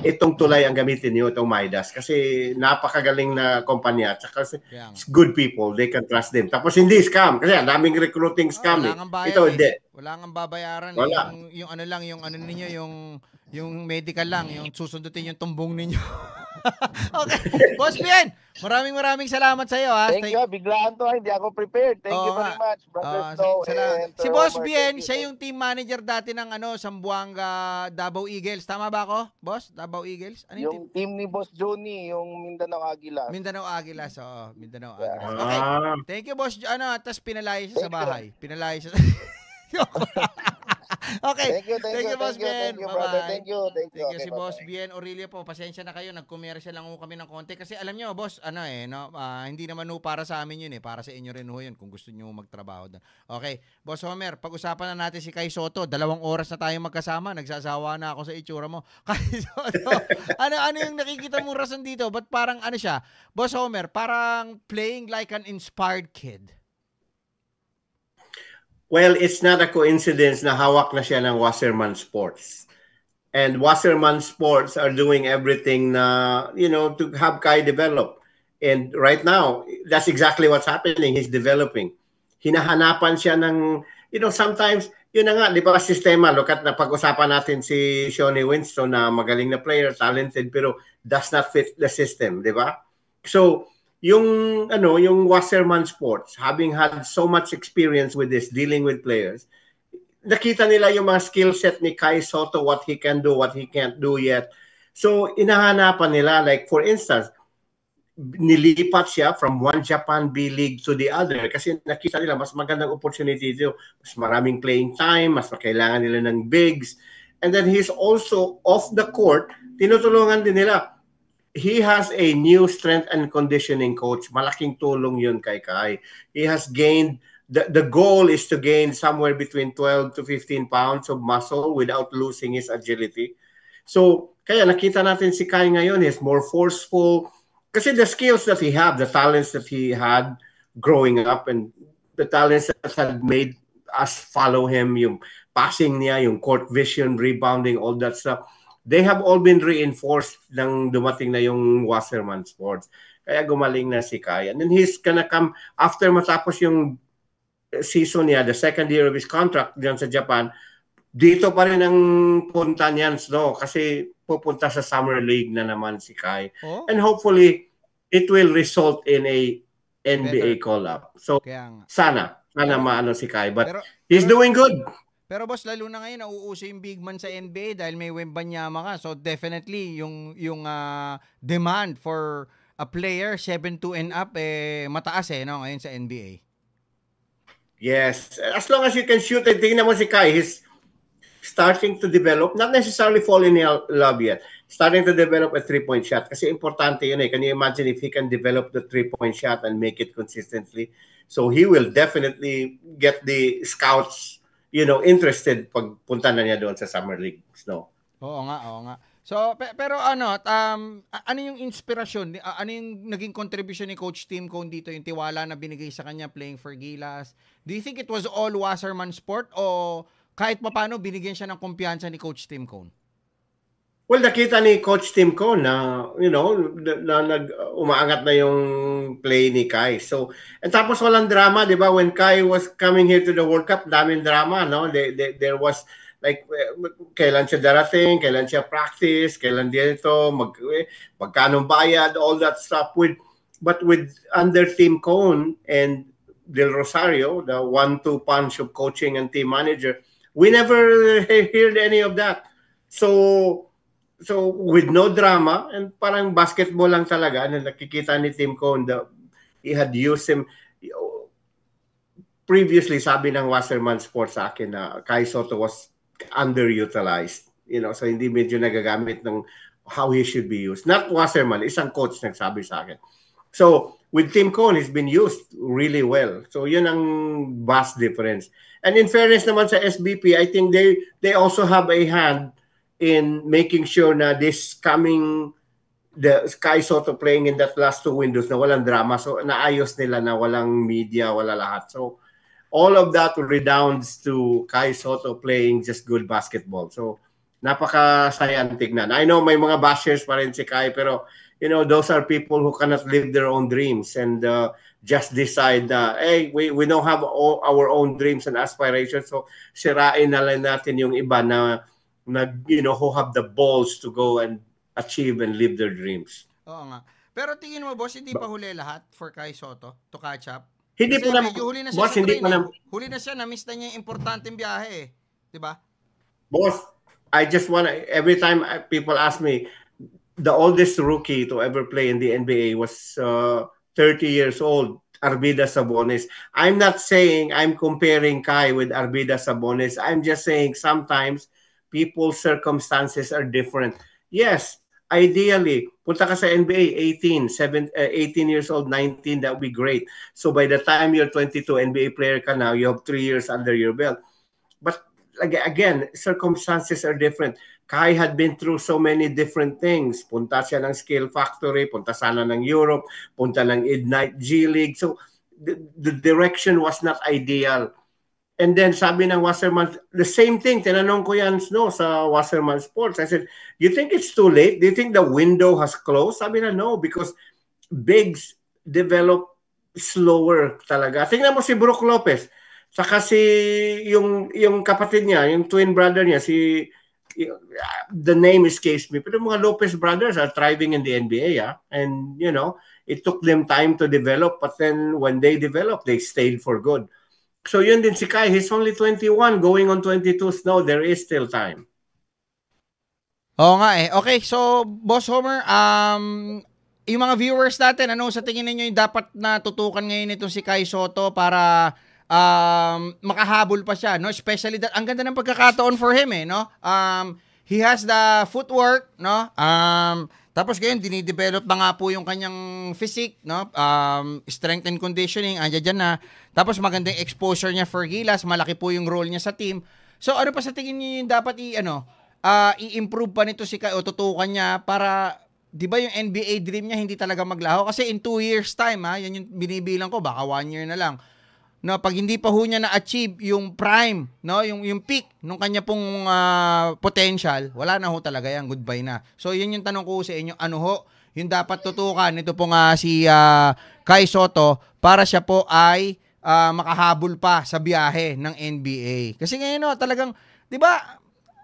itong tulay ang gamitin niyo itong Midas kasi napakagaling na kumpanya at saka yeah. good people they can trust them tapos hindi scam kasi ang daming recruiting ah, scam oh, wala eh. Bayad, ito eh. hindi eh. wala nang babayaran wala. yung yung ano lang yung ano niyo yung yung medical lang, mm. yung susundutin yung tumbong ninyo. okay. Boss Ben, maraming maraming salamat sa iyo. Ha? Thank Stay... you. Biglaan to. Hindi ako prepared. Thank oh, you very much. Brother oh, Snow. si uh, Boss Ben, siya yung team manager dati ng ano, Sambuanga Davao Eagles. Tama ba ako, Boss? Davao Eagles? Ano yung, yung team? team ni Boss Johnny, yung Mindanao Aguilas. Mindanao Aguilas. Oo, oh, Mindanao Aguilas. Ah. Okay. Thank you, Boss. Ano, tapos pinalaya siya sa bahay. Pinalaya siya. Sa... okay. Thank you, thank, thank you, you, Boss thank Ben. You, thank you, brother. Thank you, thank you. Thank you si Boss Bien. Aurelio po. Pasensya na kayo, nag-commercial lang kami ng konti kasi alam niyo, boss, ano eh, no, uh, hindi naman no para sa amin 'yun eh, para sa inyo rin ho 'yun kung gusto niyo magtrabaho doon. Okay, Boss Homer, pag-usapan na natin si Kai Soto. Dalawang oras na tayong magkasama, nagsasawa na ako sa itsura mo. Kai Soto. ano ano yung nakikita mong rason dito? Ba't parang ano siya? Boss Homer, parang playing like an inspired kid. Well, it's not a coincidence na hawak na siya ng Wasserman Sports. And Wasserman Sports are doing everything na, you know, to have Kai develop. And right now, that's exactly what's happening. He's developing. Hinahanapan siya ng, you know, sometimes, yun na nga, di ba, sistema. Look at na pag-usapan natin si Shawnee Winston na magaling na player, talented, pero does not fit the system, di ba? So, yung ano yung Wasserman Sports having had so much experience with this dealing with players nakita nila yung mga skill set ni Kai Soto what he can do what he can't do yet so inahanapan nila like for instance nilipat siya from one Japan B League to the other kasi nakita nila mas magandang opportunity dito mas maraming playing time mas kailangan nila ng bigs and then he's also off the court tinutulungan din nila he has a new strength and conditioning coach. Malaking tulong yun kay Kai. He has gained the, the goal is to gain somewhere between 12 to 15 pounds of muscle without losing his agility. So, kaya nakita natin si Kai ngayon, is more forceful. Kasi the skills that he had, the talents that he had growing up and the talents that had made us follow him, yung passing niya, yung court vision, rebounding, all that stuff they have all been reinforced nang dumating na yung Wasserman Sports. Kaya gumaling na si Kai. And then he's gonna come, after matapos yung season niya, the second year of his contract diyan sa Japan, dito pa rin ang punta niyan, no? Kasi pupunta sa Summer League na naman si Kai. Oh. And hopefully, it will result in a NBA call-up. So, sana. Sana maano si Kai. But pero, he's pero, doing good. Pero boss, lalo na ngayon, nauuso yung big man sa NBA dahil may Wembanyama ka. So definitely, yung, yung uh, demand for a player 7-2 and up, eh, mataas eh, no? ngayon sa NBA. Yes. As long as you can shoot, and tingnan mo si Kai, he's starting to develop, not necessarily falling in love yet, starting to develop a three-point shot. Kasi importante yun eh. Can you imagine if he can develop the three-point shot and make it consistently? So he will definitely get the scouts you know, interested pagpunta na niya doon sa summer League, no? Oo nga, oo nga. So, pero ano, um, ano yung inspirasyon? Ano yung naging contribution ni Coach Tim Cone dito? Yung tiwala na binigay sa kanya playing for Gilas? Do you think it was all Wasserman sport o kahit papano binigyan siya ng kumpiyansa ni Coach Tim Cone? Well, nakita ni Coach Tim ko na, you know, na, na, umaangat na yung play ni Kai. So, and tapos walang drama, di ba? When Kai was coming here to the World Cup, daming drama, no? They, they, there was, like, kailan siya darating, kailan siya practice, kailan dito, mag, eh, magkano bayad, all that stuff. With, but with under Tim Cone and Del Rosario, the one-two punch of coaching and team manager, we never heard any of that. So, So, with no drama, and parang basketball lang talaga, ano, nakikita ni Tim Cohn, the, he had used him, previously sabi ng Wasserman Sports sa akin na Kai Soto was underutilized. You know, so hindi medyo nagagamit ng how he should be used. Not Wasserman, isang coach nagsabi sa akin. So, with Tim Cohn, he's been used really well. So, yun ang vast difference. And in fairness naman sa SBP, I think they they also have a hand in making sure na this coming the Sky Soto playing in that last two windows na walang drama. So naayos nila na walang media, wala lahat. So all of that redounds to Kai Soto playing just good basketball. So napaka-sayang tignan. I know may mga bashers pa rin si Kai pero you know those are people who cannot live their own dreams and uh, just decide na hey we we don't have all our own dreams and aspirations so sirain na lang natin yung iba na nag you know who have the balls to go and achieve and live their dreams. Oo nga. Pero tingin mo boss, hindi pa huli lahat for Kai Soto to catch up? Hindi Kasi pa na, huli na siya boss, hindi pa na, eh. huli na siya, na-miss na niya yung importanteng biyahe eh. 'Di ba? Boss, I just want every time uh, people ask me the oldest rookie to ever play in the NBA was uh, 30 years old. Arvida Sabonis. I'm not saying I'm comparing Kai with Arvida Sabonis. I'm just saying sometimes people's circumstances are different. Yes, ideally, punta ka sa NBA 18, 7, uh, 18 years old, 19, that would be great. So by the time you're 22 NBA player ka now, you have 3 years under your belt. But like, again, circumstances are different. Kai had been through so many different things. Punta siya ng Scale Factory, punta sana ng Europe, punta ng Ignite G League. So the, the direction was not ideal. And then sabi ng Wasserman, the same thing, tinanong ko yan no, sa Wasserman Sports. I said, you think it's too late? Do you think the window has closed? Sabi na, no, because bigs develop slower talaga. Tingnan mo si Brook Lopez. Saka si, yung, yung kapatid niya, yung twin brother niya, si, the name is escapes me, pero mga Lopez brothers are thriving in the NBA, ah. And, you know, it took them time to develop, but then when they developed, they stayed for good. So yun din si Kai, he's only 21 going on 22 now, there is still time. Oo nga eh. Okay, so Boss Homer, um, yung mga viewers natin, ano sa tingin niyo yung dapat na tutukan ngayon nito si Kai Soto para um, makahabol pa siya, no? Especially that ang ganda ng pagkakataon for him eh, no? Um, he has the footwork, no? Um, tapos ngayon, dinidevelop na nga po yung kanyang physique, no? Um, strength and conditioning, andyan dyan na. Tapos magandang exposure niya for Gilas, malaki po yung role niya sa team. So ano pa sa tingin niyo yung dapat i, ano, uh, i-improve pa nito si Kai o tutukan niya para, di ba yung NBA dream niya hindi talaga maglaho? Kasi in two years time, ha, yan yung binibilang ko, baka one year na lang no pag hindi pa ho niya na-achieve yung prime no yung yung peak nung kanya pong uh, potential wala na ho talaga yan goodbye na so yun yung tanong ko sa inyo ano ho yung dapat tutukan ito po nga si uh, Kai Soto para siya po ay uh, makahabol pa sa biyahe ng NBA kasi ngayon no talagang 'di ba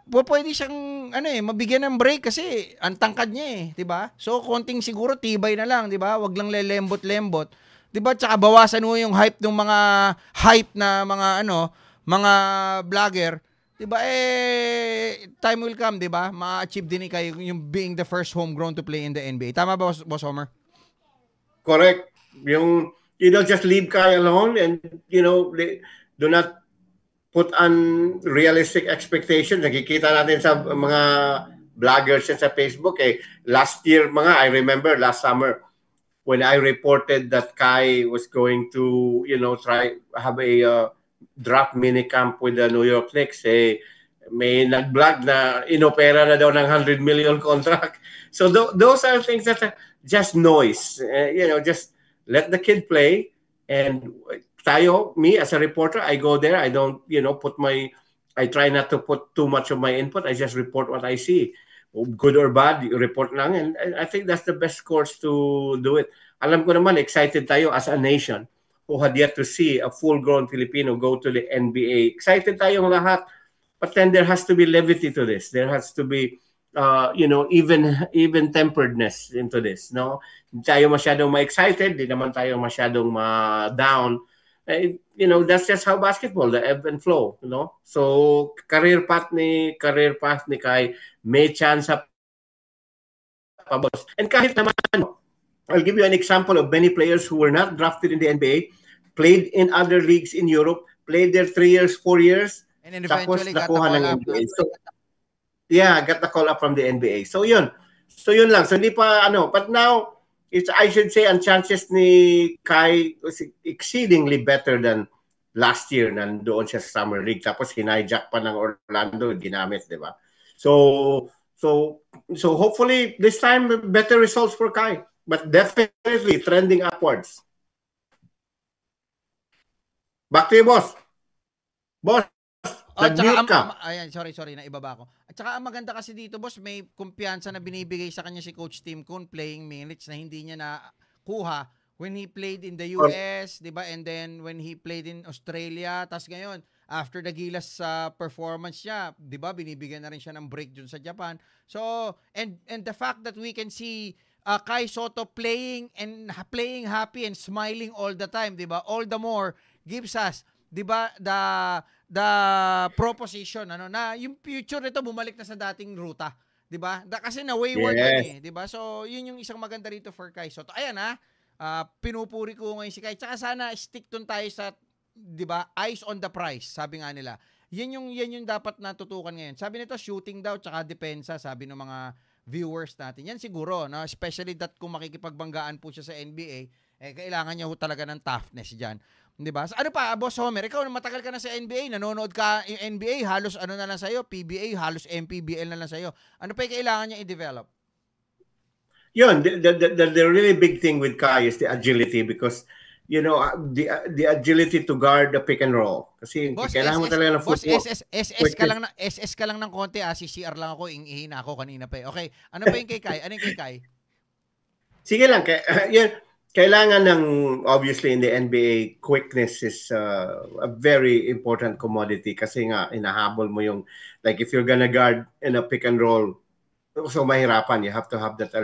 po pwede siyang ano eh mabigyan ng break kasi ang tangkad niya eh 'di ba so konting siguro tibay na lang 'di ba wag lang lelembot-lembot 'di ba? Tsaka bawasan mo yung hype ng mga hype na mga ano, mga vlogger, 'di ba? Eh time will come, 'di ba? Ma-achieve din kayo yung being the first homegrown to play in the NBA. Tama ba Boss Homer? Correct. Yung you know just leave Kyle alone and you know they, do not put on realistic expectations. Nakikita natin sa mga vloggers sa Facebook eh last year mga I remember last summer when I reported that Kai was going to, you know, try have a uh, draft camp with the New York Knicks, eh, may nag-vlog na inopera na daw ng 100 million contract. So th- those are things that are just noise. Uh, you know, just let the kid play. And tayo, me as a reporter, I go there. I don't, you know, put my, I try not to put too much of my input. I just report what I see. good or bad, report lang. And I think that's the best course to do it. Alam ko naman, excited tayo as a nation who had yet to see a full-grown Filipino go to the NBA. Excited tayong lahat. But then there has to be levity to this. There has to be, uh, you know, even even temperedness into this. No? tayo masyadong ma-excited. Hindi naman tayo masyadong ma-down eh, you know, that's just how basketball, the ebb and flow, you know. So, career path ni, career path ni kay may chance up pabos. And kahit naman, I'll give you an example of many players who were not drafted in the NBA, played in other leagues in Europe, played there three years, four years, and eventually tapos nakuha ng NBA. So, yeah, got the call up from the NBA. So, yun. So, yun lang. So, hindi pa, ano, but now, it's I should say ang chances ni Kai was exceedingly better than last year nandoon siya sa Summer League tapos hinijack pa ng Orlando ginamit, 'di ba? So so so hopefully this time better results for Kai but definitely trending upwards. Back to you, boss. Boss, at oh, tsaka, um, ka. Um, ayan, sorry, sorry, naibaba ko. At saka ang maganda kasi dito, boss, may kumpiyansa na binibigay sa kanya si Coach Tim Kuhn playing minutes na hindi niya na kuha when he played in the US, oh. 'di ba? And then when he played in Australia, tas ngayon, after the Gilas uh, performance niya, 'di ba? Binibigyan na rin siya ng break dun sa Japan. So, and and the fact that we can see uh, Kai Soto playing and playing happy and smiling all the time, 'di ba? All the more gives us 'di ba the the proposition ano na yung future nito bumalik na sa dating ruta, 'di ba? Da, kasi na wayward yes. eh, 'di ba? So, yun yung isang maganda rito for Kai Soto. Ayan ha. Uh, ah, pinupuri ko ngayon si Kai. Tsaka sana stick dun tayo sa 'di ba? Eyes on the prize, sabi nga nila. Yan yung yan yung dapat natutukan ngayon. Sabi nito shooting daw tsaka depensa, sabi ng mga viewers natin. Yan siguro, no? especially that kung makikipagbanggaan po siya sa NBA, eh, kailangan niya ho talaga ng toughness diyan 'Di ba? Ano pa, Boss Homer, ikaw matagal ka na sa NBA, nanonood ka yung eh, NBA, halos ano na lang sa iyo, PBA, halos MPBL na lang sa iyo. Ano pa yung kailangan niya i-develop? Yun, the, the, the, the really big thing with Kai is the agility because you know uh, the uh, the agility to guard the pick and roll kasi boss, kailangan SS, mo talaga ng footwork. Boss, SS, SS ka lang na, SS ka lang ng konti ah, si CR lang ako, ingihina ako kanina pa eh. Okay, ano pa yung kay Kai? Ano yung kay Kai? Sige lang, kay, uh, yun, kailangan ng obviously in the NBA quickness is uh, a very important commodity kasi nga inahabol mo yung like if you're gonna guard in a pick and roll so mahirapan you have to have that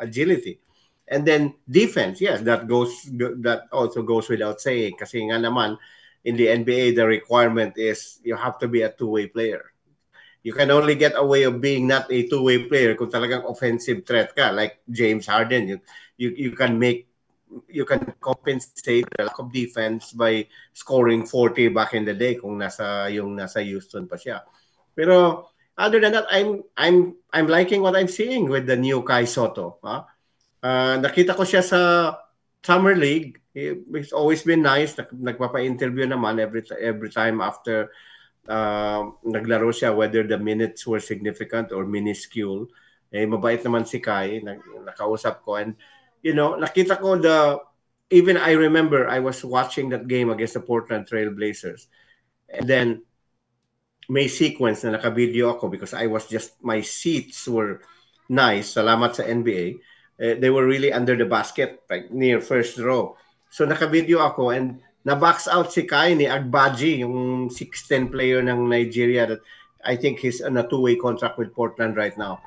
agility and then defense yes that goes that also goes without saying kasi nga naman in the NBA the requirement is you have to be a two-way player you can only get away of being not a two-way player kung talagang offensive threat ka like James Harden you you, you can make you can compensate the lack of defense by scoring 40 back in the day kung nasa yung nasa Houston pa siya. Pero other than that, I'm I'm I'm liking what I'm seeing with the new Kai Soto. Ha? Uh, nakita ko siya sa Summer League. It's always been nice. Nagpapa-interview naman every every time after uh, naglaro siya whether the minutes were significant or minuscule. Eh, mabait naman si Kai. Nag, nakausap ko and you know, nakita ko the even I remember I was watching that game against the Portland Trail Blazers. And then may sequence na naka ako because I was just my seats were nice. Salamat sa NBA. Uh, eh, they were really under the basket, like near first row. So naka ako and na-box out si Kai ni Agbaji, yung 6'10 player ng Nigeria that I think he's on a two-way contract with Portland right now.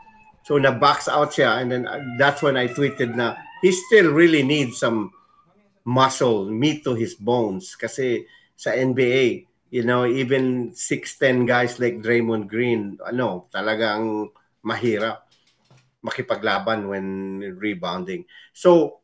So na-box out siya and then uh, that's when I tweeted na he still really needs some muscle, meat to his bones. Kasi sa NBA, you know, even 6'10 guys like Draymond Green, ano, talagang mahirap makipaglaban when rebounding. So,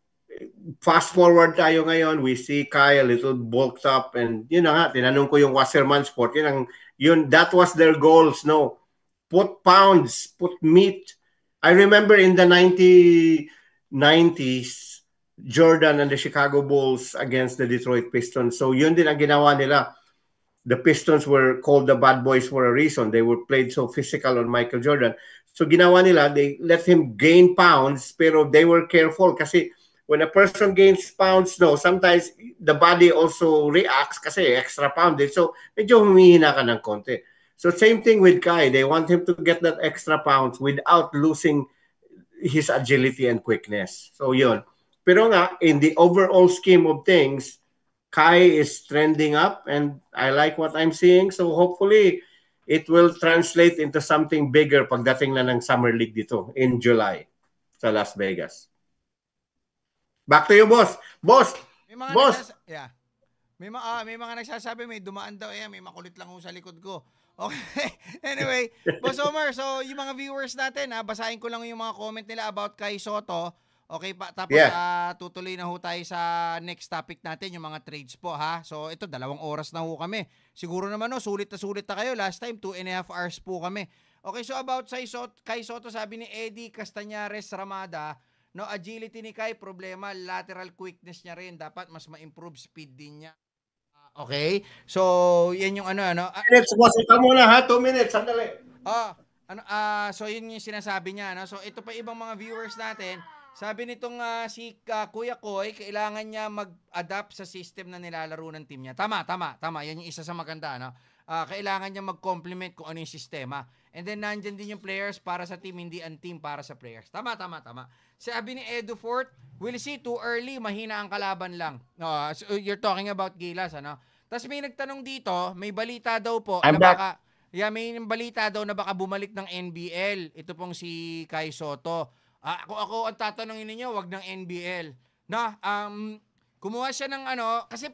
fast forward tayo ngayon, we see Kyle a little bulked up and you know nga, tinanong ko yung Wasserman Sport, yun ang, yun, that was their goals, no? Put pounds, put meat. I remember in the 90, 90s, Jordan and the Chicago Bulls against the Detroit Pistons. So yun din ang ginawa nila. The Pistons were called the bad boys for a reason. They were played so physical on Michael Jordan. So ginawa nila, they let him gain pounds pero they were careful kasi when a person gains pounds, no, sometimes the body also reacts kasi extra pounded. So medyo humihina ka ng konti. So same thing with Kai. They want him to get that extra pounds without losing his agility and quickness. So yun. Pero nga, in the overall scheme of things, Kai is trending up and I like what I'm seeing. So hopefully, it will translate into something bigger pagdating na ng Summer League dito in July sa Las Vegas. Back to you, boss. Boss, may mga boss. Nagsas- yeah. May, ma- uh, may mga nagsasabi, may dumaan daw. Eh, may makulit lang sa likod ko. Okay. anyway, Boss Omar, so yung mga viewers natin, ah, basahin ko lang yung mga comment nila about kay Soto. Okay pa, tapos yeah. uh, tutuloy na ho tayo sa next topic natin, yung mga trades po ha. So ito, dalawang oras na ho kami. Siguro naman no, sulit na sulit na kayo. Last time, two and a half hours po kami. Okay, so about sa Soto, kay Soto, sabi ni Eddie Castañares Ramada, no agility ni Kai, problema, lateral quickness niya rin. Dapat mas ma-improve speed din niya. Okay? So, yan yung ano, ano. Uh, minutes, boss. Ito muna ha. Two minutes. Sandali. Oh, ano, uh, so, yun yung sinasabi niya. Ano? So, ito pa ibang mga viewers natin. Sabi nitong uh, si uh, Kuya Koy, kailangan niya mag-adapt sa system na nilalaro ng team niya. Tama, tama, tama. Yan yung isa sa maganda. Ano? Uh, kailangan niya mag-complement kung ano yung sistema. And then, nandyan din yung players para sa team, hindi ang team para sa players. Tama, tama, tama. Sabi ni Edu Fort, we'll see too early, mahina ang kalaban lang. No, uh, so you're talking about Gilas, ano? Tapos may nagtanong dito, may balita daw po I'm na back. baka Yeah, may balita daw na baka bumalik ng NBL. Ito pong si Kai Soto. Uh, ako ako ang tatanungin ninyo, wag ng NBL. No, um kumuha siya ng ano kasi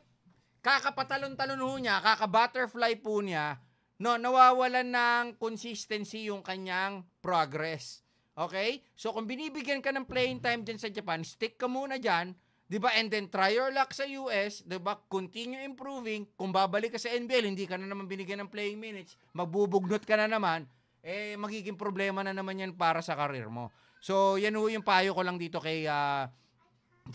kakapatalon-talon ho niya, kakabutterfly po niya, no, nawawalan ng consistency yung kanyang progress. Okay? So kung binibigyan ka ng playing time diyan sa Japan, stick ka muna diyan, 'di ba? And then try your luck sa US, 'di ba? Continue improving. Kung babalik ka sa NBL, hindi ka na naman binigyan ng playing minutes, magbubugnot ka na naman, eh magiging problema na naman 'yan para sa career mo. So, yan ho yung payo ko lang dito kay uh,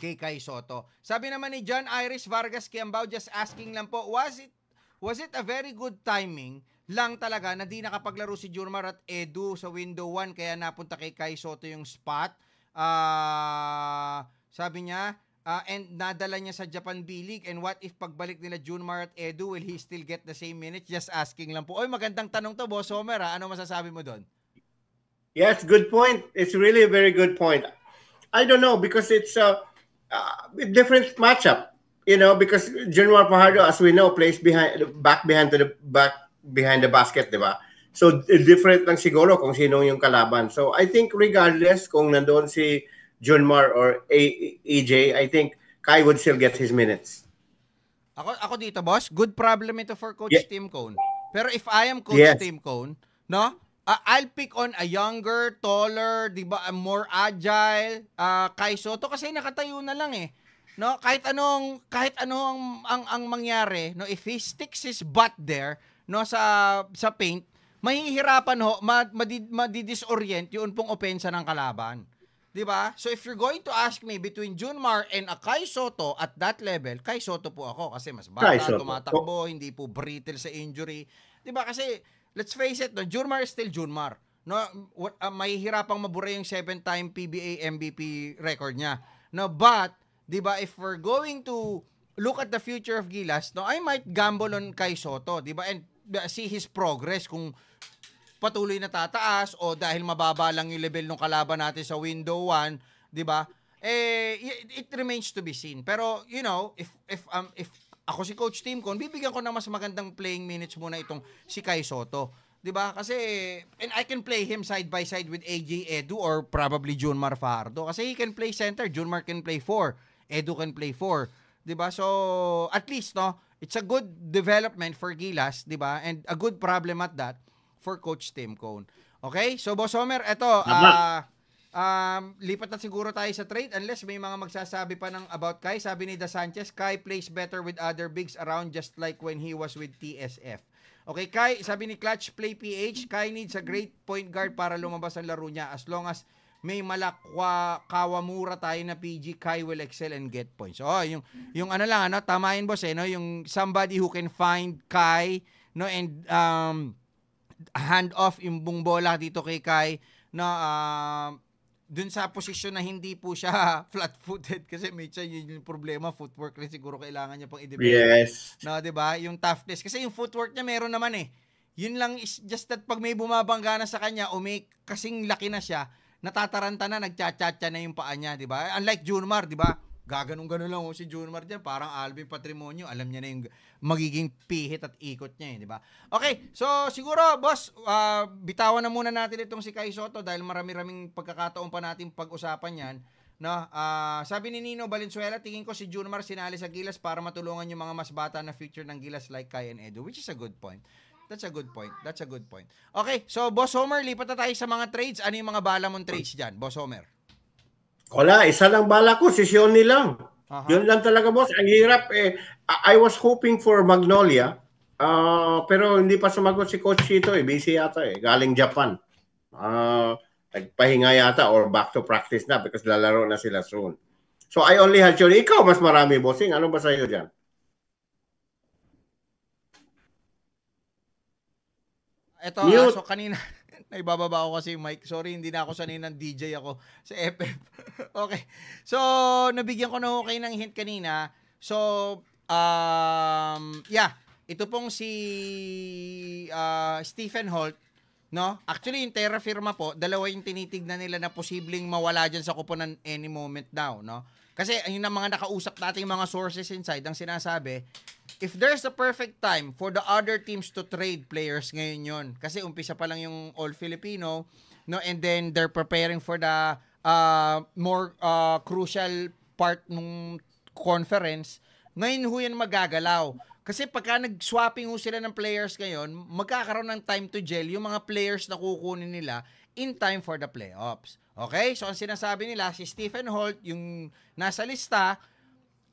kay Kai Soto. Sabi naman ni John Irish Vargas Kiambao just asking lang po, was it was it a very good timing lang talaga na di nakapaglaro si Jurmar at Edu sa window 1 kaya napunta kay Kai Soto yung spot. Uh, sabi niya, uh, and nadala niya sa Japan B-League and what if pagbalik nila Junmar at Edu, will he still get the same minutes? Just asking lang po. Oy, magandang tanong to, Boss Homer. Ha? Ah. Ano masasabi mo doon? Yes, good point. It's really a very good point. I don't know because it's a, a different matchup, you know, because Junmar Fajardo, as we know, plays behind back behind to the back behind the basket, di ba? So, different lang siguro kung sino yung kalaban. So, I think regardless kung nandoon si Mar or AJ, e I think Kai would still get his minutes. Ako, ako dito, boss. Good problem ito for Coach yeah. Tim Cone. Pero if I am Coach yes. Tim Cone, no? Uh, I'll pick on a younger, taller, 'di ba, more agile uh, Kai Soto kasi nakatayo na lang eh. No, kahit anong kahit anong ang, ang mangyari, no, if he sticks his butt there, no sa sa paint, mahihirapan ho mad, madidis-orient yun pong opensa ng kalaban. 'Di ba? So if you're going to ask me between Junmar and Akai Soto at that level, Kai Soto po ako kasi mas bata, tumatakbo, hindi po brittle sa injury. 'Di ba? Kasi let's face it, no, Junmar is still Junmar. No, uh, mahihirapang mabura yung seven-time PBA MVP record niya. No, but 'di ba if we're going to look at the future of Gilas, no, I might gamble on Kai Soto, 'di ba? And see his progress kung patuloy na tataas o dahil mababa lang yung level ng kalaban natin sa window 1, 'di ba? Eh it, it remains to be seen. Pero you know, if if um if ako si coach team ko, bibigyan ko na mas magandang playing minutes muna itong si Kai Soto. 'Di ba? Kasi and I can play him side by side with AJ Edu or probably Junmar Fardo. kasi he can play center, Junmar can play four, Edu can play four, 'Di ba? So at least no, it's a good development for Gilas, 'di ba? And a good problem at that for coach Tim Cone. Okay? So Boss Homer, eto uh, um, lipat na siguro tayo sa trade unless may mga magsasabi pa ng about Kai. Sabi ni Da Sanchez, Kai plays better with other bigs around just like when he was with TSF. Okay, Kai, sabi ni Clutch, play PH. Kai needs a great point guard para lumabas ang laro niya as long as may malakwa, kawamura tayo na PG, Kai will excel and get points. Oh, yung, yung ano lang, ano, tamain boss eh, no? yung somebody who can find Kai, no, and um, hand off yung bola dito kay Kai, no, uh, dun sa posisyon na hindi po siya flat-footed kasi minsan yun yung problema footwork rin siguro kailangan niya pang i-develop. Yes. No, 'di ba? Yung toughness kasi yung footwork niya meron naman eh. Yun lang is just that pag may bumabangga na sa kanya o may kasing laki na siya, natataranta na, nagchachacha na yung paa niya, di ba? Unlike Junmar, di ba? gaganong gano'n lang oh, si Junmar dyan, parang Alvin Patrimonio, alam niya na yung magiging pihit at ikot niya eh, di ba? Okay, so siguro, boss, uh, bitawan na muna natin itong si Kai Soto dahil marami-raming pagkakataon pa natin pag-usapan yan. No, uh, sabi ni Nino Valenzuela, tingin ko si Junmar sinali sa Gilas para matulungan yung mga mas bata na future ng Gilas like Kai and Edu, which is a good point. That's a good point. That's a good point. Okay, so Boss Homer, lipat na tayo sa mga trades. Ano yung mga bala mong trades dyan, Boss Homer? Wala, isa lang bala ko, si Sione lang. Uh-huh. Yun lang talaga, boss. Ang hirap eh. I, was hoping for Magnolia, uh, pero hindi pa sumagot si Coach Chito eh. Busy yata eh. Galing Japan. Uh, nagpahinga yata or back to practice na because lalaro na sila soon. So I only had Sione. Ikaw mas marami, bossing. Ano ba sa'yo dyan? Ito, Mute. aso kanina, naibababa ako kasi yung mic. Sorry, hindi na ako sanay ng DJ ako sa FF. okay. So, nabigyan ko na okay kayo ng hint kanina. So, um, yeah. Ito pong si uh, Stephen Holt, no? Actually, yung Terra Firma po, dalawa yung tinitignan nila na posibleng mawala dyan sa kuponan any moment now, no? Kasi yun ang mga nakausap nating mga sources inside, ang sinasabi, if there's a perfect time for the other teams to trade players ngayon yun. Kasi umpisa pa lang yung All-Filipino, no? and then they're preparing for the uh, more uh, crucial part nung conference. Ngayon ho yan magagalaw. Kasi pagka nag-swapping ho sila ng players ngayon, magkakaroon ng time to gel yung mga players na kukunin nila in time for the playoffs. Okay? So ang sinasabi nila, si Stephen Holt, yung nasa lista,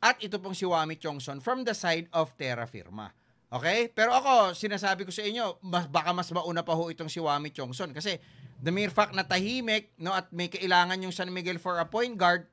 at ito pong si Wami Chongson from the side of Terra Firma. Okay? Pero ako, sinasabi ko sa inyo, mas, baka mas mauna pa ho itong si Wami Chongson. Kasi the mere fact na tahimik, no, at may kailangan yung San Miguel for a point guard,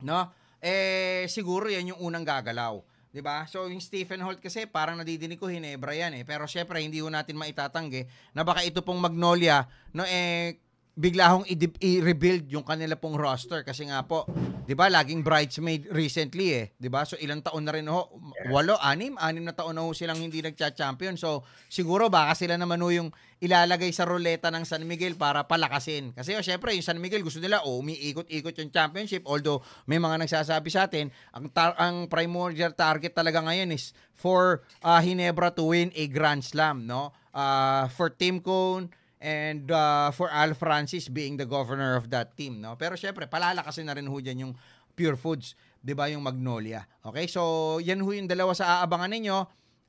no, eh, siguro yan yung unang gagalaw. 'di ba? So yung Stephen Holt kasi parang nadidinig ko Hinebra yan eh. Pero syempre hindi ho natin maitatanggi na baka ito pong Magnolia no eh bigla hong i-rebuild yung kanila pong roster kasi nga po, 'di ba, laging bridesmaid recently eh, 'di ba? So ilang taon na rin ho, walo, anim, anim na taon na ho silang hindi nagcha-champion. So siguro baka sila naman ho yung ilalagay sa ruleta ng San Miguel para palakasin. Kasi oh, syempre, yung San Miguel gusto nila oh, umiikot-ikot yung championship. Although may mga nagsasabi sa atin, ang, tar- ang primordial target talaga ngayon is for uh, Hinebra to win a Grand Slam, no? Uh, for Tim Cone and uh, for Al Francis being the governor of that team no pero syempre palalakasin na rin ho diyan yung Pure Foods 'di ba yung Magnolia okay so yan ho yung dalawa sa aabangan ninyo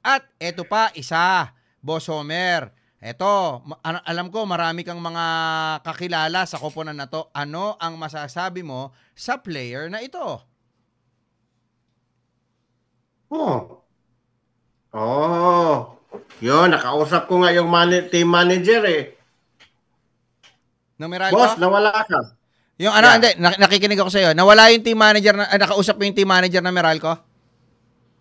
at eto pa isa Boss Homer Eto, alam ko marami kang mga kakilala sa koponan na to. Ano ang masasabi mo sa player na ito? Oh. Oh. Yo, nakausap ko nga yung man- team manager eh. Numeral Boss, ko? nawala ka. Yung ano, yeah. hindi, nakikinig ako sa iyo. Nawala yung team manager, na, ah, nakausap ko yung team manager na Meralco?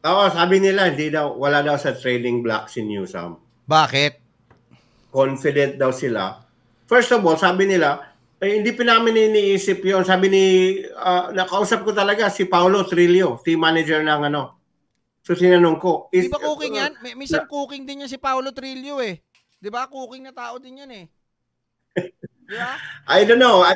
Oo, sabi nila, hindi daw, wala daw sa trading block si Newsom. Bakit? confident daw sila. First of all, sabi nila, eh, hindi pa namin iniisip yon Sabi ni, uh, nakausap ko talaga si Paolo Trillo, team manager ng ano. So sinanong ko. Is, Di ba cooking yan? May, minsan cooking din yan si Paolo Trillo eh. Di ba? Cooking na tao din yan eh. Di I don't know. I,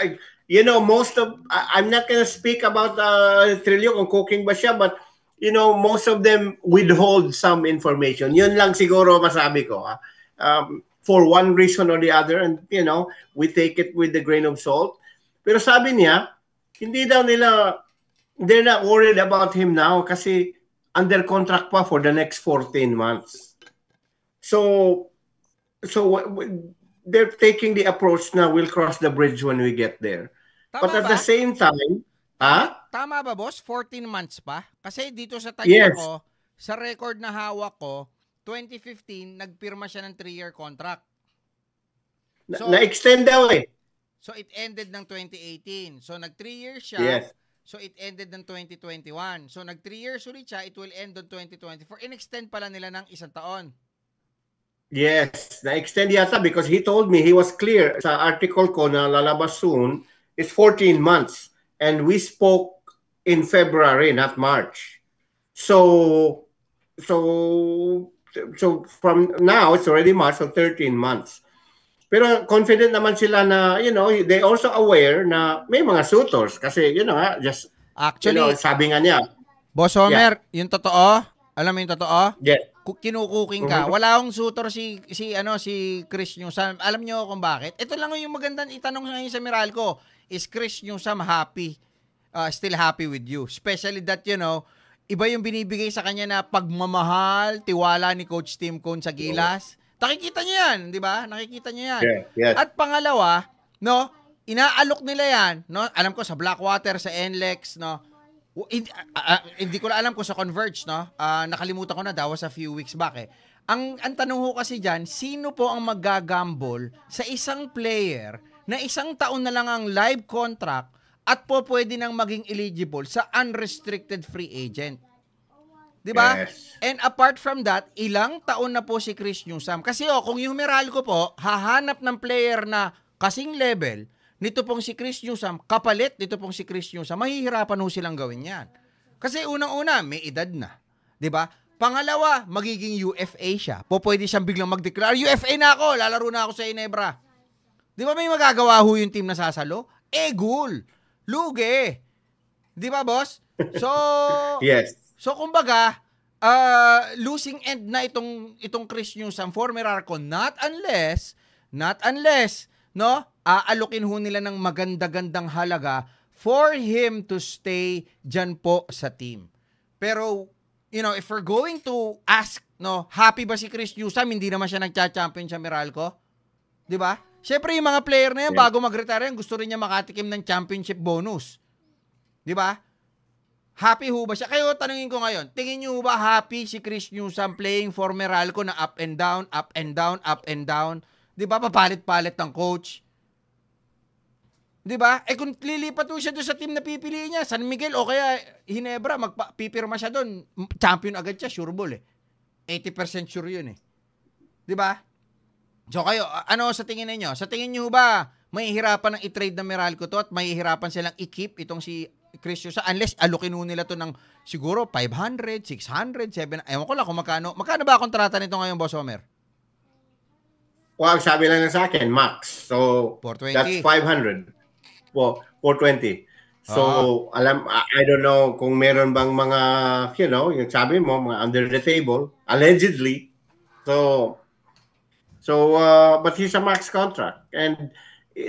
I, you know, most of, I, I'm not gonna speak about uh, Trillo kung cooking ba siya, but you know, most of them withhold some information. Yun lang siguro masabi ko. Ha? Ah um, for one reason or the other and you know we take it with a grain of salt pero sabi niya hindi daw nila they're not worried about him now kasi under contract pa for the next 14 months so so they're taking the approach na we'll cross the bridge when we get there Tama but at ba? the same time ha Tama ba boss 14 months pa kasi dito sa tayo yes. ko sa record na hawak ko 2015, nagpirma siya ng 3-year contract. So, Na-extend daw eh. So it ended ng 2018. So nag 3 years siya. Yes. So it ended ng 2021. So nag 3 years ulit siya, it will end on 2024. In-extend pala nila ng isang taon. Yes, na-extend yata because he told me he was clear sa article ko na lalabas soon is 14 months and we spoke in February not March. So so so from now, it's already March, so 13 months. Pero confident naman sila na, you know, they also aware na may mga suitors kasi, you know, ah, just, Actually, you know, sabi nga niya. Boss Homer, yeah. yung totoo, alam mo yung totoo? Yeah. Kinukuking ka. Mm-hmm. Wala akong suitor si, si, ano, si Chris Newsom. Alam niyo kung bakit? Ito lang yung magandang itanong ngayon sa Meralco. Is Chris Newsom happy? Uh, still happy with you? Especially that, you know, iba yung binibigay sa kanya na pagmamahal, tiwala ni Coach Tim Cone sa Gilas. Nakikita niya yan, di ba? Nakikita niya yan. Yeah, yes. At pangalawa, no, inaalok nila yan, no? Alam ko sa Blackwater, sa NLEX, no? Hindi, uh, uh, hindi ko na alam ko sa Converge, no? Uh, nakalimutan ko na daw sa few weeks back eh. Ang, ang tanong ko kasi dyan, sino po ang magagambol sa isang player na isang taon na lang ang live contract at po pwede nang maging eligible sa unrestricted free agent. 'Di ba? Yes. And apart from that, ilang taon na po si Chris Newsam. Kasi oh, kung yung ko po hahanap ng player na kasing level nito pong si Chris Newsam, kapalit nito pong si Chris Newsam, mahihirapan ho silang gawin 'yan. Kasi unang-una, may edad na. 'Di ba? Pangalawa, magiging UFA siya. Po pwede siyang biglang mag-declare, UFA na ako, lalaro na ako sa Inebra. Di ba may magagawa ho yung team na sasalo? Eh, lugi. Di ba, boss? So, yes. So, kumbaga, uh, losing end na itong, itong Chris News ang former Arcon, not unless, not unless, no, aalokin ho nila ng maganda-gandang halaga for him to stay dyan po sa team. Pero, you know, if we're going to ask, no, happy ba si Chris Newsom? Hindi naman siya nagcha-champion sa Meralco. Di ba? Siyempre, yung mga player na yan, yeah. bago mag-retire yan, gusto rin niya makatikim ng championship bonus. Di ba? Happy ho ba siya? Kayo, tanungin ko ngayon, tingin niyo ba happy si Chris Newsom playing for Meralco na up and down, up and down, up and down? Di ba? Papalit-palit ng coach. Di ba? Eh kung lilipat siya doon sa team na pipiliin niya, San Miguel o kaya Hinebra, magpipirma siya doon, champion agad siya, sure ball eh. 80% sure yun eh. Di ba? So kayo, ano sa tingin niyo? Sa tingin niyo ba may hirapan ng i-trade na Meralco to at may hirapan silang i-keep itong si Chris Yusa unless alukin nila to ng siguro 500, 600, 7, Ayaw ko lang kung magkano. Magkano ba ang kontrata nito ngayon, Boss Homer? Wow, sabi lang na sa akin, max. So, 420. that's 500. Po, 420. So, uh alam, I don't know kung meron bang mga, you know, yung sabi mo, mga under the table, allegedly. So, So, uh, but he's a max contract. And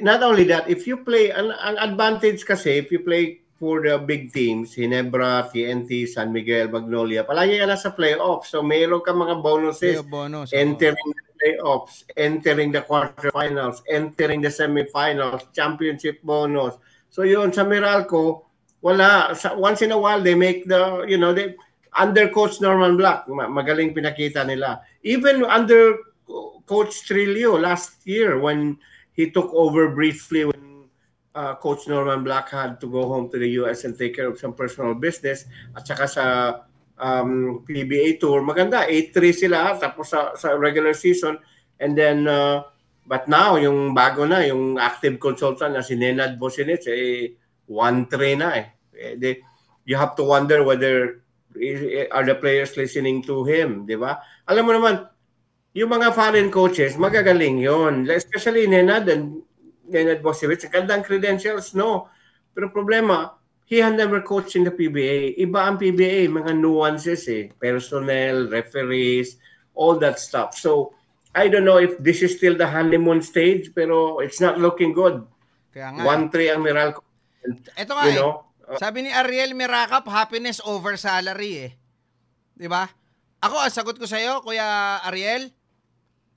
not only that, if you play, an, an advantage kasi, if you play for the big teams, Hinebra, TNT, San Miguel, Magnolia, palagi ka na sa playoffs. So, mayroon ka mga bonuses. bonus. Entering the playoffs, entering the quarterfinals, entering the semifinals, championship bonus. So, yun, sa Meralco, wala. Once in a while, they make the, you know, they, under coach Norman Black, magaling pinakita nila. Even under Coach Trillo last year when he took over briefly when uh, Coach Norman Black had to go home to the US and take care of some personal business at saka sa um, PBA Tour. Maganda, 8-3 sila tapos sa, sa regular season and then uh, but now yung bago na, yung active consultant na si Nenad Bosinich eh 1-3 na eh. They, eh, you have to wonder whether eh, eh, are the players listening to him, di ba? Alam mo naman, yung mga foreign coaches, magagaling yon. Especially Nenad and Nenad Bosevich. Ganda ang credentials, no? Pero problema, he had never coached in the PBA. Iba ang PBA, mga nuances eh. Personnel, referees, all that stuff. So, I don't know if this is still the honeymoon stage, pero it's not looking good. Kaya nga. 1-3 eh. ang Meralco. Ito nga you eh. sabi ni Ariel Mirakap, happiness over salary eh. 'Di ba? Ako ang sagot ko sa iyo, Kuya Ariel,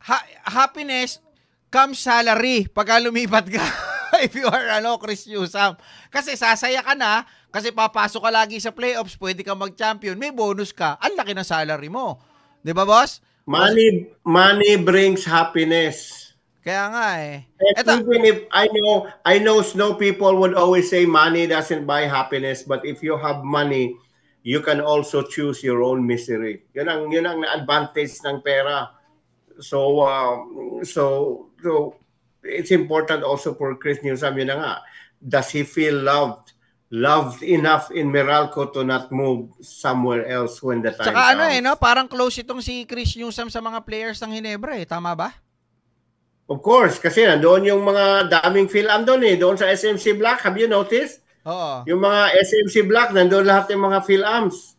ha- happiness comes salary pagka lumipat ka. if you are ano, Chris Newsom. Kasi sasaya ka na, kasi papasok ka lagi sa playoffs, pwede kang mag-champion, may bonus ka, ang laki ng salary mo. Di ba, boss? Money, money brings happiness. Kaya nga eh. And Eto, even if I know, I know snow people would always say money doesn't buy happiness, but if you have money, you can also choose your own misery. Yun ang, yun ang advantage ng pera So, um, so, so it's important also for Chris Newsom, yun na nga, does he feel loved? Loved enough in Meralco to not move somewhere else when the time Saka comes. ano eh, no? parang close itong si Chris Newsom sa mga players ng Hinebra eh. Tama ba? Of course, kasi nandoon yung mga daming Phil-Am doon eh. Doon sa SMC Black, have you noticed? Oo. Yung mga SMC Black, nandoon lahat yung mga Phil-Ams.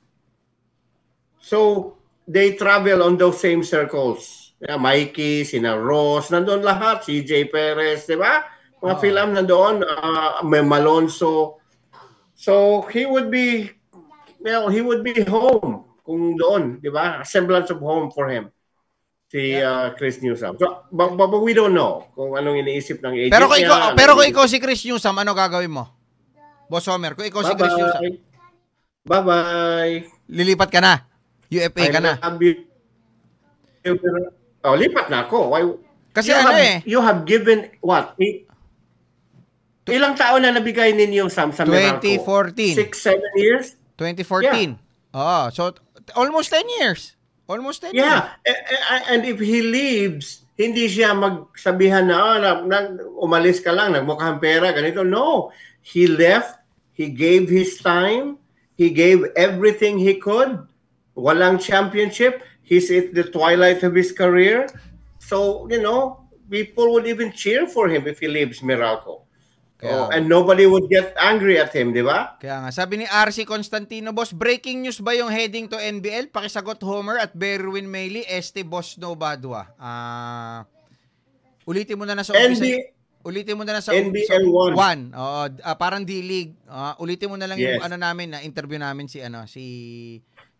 So, they travel on those same circles. Yeah, Mikey, sina Ross, nandoon lahat, si J. Perez, di ba? Mga oh. Ah. film nandoon, uh, may Malonzo. So he would be you he would be home kung doon, di ba? A semblance of home for him. Si yeah. uh, Chris Newsom. So, but, but, we don't know kung anong iniisip ng agent Pero kung ikaw, niya, pero kung ikaw si Chris Newsom, ano gagawin mo? Boss Homer, kung ikaw bye si Chris bye. Newsom. Bye-bye. Lilipat ka na. UFA I ka na. Love you. Oh, lipat na ako. Why, Kasi you ano have, eh. You have given what? Eight, ilang taon na nabigay ninyo sa Samsung 2014. Meralco? 6, years? 2014. Yeah. Oh, so almost 10 years. Almost 10 yeah. years. Yeah. And if he leaves, hindi siya magsabihan na, oh, na, na umalis ka lang, nagmukhang pera, ganito. No. He left. He gave his time. He gave everything he could. Walang championship he's at the twilight of his career. So, you know, people would even cheer for him if he leaves Miracle. oh, and nobody would get angry at him, di ba? Kaya nga. Sabi ni RC Constantino, Boss, breaking news ba yung heading to NBL? Pakisagot Homer at Berwin Meili, este Boss No Badwa. Uh, ah, ulitin mo na na sa umpisa. ulitin mo na na sa NBL 1. Oo, uh, parang D-League. Uh, ulitin mo na lang yes. yung ano namin na interview namin si ano si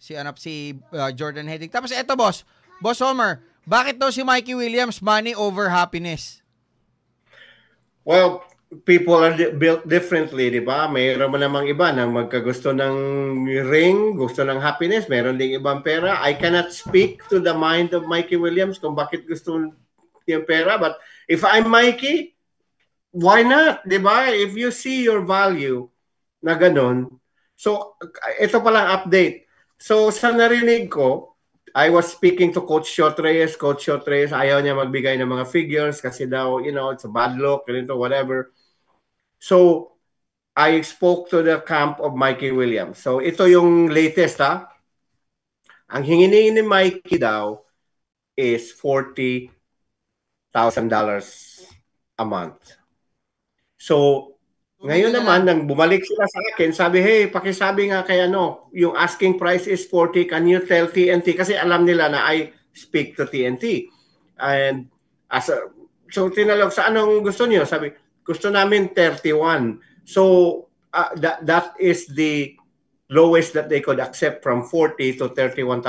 si ano si uh, Jordan Hedding. Tapos eto boss, Boss Homer, bakit daw si Mikey Williams money over happiness? Well, people are built differently, di ba? Mayroon mo namang iba na magkagusto ng ring, gusto ng happiness, meron ding ibang pera. I cannot speak to the mind of Mikey Williams kung bakit gusto yung pera. But if I'm Mikey, why not? Di ba? If you see your value na ganun. So, ito palang update So sa narinig ko, I was speaking to Coach Shot Reyes. Coach Shot Reyes, ayaw niya magbigay ng mga figures kasi daw, you know, it's a bad look, ganito, whatever. So, I spoke to the camp of Mikey Williams. So, ito yung latest, ha? Ang hinginiin ni Mikey daw is $40,000 a month. So, ngayon naman, nang bumalik sila sa akin, sabi, hey, pakisabi nga kay ano, yung asking price is 40, can you tell TNT? Kasi alam nila na I speak to TNT. And as a, so tinalog, sa anong gusto niyo? Sabi, gusto namin 31. So uh, that, that is the lowest that they could accept from 40 to $31,000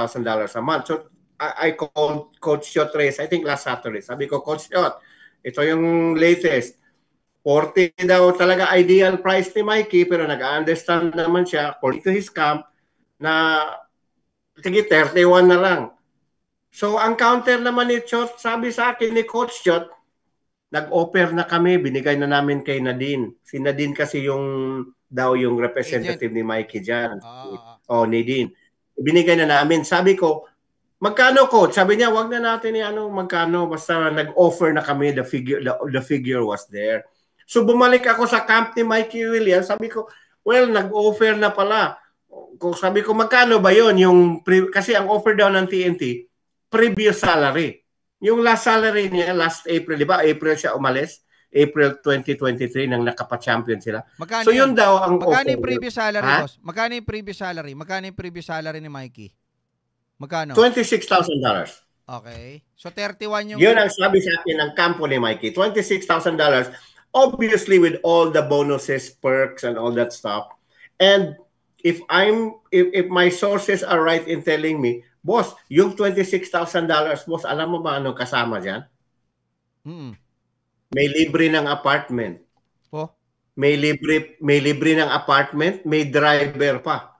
a month. So I, I called Coach Shot Reyes, I think last Saturday. Sabi ko, Coach Shot, ito yung latest 40 daw talaga ideal price ni Mikey pero nag-understand naman siya according to his camp na sige 31 na lang. So ang counter naman ni Chot, sabi sa akin ni Coach Chot, nag-offer na kami, binigay na namin kay Nadine. Si Nadine kasi yung daw yung representative Agent. ni Mikey Jan. Ah. Oh, Nadine. Binigay na namin. Sabi ko, Magkano ko? Sabi niya, wag na natin ni eh, ano magkano basta nag-offer na kami the figure the, the figure was there. So bumalik ako sa camp ni Mikey Williams, sabi ko, well, nag-offer na pala. Kung sabi ko, magkano ba yon yung pre- kasi ang offer daw ng TNT, previous salary. Yung last salary niya, last April, di ba? April siya umalis. April 2023 nang nakapa-champion sila. Magkano so yun, yun daw ang Magkano yung previous salary, ha? boss? Magkano yung previous salary? Magkano yung previous salary ni Mikey? Magkano? $26,000. Okay. So 31 yung Yun ang sabi sa akin ng kampo ni Mikey. $26,000 obviously with all the bonuses, perks, and all that stuff. And if I'm if, if my sources are right in telling me, boss, yung $26,000, boss, alam mo ba ano kasama diyan? Mm. May libre ng apartment. po May libre may libre ng apartment, may driver pa.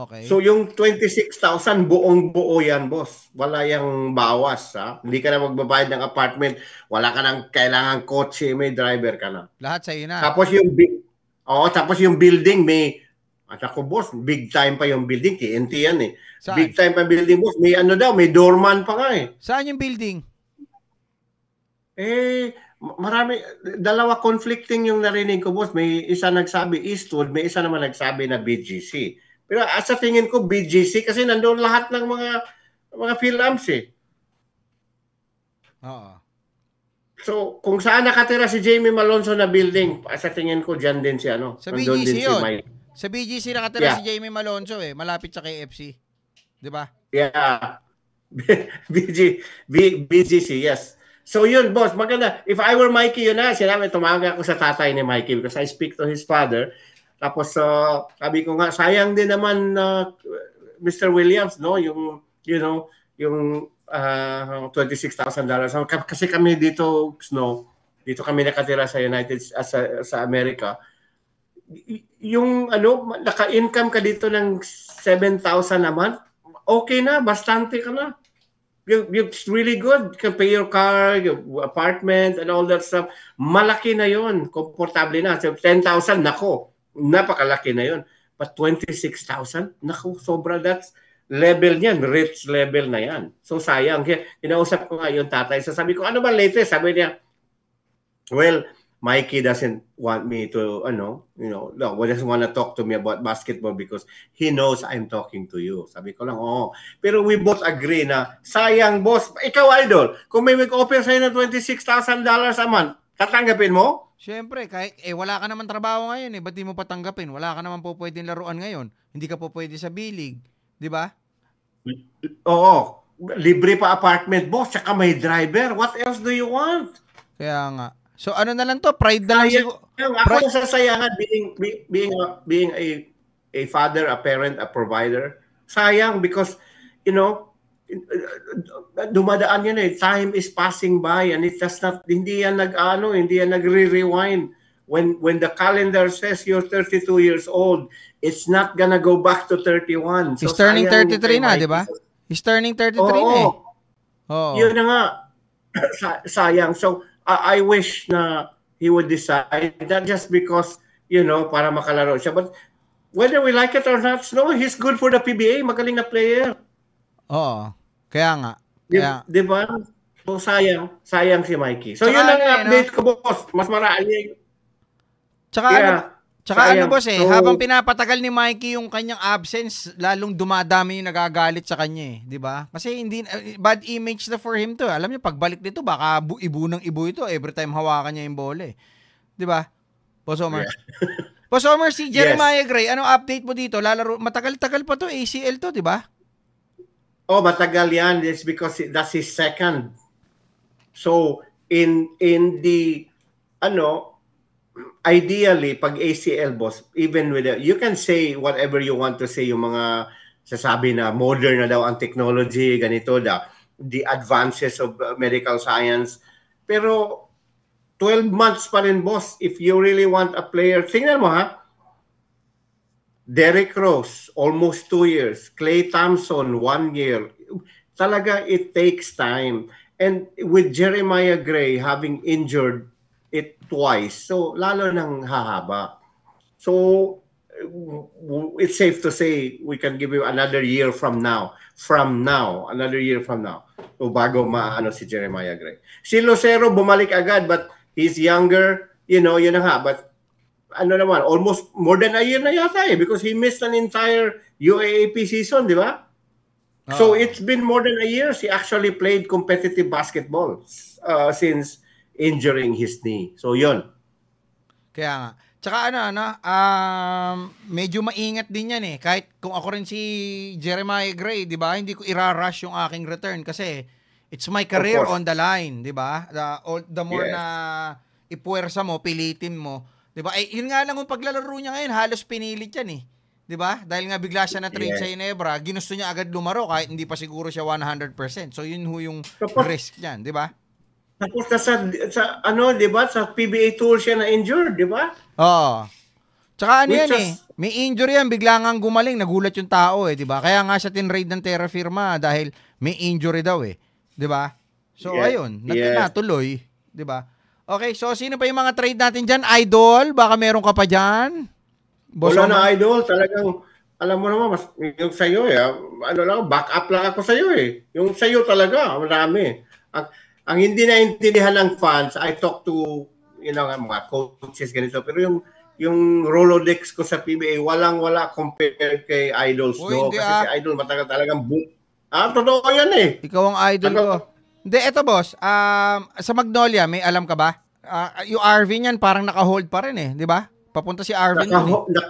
Okay. So yung 26,000 buong buo yan, boss. Wala yang bawas, ha? Hindi ka na magbabayad ng apartment, wala ka nang kailangan kotse, may driver ka na. Lahat sa ina. Tapos yung Oo, tapos yung building may at ako boss, big time pa yung building, TNT yan eh. Saan? Big time pa building boss, may ano daw, may doorman pa nga eh. Saan yung building? Eh, marami, dalawa conflicting yung narinig ko boss. May isa nagsabi Eastwood, may isa naman nagsabi na BGC. Pero sa tingin ko, BGC kasi nandoon lahat ng mga mga PhilAmps eh. Oo. So, kung saan nakatira si Jamie Malonzo na building, sa tingin ko, dyan din si ano. Sa BGC din yun. Si Mike. Sa BGC nakatira yeah. si Jamie Malonzo eh. Malapit sa KFC. Di ba? Yeah. BG, B, BGC, yes. So yun, boss, maganda. If I were Mikey yun na, sinabi, tumaga ako sa tatay ni Mikey because I speak to his father. Tapos uh, sabi ko nga sayang din naman na uh, Mr. Williams no yung you know yung uh, ah, $26,000 kasi kami dito snow dito kami nakatira sa United ah, sa sa America yung ano naka-income ka dito ng 7,000 a month okay na bastante ka na you, it's really good. You can pay your car, your apartment, and all that stuff. Malaki na yon Komportable na. So, 10,000, nako napakalaki na yon But 26,000? Naku, sobra. That's level niyan. Rich level na yan. So sayang. Kaya inausap ko nga yung tatay. So sabi ko, ano ba latest? Sabi niya, well, Mikey doesn't want me to, ano, you know, no, he doesn't want to talk to me about basketball because he knows I'm talking to you. Sabi ko lang, oo. Pero we both agree na, sayang boss, ikaw idol, kung may mag-offer sa'yo ng $26,000 a month, Tatanggapin mo? Siyempre, kahit, eh wala ka naman trabaho ngayon eh, ba't di mo patanggapin? Wala ka naman po pwedeng laruan ngayon. Hindi ka po pwede sa bilig, di ba? Oo, libre pa apartment mo, saka may driver. What else do you want? Kaya nga. So ano na lang to, pride na lang siguro. Ako pride. sasayangan being being a, being a a father, a parent, a provider. Sayang because you know, dumadaan yan eh. Time is passing by and it does not, hindi yan nag-ano, hindi yan nagre-rewind. When, when the calendar says you're 32 years old, it's not gonna go back to 31. So, He's turning 33 na, di ba? He's turning 33 oo, na eh. Oo. Yun na nga. sayang. So, uh, I wish na he would decide that just because, you know, para makalaro siya. But whether we like it or not, no, he's good for the PBA. Magaling na player. Oo. Kaya nga. Kaya... Di, di ba? So, sayang. Sayang si Mikey. So, tsaka yun ano ang eh, update ano, ko, boss. Mas maraan niya. Tsaka yeah. ano, tsaka ano, ano boss eh, so, habang pinapatagal ni Mikey yung kanyang absence, lalong dumadami yung nagagalit sa kanya eh. Di ba? Kasi hindi, eh, bad image na for him to. Eh. Alam niyo, pagbalik nito, baka bu, ibu ng ibu ito. Every time hawakan niya yung bola eh. Di ba? Boss Omar. Yeah. boss Omar, si Jeremiah yes. Gray, ano update mo dito? Lalaro, matagal-tagal pa to, ACL to, di ba? Oh, matagal yan. It's because that's his second. So, in in the, ano, ideally, pag ACL boss, even with, a, you can say whatever you want to say, yung mga sasabi na modern na daw ang technology, ganito da, the advances of uh, medical science. Pero, 12 months pa rin, boss, if you really want a player, tingnan mo ha, Derek Rose, almost two years. Clay Thompson, one year. Talaga, it takes time. And with Jeremiah Gray having injured it twice, so lalo nang hahaba. So, it's safe to say we can give you another year from now. From now, another year from now. O bago maano si Jeremiah Gray. Si Lucero bumalik agad but he's younger, you know, yun na nga. But ano naman, almost more than a year na yata eh because he missed an entire UAAP season, di ba? Oh. So it's been more than a year he actually played competitive basketball uh, since injuring his knee. So yun. Kaya nga. Tsaka ano, ano, um, medyo maingat din yan eh. Kahit kung ako rin si Jeremiah Gray, di ba, hindi ko irarush yung aking return kasi it's my career on the line, di ba? The, all, the more yes. na ipuwersa mo, pilitin mo, 'Di ba? Eh, yun nga lang 'yung paglalaro niya ngayon, halos pinilit 'yan eh. 'Di ba? Dahil nga bigla siya na trade yeah. sa Inebra, ginusto niya agad lumaro kahit hindi pa siguro siya 100%. So yun ho 'yung Tapos, risk niyan, 'di ba? Tapos na sa, sa ano, 'di ba? Sa PBA tour siya na injured, 'di ba? Oo. Oh. Tsaka ano Which yan is, eh, may injury yan, bigla nga gumaling, nagulat yung tao eh, di ba? Kaya nga siya tin-raid ng Terra Firma dahil may injury daw eh, di ba? So yes, ayun, natin yes. natuloy, di ba? Okay, so sino pa yung mga trade natin dyan? Idol? Baka meron ka pa dyan? Boss Wala na idol. Talagang, alam mo naman, mas, yung sa'yo eh. Ah, ano lang, back up lang ako sa'yo eh. Yung sa'yo talaga, marami. Ang, ang hindi na intindihan ng fans, I talk to, you know, mga coaches, ganito. Pero yung yung Rolodex ko sa PBA, walang-wala compared kay Idol Snow. Uy, Kasi ah. si Idol matagal talagang boom. Ah, totoo yan eh. Ikaw ang idol ano, ko. Hindi, eto boss, um, sa Magnolia, may alam ka ba? Uh, yung Arvin niyan parang naka-hold pa rin eh, di ba? Papunta si Arvin. Eh. naka eh. na,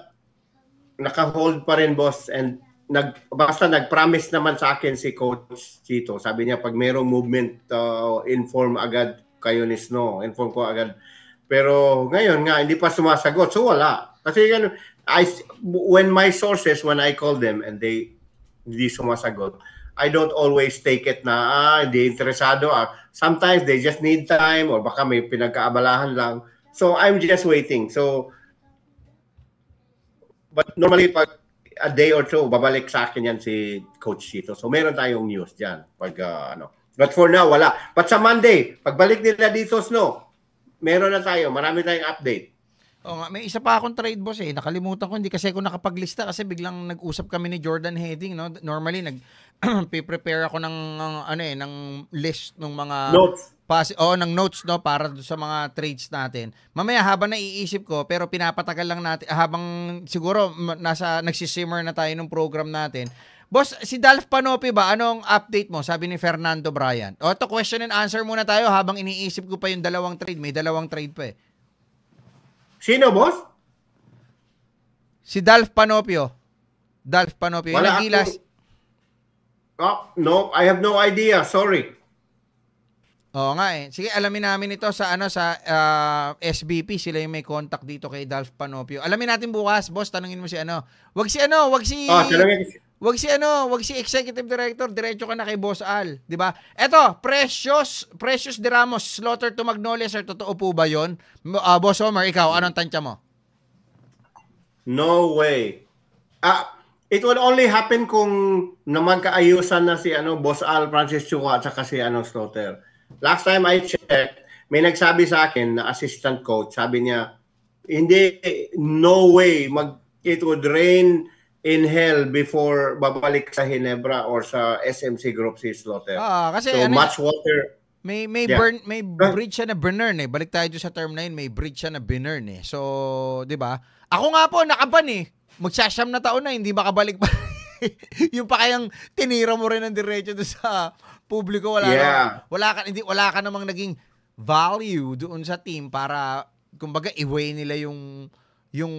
naka-hold pa rin boss and nag basta nag-promise naman sa akin si coach Tito. Sabi niya pag mayroong movement uh, inform agad kayo ni Snow, inform ko agad. Pero ngayon nga hindi pa sumasagot. So wala. Kasi ganun, I when my sources when I call them and they hindi sumasagot I don't always take it na ah, hindi interesado. Ah. Sometimes they just need time or baka may pinagkaabalahan lang. So I'm just waiting. So but normally pag a day or two babalik sa akin yan si coach Chito. So meron tayong news diyan pag uh, ano. But for now wala. But sa Monday, pagbalik nila dito snow, meron na tayo. Marami tayong update. Oo nga, may isa pa akong trade boss eh. Nakalimutan ko, hindi kasi ako nakapaglista kasi biglang nag-usap kami ni Jordan Heading, no? Normally nag prepare ako ng ano eh, ng list ng mga notes. Pas- oh, ng notes no para sa mga trades natin. Mamaya habang naiisip ko, pero pinapatagal lang natin habang siguro nasa nagsisimmer na tayo ng program natin. Boss, si Dalf Panopi ba? Anong update mo? Sabi ni Fernando Bryant. O, to question and answer muna tayo habang iniisip ko pa yung dalawang trade. May dalawang trade pa eh. Sino, boss? Si Dalf Panopio. Dalf Panopio. Wala yung gilas. Oh, no, I have no idea. Sorry. Oo nga eh. Sige, alamin namin ito sa ano sa uh, ah, SBP sila yung may contact dito kay Dalf Panopio. Alamin natin bukas, boss, tanungin mo si ano. Wag si ano, wag si Oh, ah, tanungin Wag si ano, wag si executive director, diretso ka na kay Boss Al, 'di ba? Eto, Precious, Precious de Ramos, slaughter to Magnolia, sir, totoo po ba 'yon? Uh, ah, Boss Homer, ikaw, anong tantya mo? No way. Ah, it will only happen kung naman kaayusan na si ano Boss Al Francis Chua at saka si ano Slaughter. Last time I checked, may nagsabi sa akin na assistant coach, sabi niya, hindi no way mag it would rain in hell before babalik sa Hinebra or sa SMC Group si Slaughter. Ah, kasi so ano, much water. May may yeah. burn may bridge siya na burner eh. Balik tayo sa term na yun, may bridge siya na burner eh. So, 'di ba? Ako nga po nakaban eh. Magsasyam na taon na hindi makabalik pa. yung pa kayang tinira mo rin ng diretso do sa publiko wala yeah. na, wala ka hindi wala ka namang naging value doon sa team para kumbaga i iway nila yung yung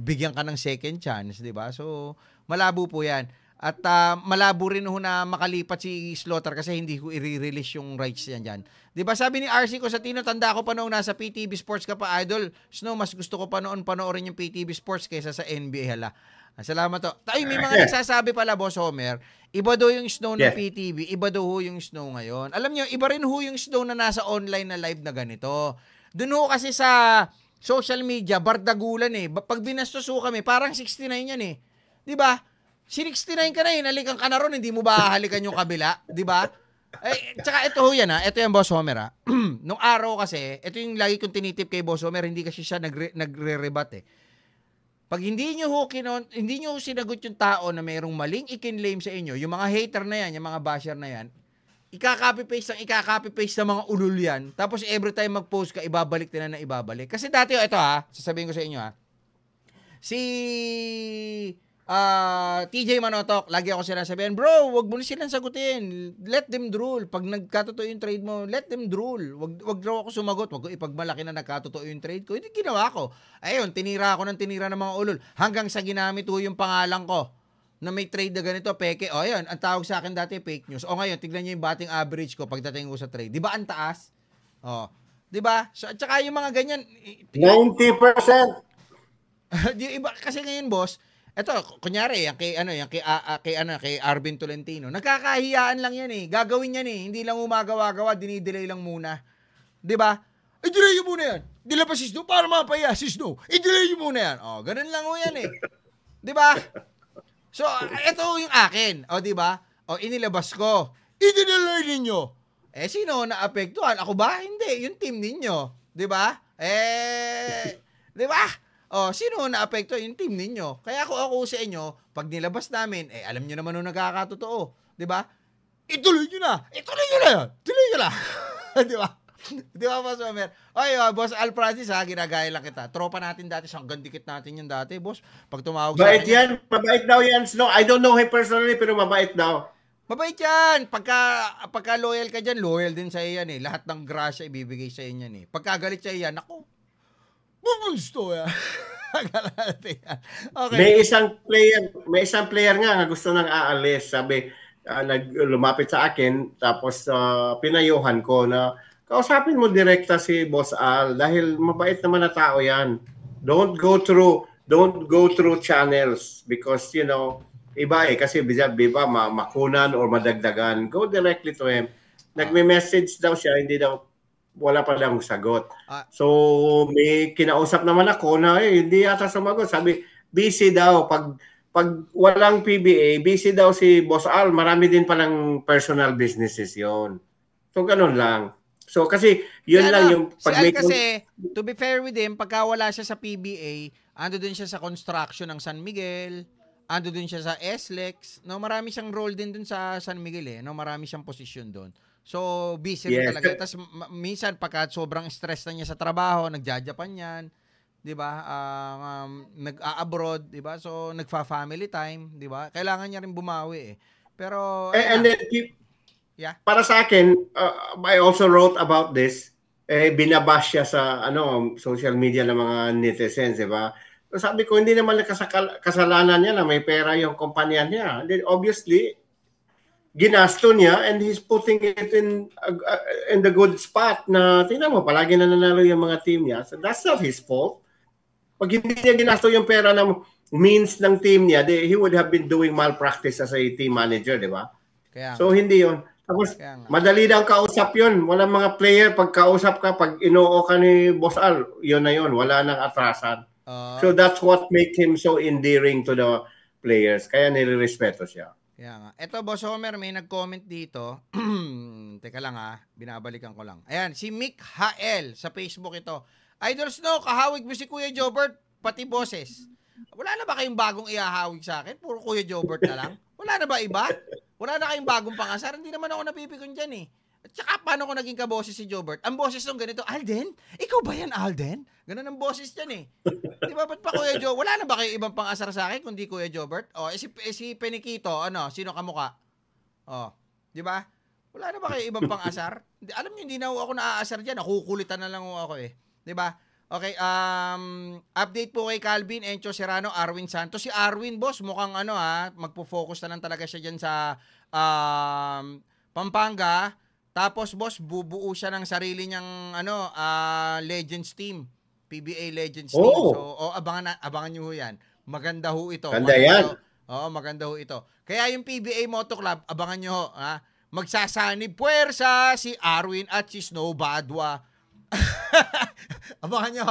bigyan ka ng second chance, 'di ba? So malabo po 'yan. At uh, malabo rin ho na makalipat si Slaughter kasi hindi ko i-release yung rights niyan diyan. 'Di ba? Sabi ni RC ko sa Tino, tanda ko pa noong nasa PTV Sports ka pa idol. Snow, mas gusto ko pa noon panoorin yung PTV Sports kaysa sa NBA hala. Ah, salamat to. Tayo may mga nagsasabi pala, Boss Homer, iba daw yung snow ng yes. PTV, iba daw ho yung snow ngayon. Alam niyo, iba rin ho yung snow na nasa online na live na ganito. Doon ho kasi sa social media, bardagulan eh. Pag binastos ko kami, parang 69 yan eh. Di ba? Si 69 ka na eh, nalikan ka na ron, hindi mo ba hahalikan yung kabila? Di ba? Eh, tsaka ito ho yan ha, ah. ito yung Boss Homer ha. Ah. Nung araw kasi, ito yung lagi kong tinitip kay Boss Homer, hindi kasi siya nagre- nagre-rebat eh. Pag hindi nyo ho kinon, hindi nyo sinagot yung tao na mayroong maling ikinlame sa inyo, yung mga hater na yan, yung mga basher na yan, Ika-copy paste ang ika-copy paste ng mga ulul yan. Tapos every time mag-post ka, ibabalik nila na ibabalik. Kasi dati, oh, ito ha, sasabihin ko sa inyo ha. Si uh, ah, TJ Manotok, lagi ako sila sabihin, bro, wag mo na silang sagutin. Let them drool. Pag nagkatotoo yung trade mo, let them drool. Wag, wag raw ako sumagot. Wag ipagmalaki na nagkatotoo yung trade ko. Hindi ginawa ko. Ayun, tinira ako ng tinira ng mga ulol. Hanggang sa ginamit ko yung pangalan ko na may trade na ganito, peke. O, ayun, ang tawag sa akin dati fake news. O, ngayon, tignan nyo yung batting average ko pagdating ko sa trade. Di ba ang taas? O, di ba? So, at saka yung mga ganyan. 90%! di iba kasi ngayon boss eto kunyari yan kay ano yan kay uh, kay ano kay Arvin Tolentino nagkakahiyaan lang yan eh gagawin yan eh hindi lang umagawa-gawa dinidelay lang muna 'di ba i-delay eh, mo muna yan dila pa sisno para mapahiya sisno i-delay eh, mo muna yan oh ganun lang yan eh 'di ba So, ito yung akin. O, di ba? O, inilabas ko. Idinaloy ninyo. Eh, sino na apektuhan? Ako ba? Hindi. Yung team ninyo. Di ba? Eh, di ba? O, sino na apektuhan? Yung team ninyo. Kaya ako ako sa inyo, pag nilabas namin, eh, alam nyo naman nung nagkakatotoo. Di ba? Ituloy nyo na. Ituloy nyo na yan. Tuloy nyo na. di ba? Di ba, Boss Omer? Ay, uh, Boss Al Francis, ha, ah, ginagaya lang kita. Tropa natin dati, sanggang gandikit natin yung dati, Boss. Pag tumawag mabait sa akin, yan, mabait daw yan, Snow. I don't know him personally, pero mabait daw. Mabait yan. Pagka, pagka loyal ka dyan, loyal din sa iyan eh. Lahat ng grasya ibibigay sa iyan eh. Pagka galit sa iyan, ako, bumusto ah. yan. okay. May isang player, may isang player nga gusto nang aalis. Sabi, uh, nag lumapit sa akin tapos uh, pinayuhan ko na kausapin mo direkta si Boss Al dahil mabait naman na tao yan. Don't go through don't go through channels because you know iba eh kasi bisa iba makunan or madagdagan. Go directly to him. Nagme-message daw siya, hindi daw wala pa lang sagot. Ah. So may kinausap naman ako na eh, hindi ata sumagot. Sabi busy daw pag pag walang PBA, busy daw si Boss Al, marami din pa lang personal businesses yon. So, ganun lang. So kasi yun si lang ano, yung pag si Al kasi to be fair with him, pagka wala siya sa PBA, ando din siya sa construction ng San Miguel, ando din siya sa SLEX, no marami siyang role din dun sa San Miguel eh, no marami siyang position doon. So busy yes. talaga. Tapos minsan pagka sobrang stress na niya sa trabaho, nagjajapan yan. 'di ba? Uh, um, nag-a-abroad, 'di ba? So nagfa-family time, 'di ba? Kailangan niya rin bumawi eh. Pero eh, and then keep Yeah. Para sa akin, uh, I also wrote about this. Eh, binabash siya sa ano, social media ng mga netizens, di ba? sabi ko, hindi naman kasakal- kasalanan niya na may pera yung kumpanya niya. Then obviously, ginasto niya and he's putting it in uh, in the good spot na tingnan mo, palagi na nanalo yung mga team niya. So that's not his fault. Pag hindi niya ginasto yung pera ng means ng team niya, they, he would have been doing malpractice as a team manager, di ba? Kaya, so hindi yon tapos, madali na ang kausap yun. Walang mga player, pag kausap ka, pag inoo ka ni Boss Al, yun na yun. Wala nang atrasan. Uh, so that's what make him so endearing to the players. Kaya nilirespeto siya. Kaya nga. Ito, Boss Homer, may nag-comment dito. Teka lang ha, binabalikan ko lang. Ayan, si Mick HL sa Facebook ito. Idol Snow, kahawig mo si Kuya Jobert, pati boses. Wala na ba kayong bagong iahawig sa akin? Puro Kuya Jobert na lang? Wala na ba iba? Wala na kayong bagong pangasar. Hindi naman ako napipikon dyan eh. At saka, paano ko naging kaboses si Jobert? Ang boses nung ganito, Alden? Ikaw ba yan, Alden? Ganun ang boses dyan eh. Di ba, ba't pa Kuya Jo? Wala na ba kayo ibang pangasar sa akin kundi Kuya Jobert? O, oh, eh, si, eh, si Penikito, ano, sino kamukha? O, oh, di ba? Wala na ba kayo ibang pangasar? Alam niyo, hindi na ako naaasar dyan. Nakukulitan na lang ako eh. Di ba? Okay, um, update po kay Calvin, Encho Serrano, Arwin Santos. Si Arwin, boss, mukhang ano ha, magpo-focus na lang talaga siya dyan sa um, Pampanga. Tapos, boss, bubuo siya ng sarili niyang ano, uh, Legends team. PBA Legends oh. team. So, oh, abangan, na, abangan niyo ho yan. Maganda ho ito. maganda yan. Oo, oh, maganda ho ito. Kaya yung PBA Moto Club, abangan niyo ho. Ha? Magsasanib puwersa si Arwin at si Snow Badwa Abangan nyo.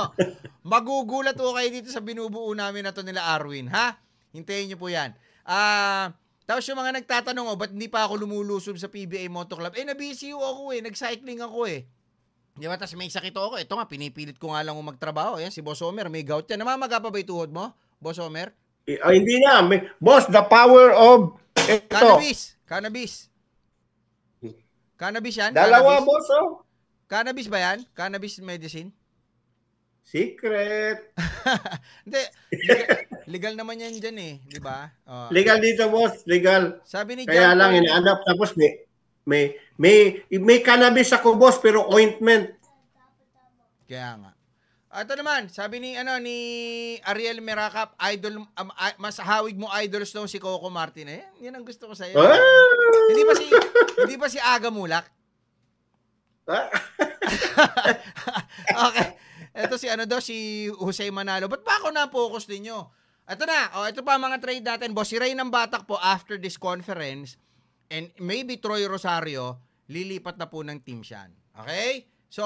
Magugulat po kayo dito sa binubuo namin na to nila Arwin, ha? Hintayin nyo po yan. Ah... Uh, tapos yung mga nagtatanong, oh, ba't hindi pa ako lumulusob sa PBA Moto Club? Eh, nabisi ako eh. Nag-cycling ako eh. Di ba? Tapos may sakit ako. Ito nga, pinipilit ko nga lang magtrabaho. Yan, si Boss Homer, may gout yan. Namamaga pa ba tuhod mo, Boss Homer? Oh, eh, ah, hindi na. May, boss, the power of... Ito. Cannabis. Cannabis. Cannabis yan? Dalawa, cannabis. boss, oh. Cannabis ba yan? Cannabis medicine? Secret. Hindi. legal, legal naman yan dyan eh, di ba? Oh. Legal dito, boss. Legal. Sabi ni John Kaya John lang, inaanap. Tapos may, may, may, may cannabis ako, boss, pero ointment. Kaya nga. Ito naman, sabi ni ano ni Ariel Merakap, idol um, uh, mas hawig mo idol daw si Coco Martin. Eh, yan ang gusto ko sa iyo. Ah! hindi pa si hindi pa si Aga Mulak? Ah. okay. Ito si ano daw, si Jose Manalo. Ba't ba ako na-focus ninyo? Ito na. O, oh, ito pa mga trade natin. Boss, si Ray ng Batak po after this conference and maybe Troy Rosario, lilipat na po ng team siya. Okay? So,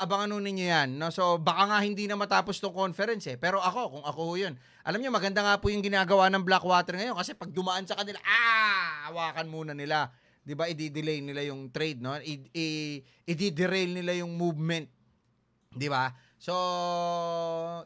abangan nun ninyo yan. No? So, baka nga hindi na matapos tong conference eh. Pero ako, kung ako yun. Alam nyo, maganda nga po yung ginagawa ng Blackwater ngayon kasi pag dumaan sa kanila, ah, hawakan muna nila. 'di ba? I-delay nila yung trade, no? I-i-derail nila yung movement. 'Di ba? So,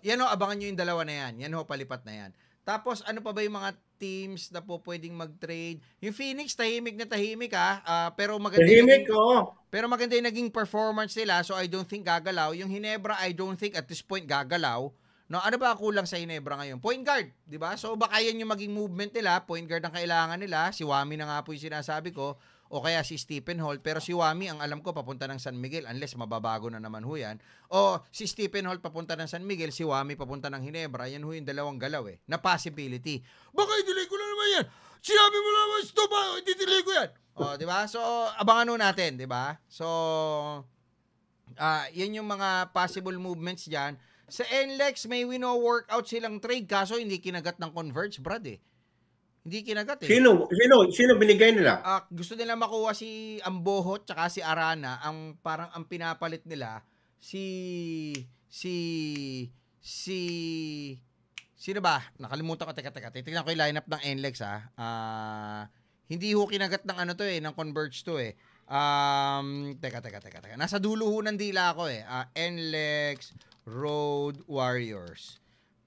yan ho, abangan niyo yung dalawa na yan. Yan ho, palipat na yan. Tapos, ano pa ba yung mga teams na po pwedeng mag-trade? Yung Phoenix, tahimik na tahimik ha. Uh, ah, pero maganda tahimik, ko Pero maganda yung naging performance nila. So, I don't think gagalaw. Yung Ginebra I don't think at this point gagalaw. No, ano ba kulang sa Hinebra ngayon? Point guard, 'di ba? So baka 'yan yung maging movement nila, point guard ang kailangan nila. Si Wami na nga po yung sinasabi ko o kaya si Stephen Hall pero si Wami ang alam ko papunta ng San Miguel unless mababago na naman ho 'yan. O si Stephen Hall papunta ng San Miguel, si Wami papunta ng Ginebra. Yan ho yung dalawang galaw eh, na possibility. Baka i-delay ko na naman 'yan. Sinabi mo naman, stop, ah, i-delay ko 'yan. Oh, 'di ba? So abangan ho natin, 'di ba? So uh, yan yung mga possible movements diyan sa NLEX, may we know workout silang trade kaso hindi kinagat ng Converge, Brad eh. Hindi kinagat eh. Sino? Sino? Sino binigay nila? Uh, gusto nila makuha si Amboho tsaka si Arana. Ang parang ang pinapalit nila si si si sino ba? Nakalimutan ko teka teka. Titingnan ko 'yung lineup ng NLEX ha. Uh, ah, hindi ho kinagat ng ano to eh, ng Converge to eh. Um, teka, teka, teka, teka. Nasa dulo ho ng dila ako eh. Uh, ah, NLEX, Road Warriors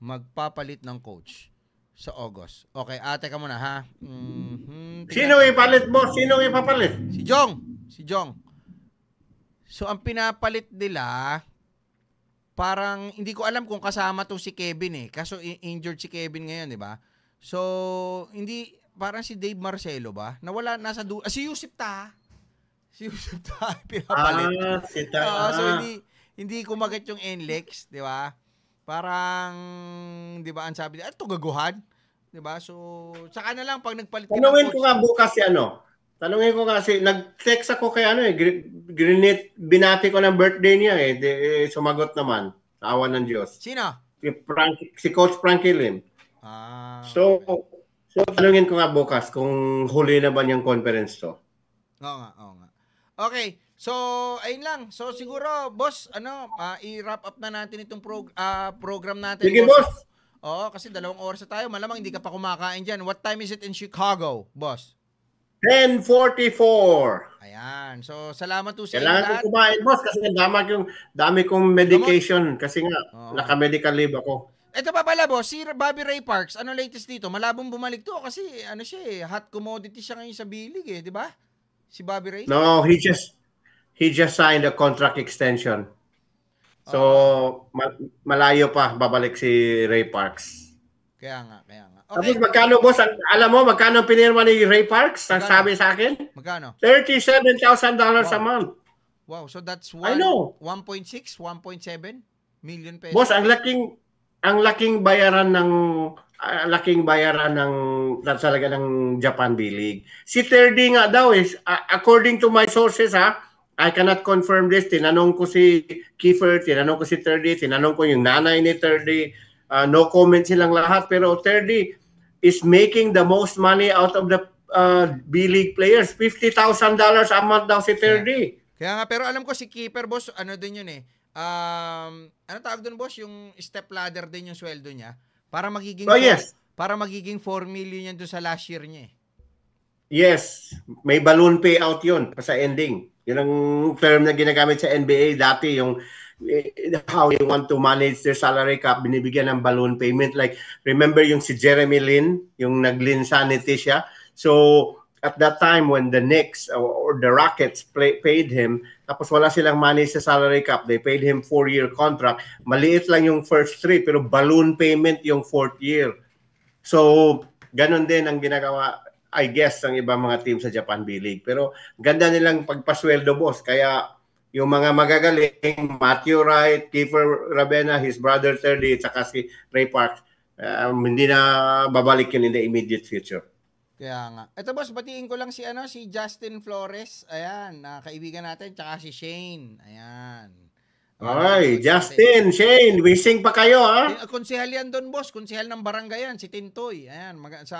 magpapalit ng coach sa August. Okay, ate ka muna ha. Mm-hmm. Sino ipalit mo? Sino ipapalit? Si Jong. Si Jong. So ang pinapalit nila parang hindi ko alam kung kasama to si Kevin eh. Kaso injured si Kevin ngayon, di ba? So hindi parang si Dave Marcelo ba? Nawala nasa du- ah, si Yusip ta. Si Yusip ta pinapalit. Ah, si ta. Uh, so ah. hindi hindi kumagat yung NLEX, di ba? Parang, di ba, ang sabi, ah, ito gaguhan. Di ba? So, saka na lang pag nagpalit ka Tanungin ko nga bukas si ano. Tanungin ko kasi, nag-text ako kay ano eh, grinit, binati ko ng birthday niya eh. De, eh sumagot naman. Awa ng Diyos. Sino? Si, Frank, si Coach Frank Lim. Ah. So, so, tanungin ko nga bukas kung huli na ba niyang conference to. Oo nga, oo nga. Okay, So, ayun lang. So, siguro, boss, ano, uh, i-wrap up na natin itong prog- uh, program natin. Sige, boss. boss. Oo, kasi dalawang oras na tayo. Malamang hindi ka pa kumakain dyan. What time is it in Chicago, boss? 10.44. Ayan. So, salamat to sa Kailangan ko kumain, boss, kasi damag yung, dami kong ano medication. Kasi nga, oh. naka-medical leave ako. Ito pa pala boss, si Bobby Ray Parks, ano latest dito? Malabong bumalik to kasi ano siya eh, hot commodity siya ngayon sa bilig eh, di ba? Si Bobby Ray? No, he just he just signed a contract extension. So, ah. ma- malayo pa babalik si Ray Parks. Kaya nga, kaya nga. Okay. Tapos magkano boss, alam mo magkano pinirma ni Ray Parks? Ang sabi sa akin, Magkano? $37,000 a month. Wow, so that's I know. 1.6, 1.7 million pesos. Boss, ang laking ang laking bayaran ng ang laking bayaran ng na- talaga ng Japan B League. Si Terdi nga daw is a- according to my sources ha, I cannot confirm this. Tinanong ko si Kiefer, tinanong ko si Terdy, tinanong ko yung nanay ni Terdy. Uh, no comment silang lahat. Pero Terdy is making the most money out of the uh, B-League players. $50,000 a month daw si Terdy. Yeah. Kaya nga, pero alam ko si Kiefer, boss, ano din yun eh. Um, ano tawag doon, boss? Yung step ladder din yung sweldo niya. Para magiging... Oh, yes. Para magiging 4 million yan doon sa last year niya eh. Yes, may balloon payout yun sa ending. Yun ang term na ginagamit sa NBA dati, yung eh, how you want to manage their salary cap, binibigyan ng balloon payment. Like, remember yung si Jeremy Lin, yung naglin sanity siya? So, at that time when the Knicks or, or the Rockets play, paid him, tapos wala silang money sa salary cap, they paid him four-year contract. Maliit lang yung first three, pero balloon payment yung fourth year. So, ganun din ang ginagawa I guess, ang ibang mga team sa Japan B-League. Pero ganda nilang pagpasweldo, boss. Kaya yung mga magagaling, Matthew Wright, Kiefer Rabena, his brother Terdy, at saka si Ray Park, um, hindi na babalik yun in the immediate future. Kaya nga. Ito boss, batiin ko lang si ano si Justin Flores. Ayan, na ah, kaibigan natin, tsaka si Shane. Ayan. Alright, Justin, Shane, wishing pa kayo ha? Eh, uh, konsehal yan doon boss, konsehal ng barangay yan, si Tintoy. Ayan, mag- sa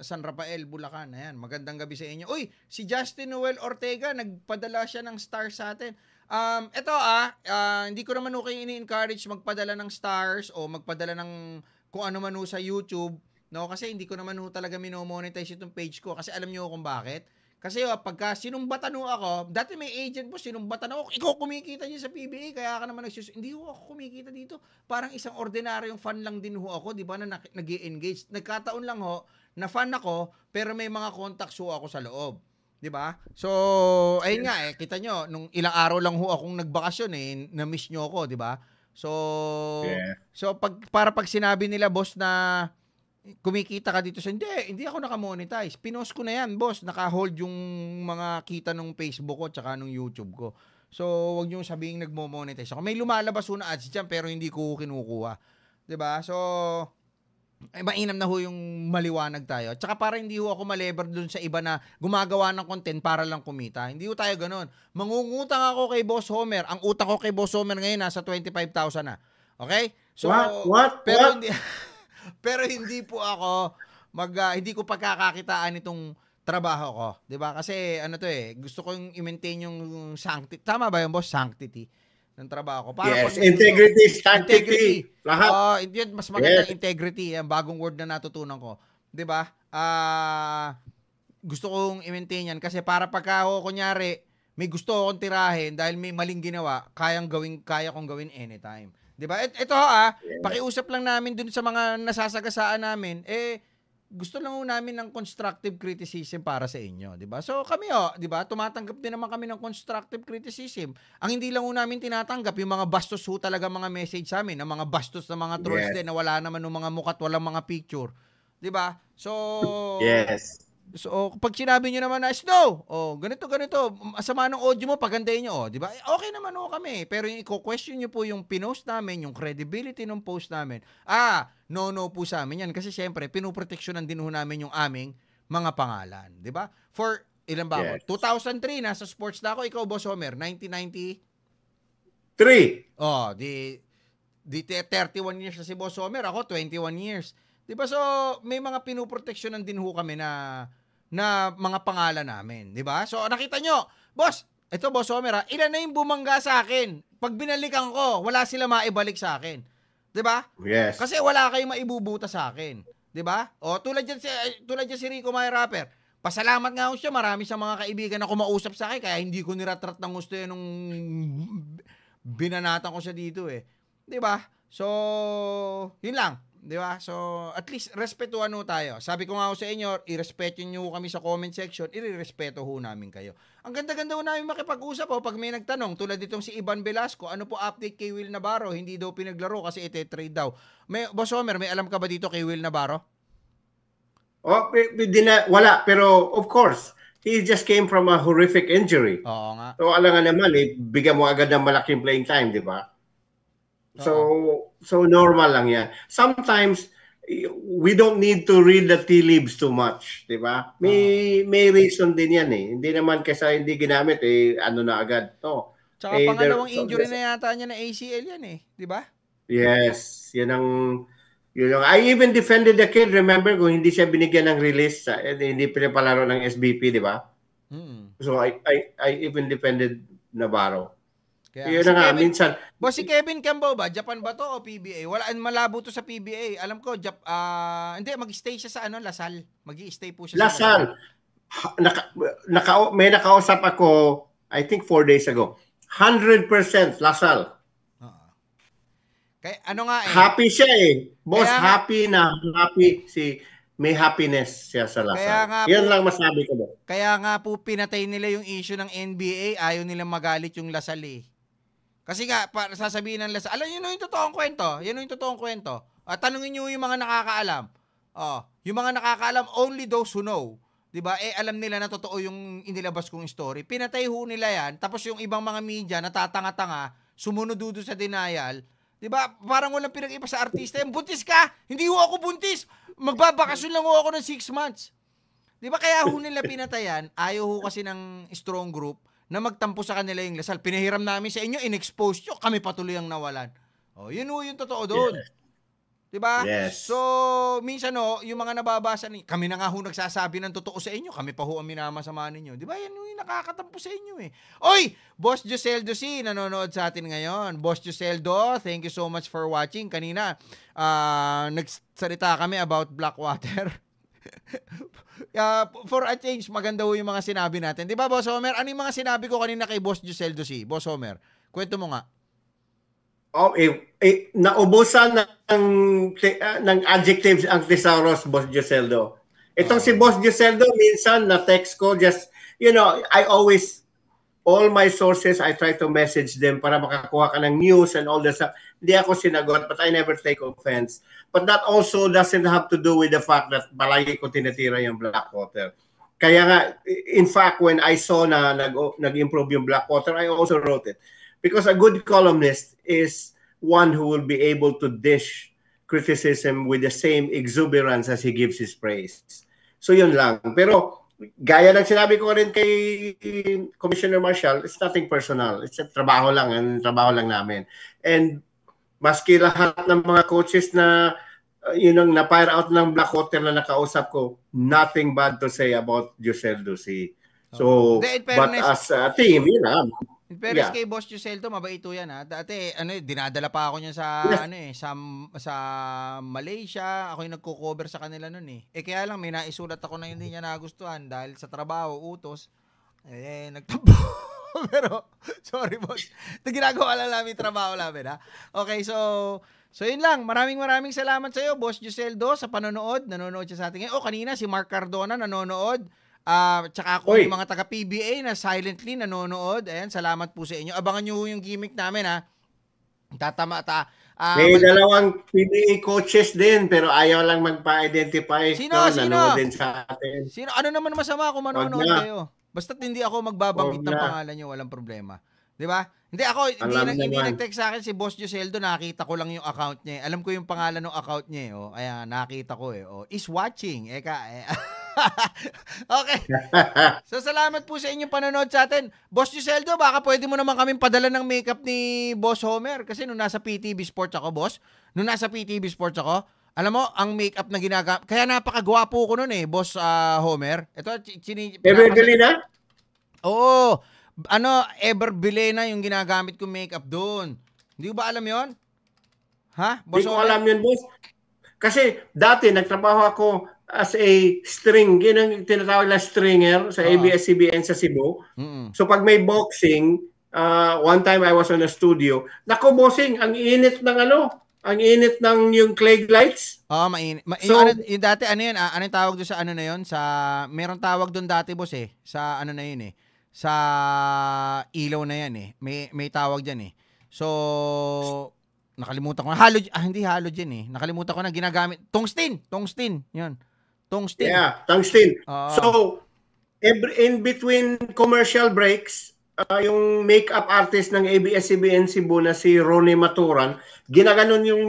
San Rafael, Bulacan. Ayan, magandang gabi sa inyo. Uy, si Justin Noel Ortega, nagpadala siya ng stars sa atin. Um, ito, ah, uh, hindi ko naman okay ini-encourage magpadala ng stars o magpadala ng kung ano man sa YouTube. No, kasi hindi ko naman talaga mino-monetize itong page ko kasi alam niyo kung bakit. Kasi oh, pagka sinumbatan ho ako, dati may agent po, sinumbatan ako, ikaw kumikita dyan sa PBA, kaya ka naman nagsus... Hindi ho ako kumikita dito. Parang isang ordinaryong fan lang din ho ako, di ba, na nag engage Nagkataon lang ho, na fan ako, pero may mga contacts ho ako sa loob. Di ba? So, ayun nga eh, kita nyo, nung ilang araw lang ho akong nagbakasyon eh, na-miss nyo ako, di ba? So, yeah. so pag, para pag sinabi nila, boss, na kumikita ka dito sa, hindi, hindi ako naka-monetize. Pinost ko na yan, boss. Naka-hold yung mga kita ng Facebook ko tsaka ng YouTube ko. So, wag niyo sabihin nagmo-monetize ako. May lumalabas na ads diyan pero hindi ko kinukuha. 'Di ba? So, ay eh, mainam na ho yung maliwanag tayo. Tsaka para hindi ho ako malever dun sa iba na gumagawa ng content para lang kumita. Hindi ho tayo ganun. Mangungutang ako kay Boss Homer. Ang utang ko kay Boss Homer ngayon nasa 25,000 na. Okay? So, what? what? Pero what? hindi... Pero hindi po ako mag uh, hindi ko pagkakakitaan itong trabaho ko, 'di ba? Kasi ano to eh, gusto ko yung i-maintain yung sanctity. Tama ba 'yung boss? Sanctity ng trabaho ko. Para yes, pag, integrity, sanctity. Lahat. Oh, Uh, yun, mas maganda yes. integrity, ang bagong word na natutunan ko. 'Di ba? Ah uh, gusto kong i-maintain yan kasi para pagka ako kunyari may gusto akong tirahin dahil may maling ginawa, kayang gawin, kaya kong gawin anytime. 'Di ba? Ito ha, ah, pakiusap lang namin dun sa mga nasasagasaan namin, eh gusto lang namin ng constructive criticism para sa inyo, 'di ba? So kami oh, 'di ba? Tumatanggap din naman kami ng constructive criticism. Ang hindi lang namin tinatanggap yung mga bastos ho talaga mga message sa amin, ang mga bastos na mga trolls yes. din na wala naman ng mga at walang mga picture. 'Di ba? So Yes. So, pag sinabi nyo naman na, Snow, oh, ganito, ganito, asama ng audio mo, pagandahin nyo, oh, di ba? Eh, okay naman oh, kami. Pero yung i-question nyo po yung pinost namin, yung credibility ng post namin. Ah, no-no po sa amin yan. Kasi syempre, pinuproteksyonan din ho namin yung aming mga pangalan. Di ba? For, ilan ba yes. 2003, nasa sports na ako. Ikaw, Boss Homer, 1990? Three. Oh, di, di 31 years na si Boss Homer. Ako, 21 years. 'Di ba? So may mga pinoproteksyonan din ho kami na na mga pangalan namin, 'di ba? So nakita nyo, boss, ito boss Omera, ilan na yung bumangga sa akin? Pag binalikan ko, wala sila maibalik sa akin. 'Di ba? Yes. Kasi wala kayong maibubuta sa akin, 'di ba? O tulad diyan si eh, tulad diyan si Rico May rapper. Pasalamat nga ho siya, marami sa mga kaibigan na kumausap sa akin kaya hindi ko niratrat ng gusto yun nung binanatan ko siya dito eh. 'Di ba? So, yun lang. Di ba? So, at least respetuhan ho tayo. Sabi ko nga ho sa inyo, irespeto nyo kami sa comment section, irerespeto ho namin kayo. Ang ganda-ganda ho namin makipag-usap ho oh, pag may nagtanong, tulad ditong si Ivan Velasco, ano po update kay Will Navarro? Hindi daw pinaglaro kasi ite-trade daw. May, Boss Homer, may alam ka ba dito kay Will Navarro? Oh, dina, wala. Pero of course, he just came from a horrific injury. Oo nga. So, alam nga naman, eh, bigyan mo agad ng malaking playing time, di ba? So, so normal lang yan. Sometimes, we don't need to read the tea leaves too much, di ba? May, uh-huh. may reason din yan eh. Hindi naman kasi hindi ginamit, eh, ano na agad to. Sa eh, pangalawang there, injury so, na yata niya na ACL yan eh, di ba? Yes, yan ang you know, I even defended the kid. Remember, kung hindi siya binigyan ng release, sa, eh, hindi pinapalaro ng SBP, di ba? Mm. So, I, I, I even defended Navarro. Kaya, Yun si nga, Kevin, minsan. Boss, si Kevin Cambo ba? Japan ba to o PBA? Wala, malabo to sa PBA. Alam ko, Jap, uh, hindi, mag-stay siya sa ano, Lasal. mag stay po siya Lasal. sa Lasal. Naka, naka, may nakausap ako, I think four days ago. 100% Lasal. Kaya ano nga eh. Happy siya eh. Boss, kaya, happy na. Happy si may happiness siya sa Lasal. Kaya nga Yan lang masabi ko. Ba? Kaya nga po pinatay nila yung issue ng NBA. Ayaw nilang magalit yung Lasal eh. Kasi nga, para sasabihin ng lasa, alam, yun yung totoong kwento. Yun yung totoong kwento. At ah, tanungin nyo yung mga nakakaalam. Oh, yung mga nakakaalam, only those who know. 'di ba? Eh alam nila na totoo yung inilabas kong story. Pinatay ho nila 'yan. Tapos yung ibang mga media natatanga-tanga, sumunod dudo sa denial. 'Di ba? Parang walang pinag-iba sa artista. Yung buntis ka. Hindi ho ako buntis. Magbabakasyon lang ho ako ng 6 months. 'Di ba kaya ho nila pinatayan? Ayaw ho kasi ng strong group na magtampo sa kanila yung Lasal. Pinahiram namin sa inyo, inexpose nyo, kami patuloy ang nawalan. O, oh, yun ho yung totoo doon. Yes. Diba? Yes. So, minsan no, yung mga nababasa ni kami na nga ho nagsasabi ng totoo sa inyo, kami pa ho ang minamasama ninyo. Diba? Yan yung nakakatampo sa inyo eh. Oy, Boss Joseldo C, nanonood sa atin ngayon. Boss Joseldo, thank you so much for watching. Kanina, uh, nagsalita kami about Blackwater. uh, for a change, maganda ho yung mga sinabi natin. Di ba, Boss Homer? Ano yung mga sinabi ko kanina kay Boss Giselle Dosi? Boss Homer, kwento mo nga. Oh, eh, eh, naubusan ng, ng adjectives ang Thesaurus, Boss Giseldo. Itong si Boss Giseldo, minsan na text ko, just, you know, I always, all my sources, I try to message them para makakuha ka ng news and all that stuff. Hindi ako sinagot, but I never take offense. But that also doesn't have to do with the fact that palagi ko tinitira yung Blackwater. Kaya nga, in fact, when I saw na nag, improve yung Blackwater, I also wrote it. Because a good columnist is one who will be able to dish criticism with the same exuberance as he gives his praise. So yun lang. Pero gaya ng sinabi ko rin kay Commissioner Marshall, it's nothing personal. It's a trabaho lang, ang trabaho lang namin. And maski lahat ng mga coaches na Ah, yun ang na-fire out ng hotel na nakausap ko, nothing bad to say about Josel Ducey. So, okay. but as a team, yun ah. In fairness yeah. kay Boss Joselto, mabait to yan ha. Dati, ano eh, dinadala pa ako niyan sa, yes. ano eh, sa, sa Malaysia. Ako yung nagko-cover sa kanila noon eh. Eh kaya lang, may naisulat ako na hindi niya nagustuhan dahil sa trabaho, utos, eh, nagtampo. Pero, sorry boss. Ito ginagawa lang namin trabaho namin ha. Okay, so, So yun lang, maraming maraming salamat sa iyo, Boss Juseldo, sa panonood. Nanonood siya sa atin ngayon. Oh, kanina si Mark Cardona nanonood. Uh, tsaka ako Oy. yung mga taga-PBA na silently nanonood. Ayan, salamat po sa inyo. Abangan nyo yung gimmick namin ha. Tatama ta. Uh, May mag- dalawang PBA coaches din pero ayaw lang magpa-identify. Sino? No, sino? Din sa atin. Sino? Ano naman masama kung manonood kayo? Basta't hindi ako magbabanggit ng pangalan nyo, walang problema. 'Di ba? Hindi ako, hindi, Alam hindi nag-text sa akin si Boss Joseldo, nakita ko lang yung account niya. Eh. Alam ko yung pangalan ng account niya eh, Oh. Ayan, nakita ko eh. Oh. Is watching. Eka, eh. eh. okay. so salamat po sa inyong panonood sa atin. Boss Joseldo, baka pwede mo naman kaming padala ng makeup ni Boss Homer. Kasi nung nasa PTV Sports ako, Boss, nung nasa PTV Sports ako, alam mo, ang makeup na ginagamit, kaya napakagwapo ko noon eh, Boss uh, Homer. Ito, chini... Evergreen na? Oo. Ano, Ever Bilena yung ginagamit kong makeup doon. Hindi ba alam yon? Ha? Boss Hindi ko alam yun, boss. Kasi dati nagtrabaho ako as a string, yun ang tinatawag na stringer sa uh-huh. Ah. ABS-CBN sa Cebu. Mm-hmm. So pag may boxing, uh, one time I was on a studio, nako bossing, ang init ng ano, ang init ng yung clay lights. Oo, oh, ah, mainit. Ma- so, yung, ano, yung dati ano yun, ano yung tawag doon sa ano na yun? Sa, meron tawag doon dati boss eh, sa ano na yun eh sa ilaw na yan eh. May, may tawag dyan eh. So, nakalimutan ko na. Halogen, ah, hindi halogen eh. Nakalimutan ko na ginagamit. Tungsten! Tungsten! Yun. Tungsten. Yeah, tungsten. Uh, so, every, in between commercial breaks, uh, yung makeup artist ng ABS-CBN Cebu na si Ronnie Maturan, ginaganon yung,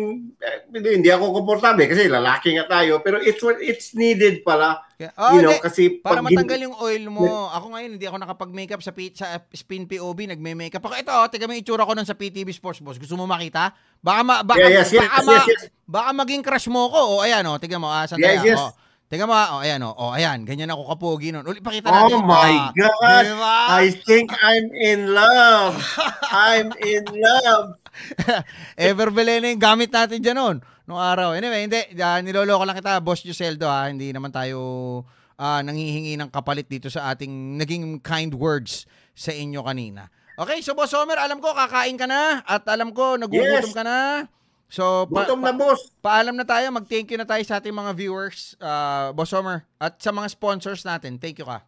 eh, hindi ako komportable kasi lalaki nga tayo, pero it's it's needed pala. Yeah. Oh, you know, de, kasi para pag, matanggal yung oil mo. Yeah. Ako ngayon, hindi ako nakapag-makeup sa, pizza spin POB, nagme-makeup ako. Ito, oh, tiga may itsura ko nung sa PTV Sports Boss. Gusto mo makita? Baka, ma, baka, yeah, yes, baka, yes, yes, yes. baka maging crush mo ko. oh, ayan, oh, tiga mo. Ah, sandaya. Yes, yes. Ah, oh. Teka mo, oh, ayan, oh, oh, ayan, ganyan ako kapogi nun. Uli, pakita oh natin. Oh my pa. Ah. God! Diba? I think I'm in love! I'm in love! Ever Belena gamit natin dyan nun, nung araw. Anyway, hindi, uh, niloloko lang kita, Boss Giseldo, ha? Ah. Hindi naman tayo uh, nanghihingi ng kapalit dito sa ating naging kind words sa inyo kanina. Okay, so Boss Homer, alam ko, kakain ka na, at alam ko, nagugutom yes. ka na. So, pa- Gutom na, boss. Pa- paalam na tayo. Mag-thank you na tayo sa ating mga viewers, uh, Boss Homer, at sa mga sponsors natin. Thank you ka.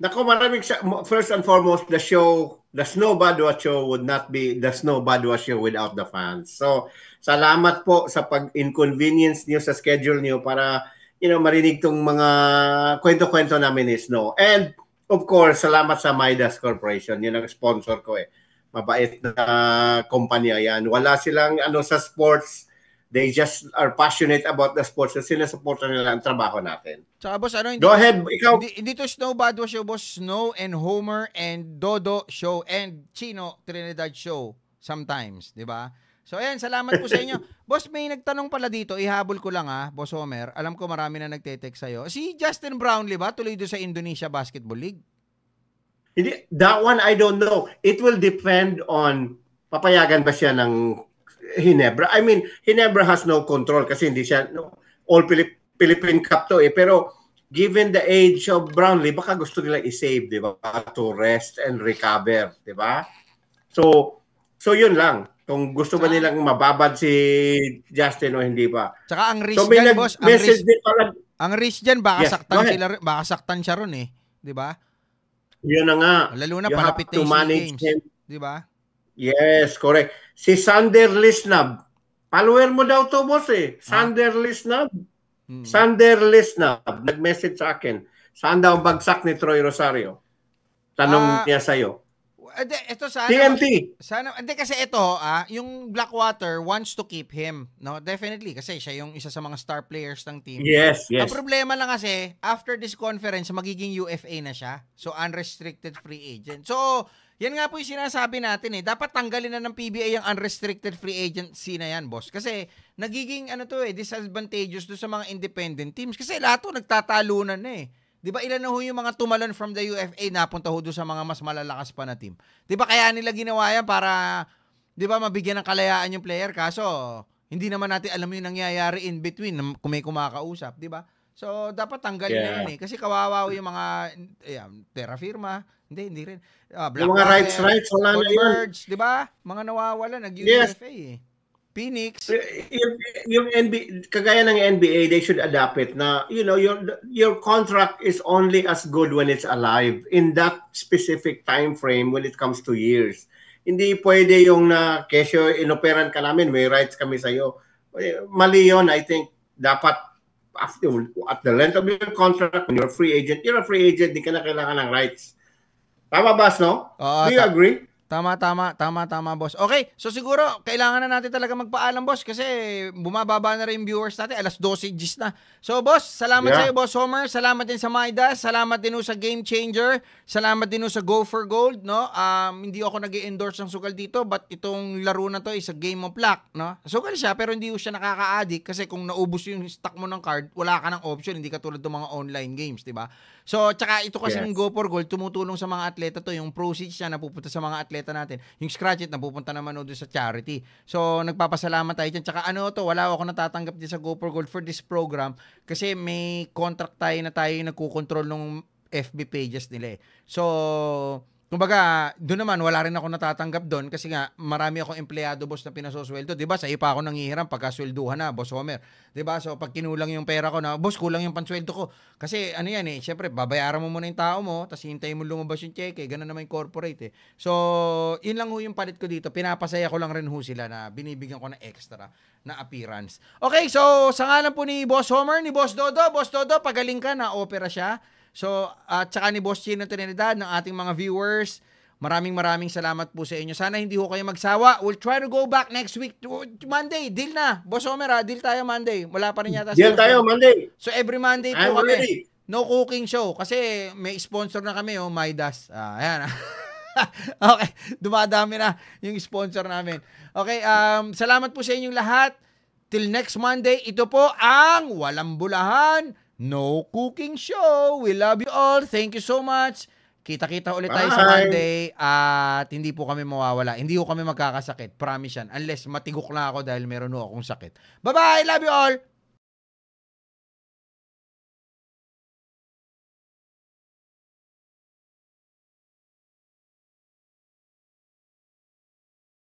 Nako, maraming sa- first and foremost, the show, the Snow Badwa Show would not be the Snow Badwa Show without the fans. So, salamat po sa pag-inconvenience niyo sa schedule niyo para you know, marinig tong mga kwento-kwento namin ni Snow. And, of course, salamat sa Midas Corporation. Yun ang sponsor ko eh mabait na kumpanya yan. Wala silang ano sa sports, they just are passionate about the sports at sinusuporta nila ang trabaho natin. Tsaka boss, ano, hindi, Go ahead, ikaw. Hindi, hindi to Snow Badwa Show, boss. Snow and Homer and Dodo Show and Chino Trinidad Show sometimes, di ba? So ayan, salamat po sa inyo. boss, may nagtanong pala dito, ihabol ko lang ha, ah, Boss Homer. Alam ko marami na nagte-text sa'yo. Si Justin Brownlee ba, tuloy do sa Indonesia Basketball League? That one, I don't know. It will depend on papayagan ba siya ng Hinebra. I mean, Hinebra has no control kasi hindi siya, no, all Pilip, Philippine Cup to eh. Pero given the age of Brownlee, baka gusto nila i-save, di ba? To rest and recover, di ba? So, so yun lang. Kung gusto ba nilang mababad si Justin o hindi pa. Tsaka ang risk so, dyan, boss, ang risk, din pala, ang risk dyan, baka yes, saktan sila, baka saktan siya ron eh. Di ba? Yun na nga. Lalo na you palapit na yung him. Di ba? Yes, correct. Si Sander Lisnab. Follower mo daw to, boss eh. Sander ah. Lisnab. Hmm. Sander Lisnab. Nag-message sa akin. Saan daw bagsak ni Troy Rosario? Tanong ah, niya sa'yo. Ade, ah, ito sana. TMT. Sana, hindi kasi ito, ah, yung Blackwater wants to keep him. No, definitely. Kasi siya yung isa sa mga star players ng team. Yes, yes. Ang problema lang kasi, after this conference, magiging UFA na siya. So, unrestricted free agent. So, yan nga po yung sinasabi natin eh. Dapat tanggalin na ng PBA yung unrestricted free agency na yan, boss. Kasi nagiging ano to eh, disadvantageous do sa mga independent teams. Kasi lahat to nagtatalunan na eh. Di ba ilan na ho yung mga tumalon from the UFA napunta ho doon sa mga mas malalakas pa na team? Di ba kaya nila ginawa yan para, di ba mabigyan ng kalayaan yung player? Kaso, hindi naman natin alam yung nangyayari in between kung may kumakausap, di ba? So, dapat tanggalin yeah. na yun eh. Kasi kawawa yung mga, yeah, Terra Firma, hindi, hindi rin. Uh, ah, Black yung mga rights, rights, wala na yun. Birds, di ba? Mga nawawala, nag-UFA yes. eh. Phoenix. Yung, yung NBA, kagaya ng NBA, they should adapt it na, you know, your your contract is only as good when it's alive in that specific time frame when it comes to years. Hindi pwede yung na, kesyo, inoperan ka namin, may rights kami sa'yo. Mali yun, I think, dapat after, at the length of your contract, when you're a free agent, you're a free agent, di ka na kailangan ng rights. Tama ba, no? Uh, ah, Do you agree? Tama, tama, tama, tama, boss. Okay, so siguro, kailangan na natin talaga magpaalam, boss, kasi bumababa na rin yung viewers natin. Alas 12 gis na. So, boss, salamat yeah. sa'yo, boss Homer. Salamat din sa Maida. Salamat din sa Game Changer. Salamat din sa Go for Gold, no? Um, hindi ako nag endorse ng sugal dito, but itong laro na to is a game of luck, no? Sugal siya, pero hindi siya nakaka-addict kasi kung naubos yung stock mo ng card, wala ka ng option, hindi ka tulad ng mga online games, di ba? So, tsaka ito kasi yes. Go for Gold, tumutulong sa mga atleta to. Yung proceeds niya napupunta sa mga atleta bisikleta natin, yung scratch it, napupunta naman o sa charity. So, nagpapasalamat tayo dyan. Tsaka ano to, wala ako natatanggap din sa GoPro Gold for this program kasi may contract tayo na tayo yung nagkukontrol ng FB pages nila eh. So, Kumbaga, doon naman, wala rin ako natatanggap doon kasi nga, marami akong empleyado, boss, na pinasosweldo. Diba, sa iyo pa ako nangihiram pagkaswelduhan na, boss Homer. Diba, so pag kinulang yung pera ko na, boss, kulang yung pansweldo ko. Kasi ano yan eh, syempre, babayaran mo muna yung tao mo, tapos hintayin mo lumabas yung cheque, eh. ganun naman yung corporate eh. So, yun lang ho yung palit ko dito. Pinapasaya ko lang rin ho sila na binibigyan ko ng extra na appearance. Okay, so sa ngalan po ni Boss Homer, ni Boss Dodo, Boss Dodo, pagaling ka na opera siya. So, at saka ni Boss Chino Trinidad, ng ating mga viewers, maraming maraming salamat po sa inyo. Sana hindi ho kayo magsawa. We'll try to go back next week. Monday, deal na. Boss Omer, ha? Ah, deal tayo Monday. Wala pa rin yata. Deal tayo Monday. So, every Monday po I'm kami. Ready. No cooking show. Kasi may sponsor na kami, oh, Midas. Ah, ayan. okay, dumadami na yung sponsor namin. Okay, um, salamat po sa inyong lahat. Till next Monday, ito po ang Walang Bulahan No Cooking Show. We love you all. Thank you so much. Kita-kita ulit tayo Bye. sa Monday at hindi po kami mawawala. Hindi ko kami magkakasakit. Promise yan. Unless matigok na ako dahil meron akong sakit. Bye-bye. Love you all.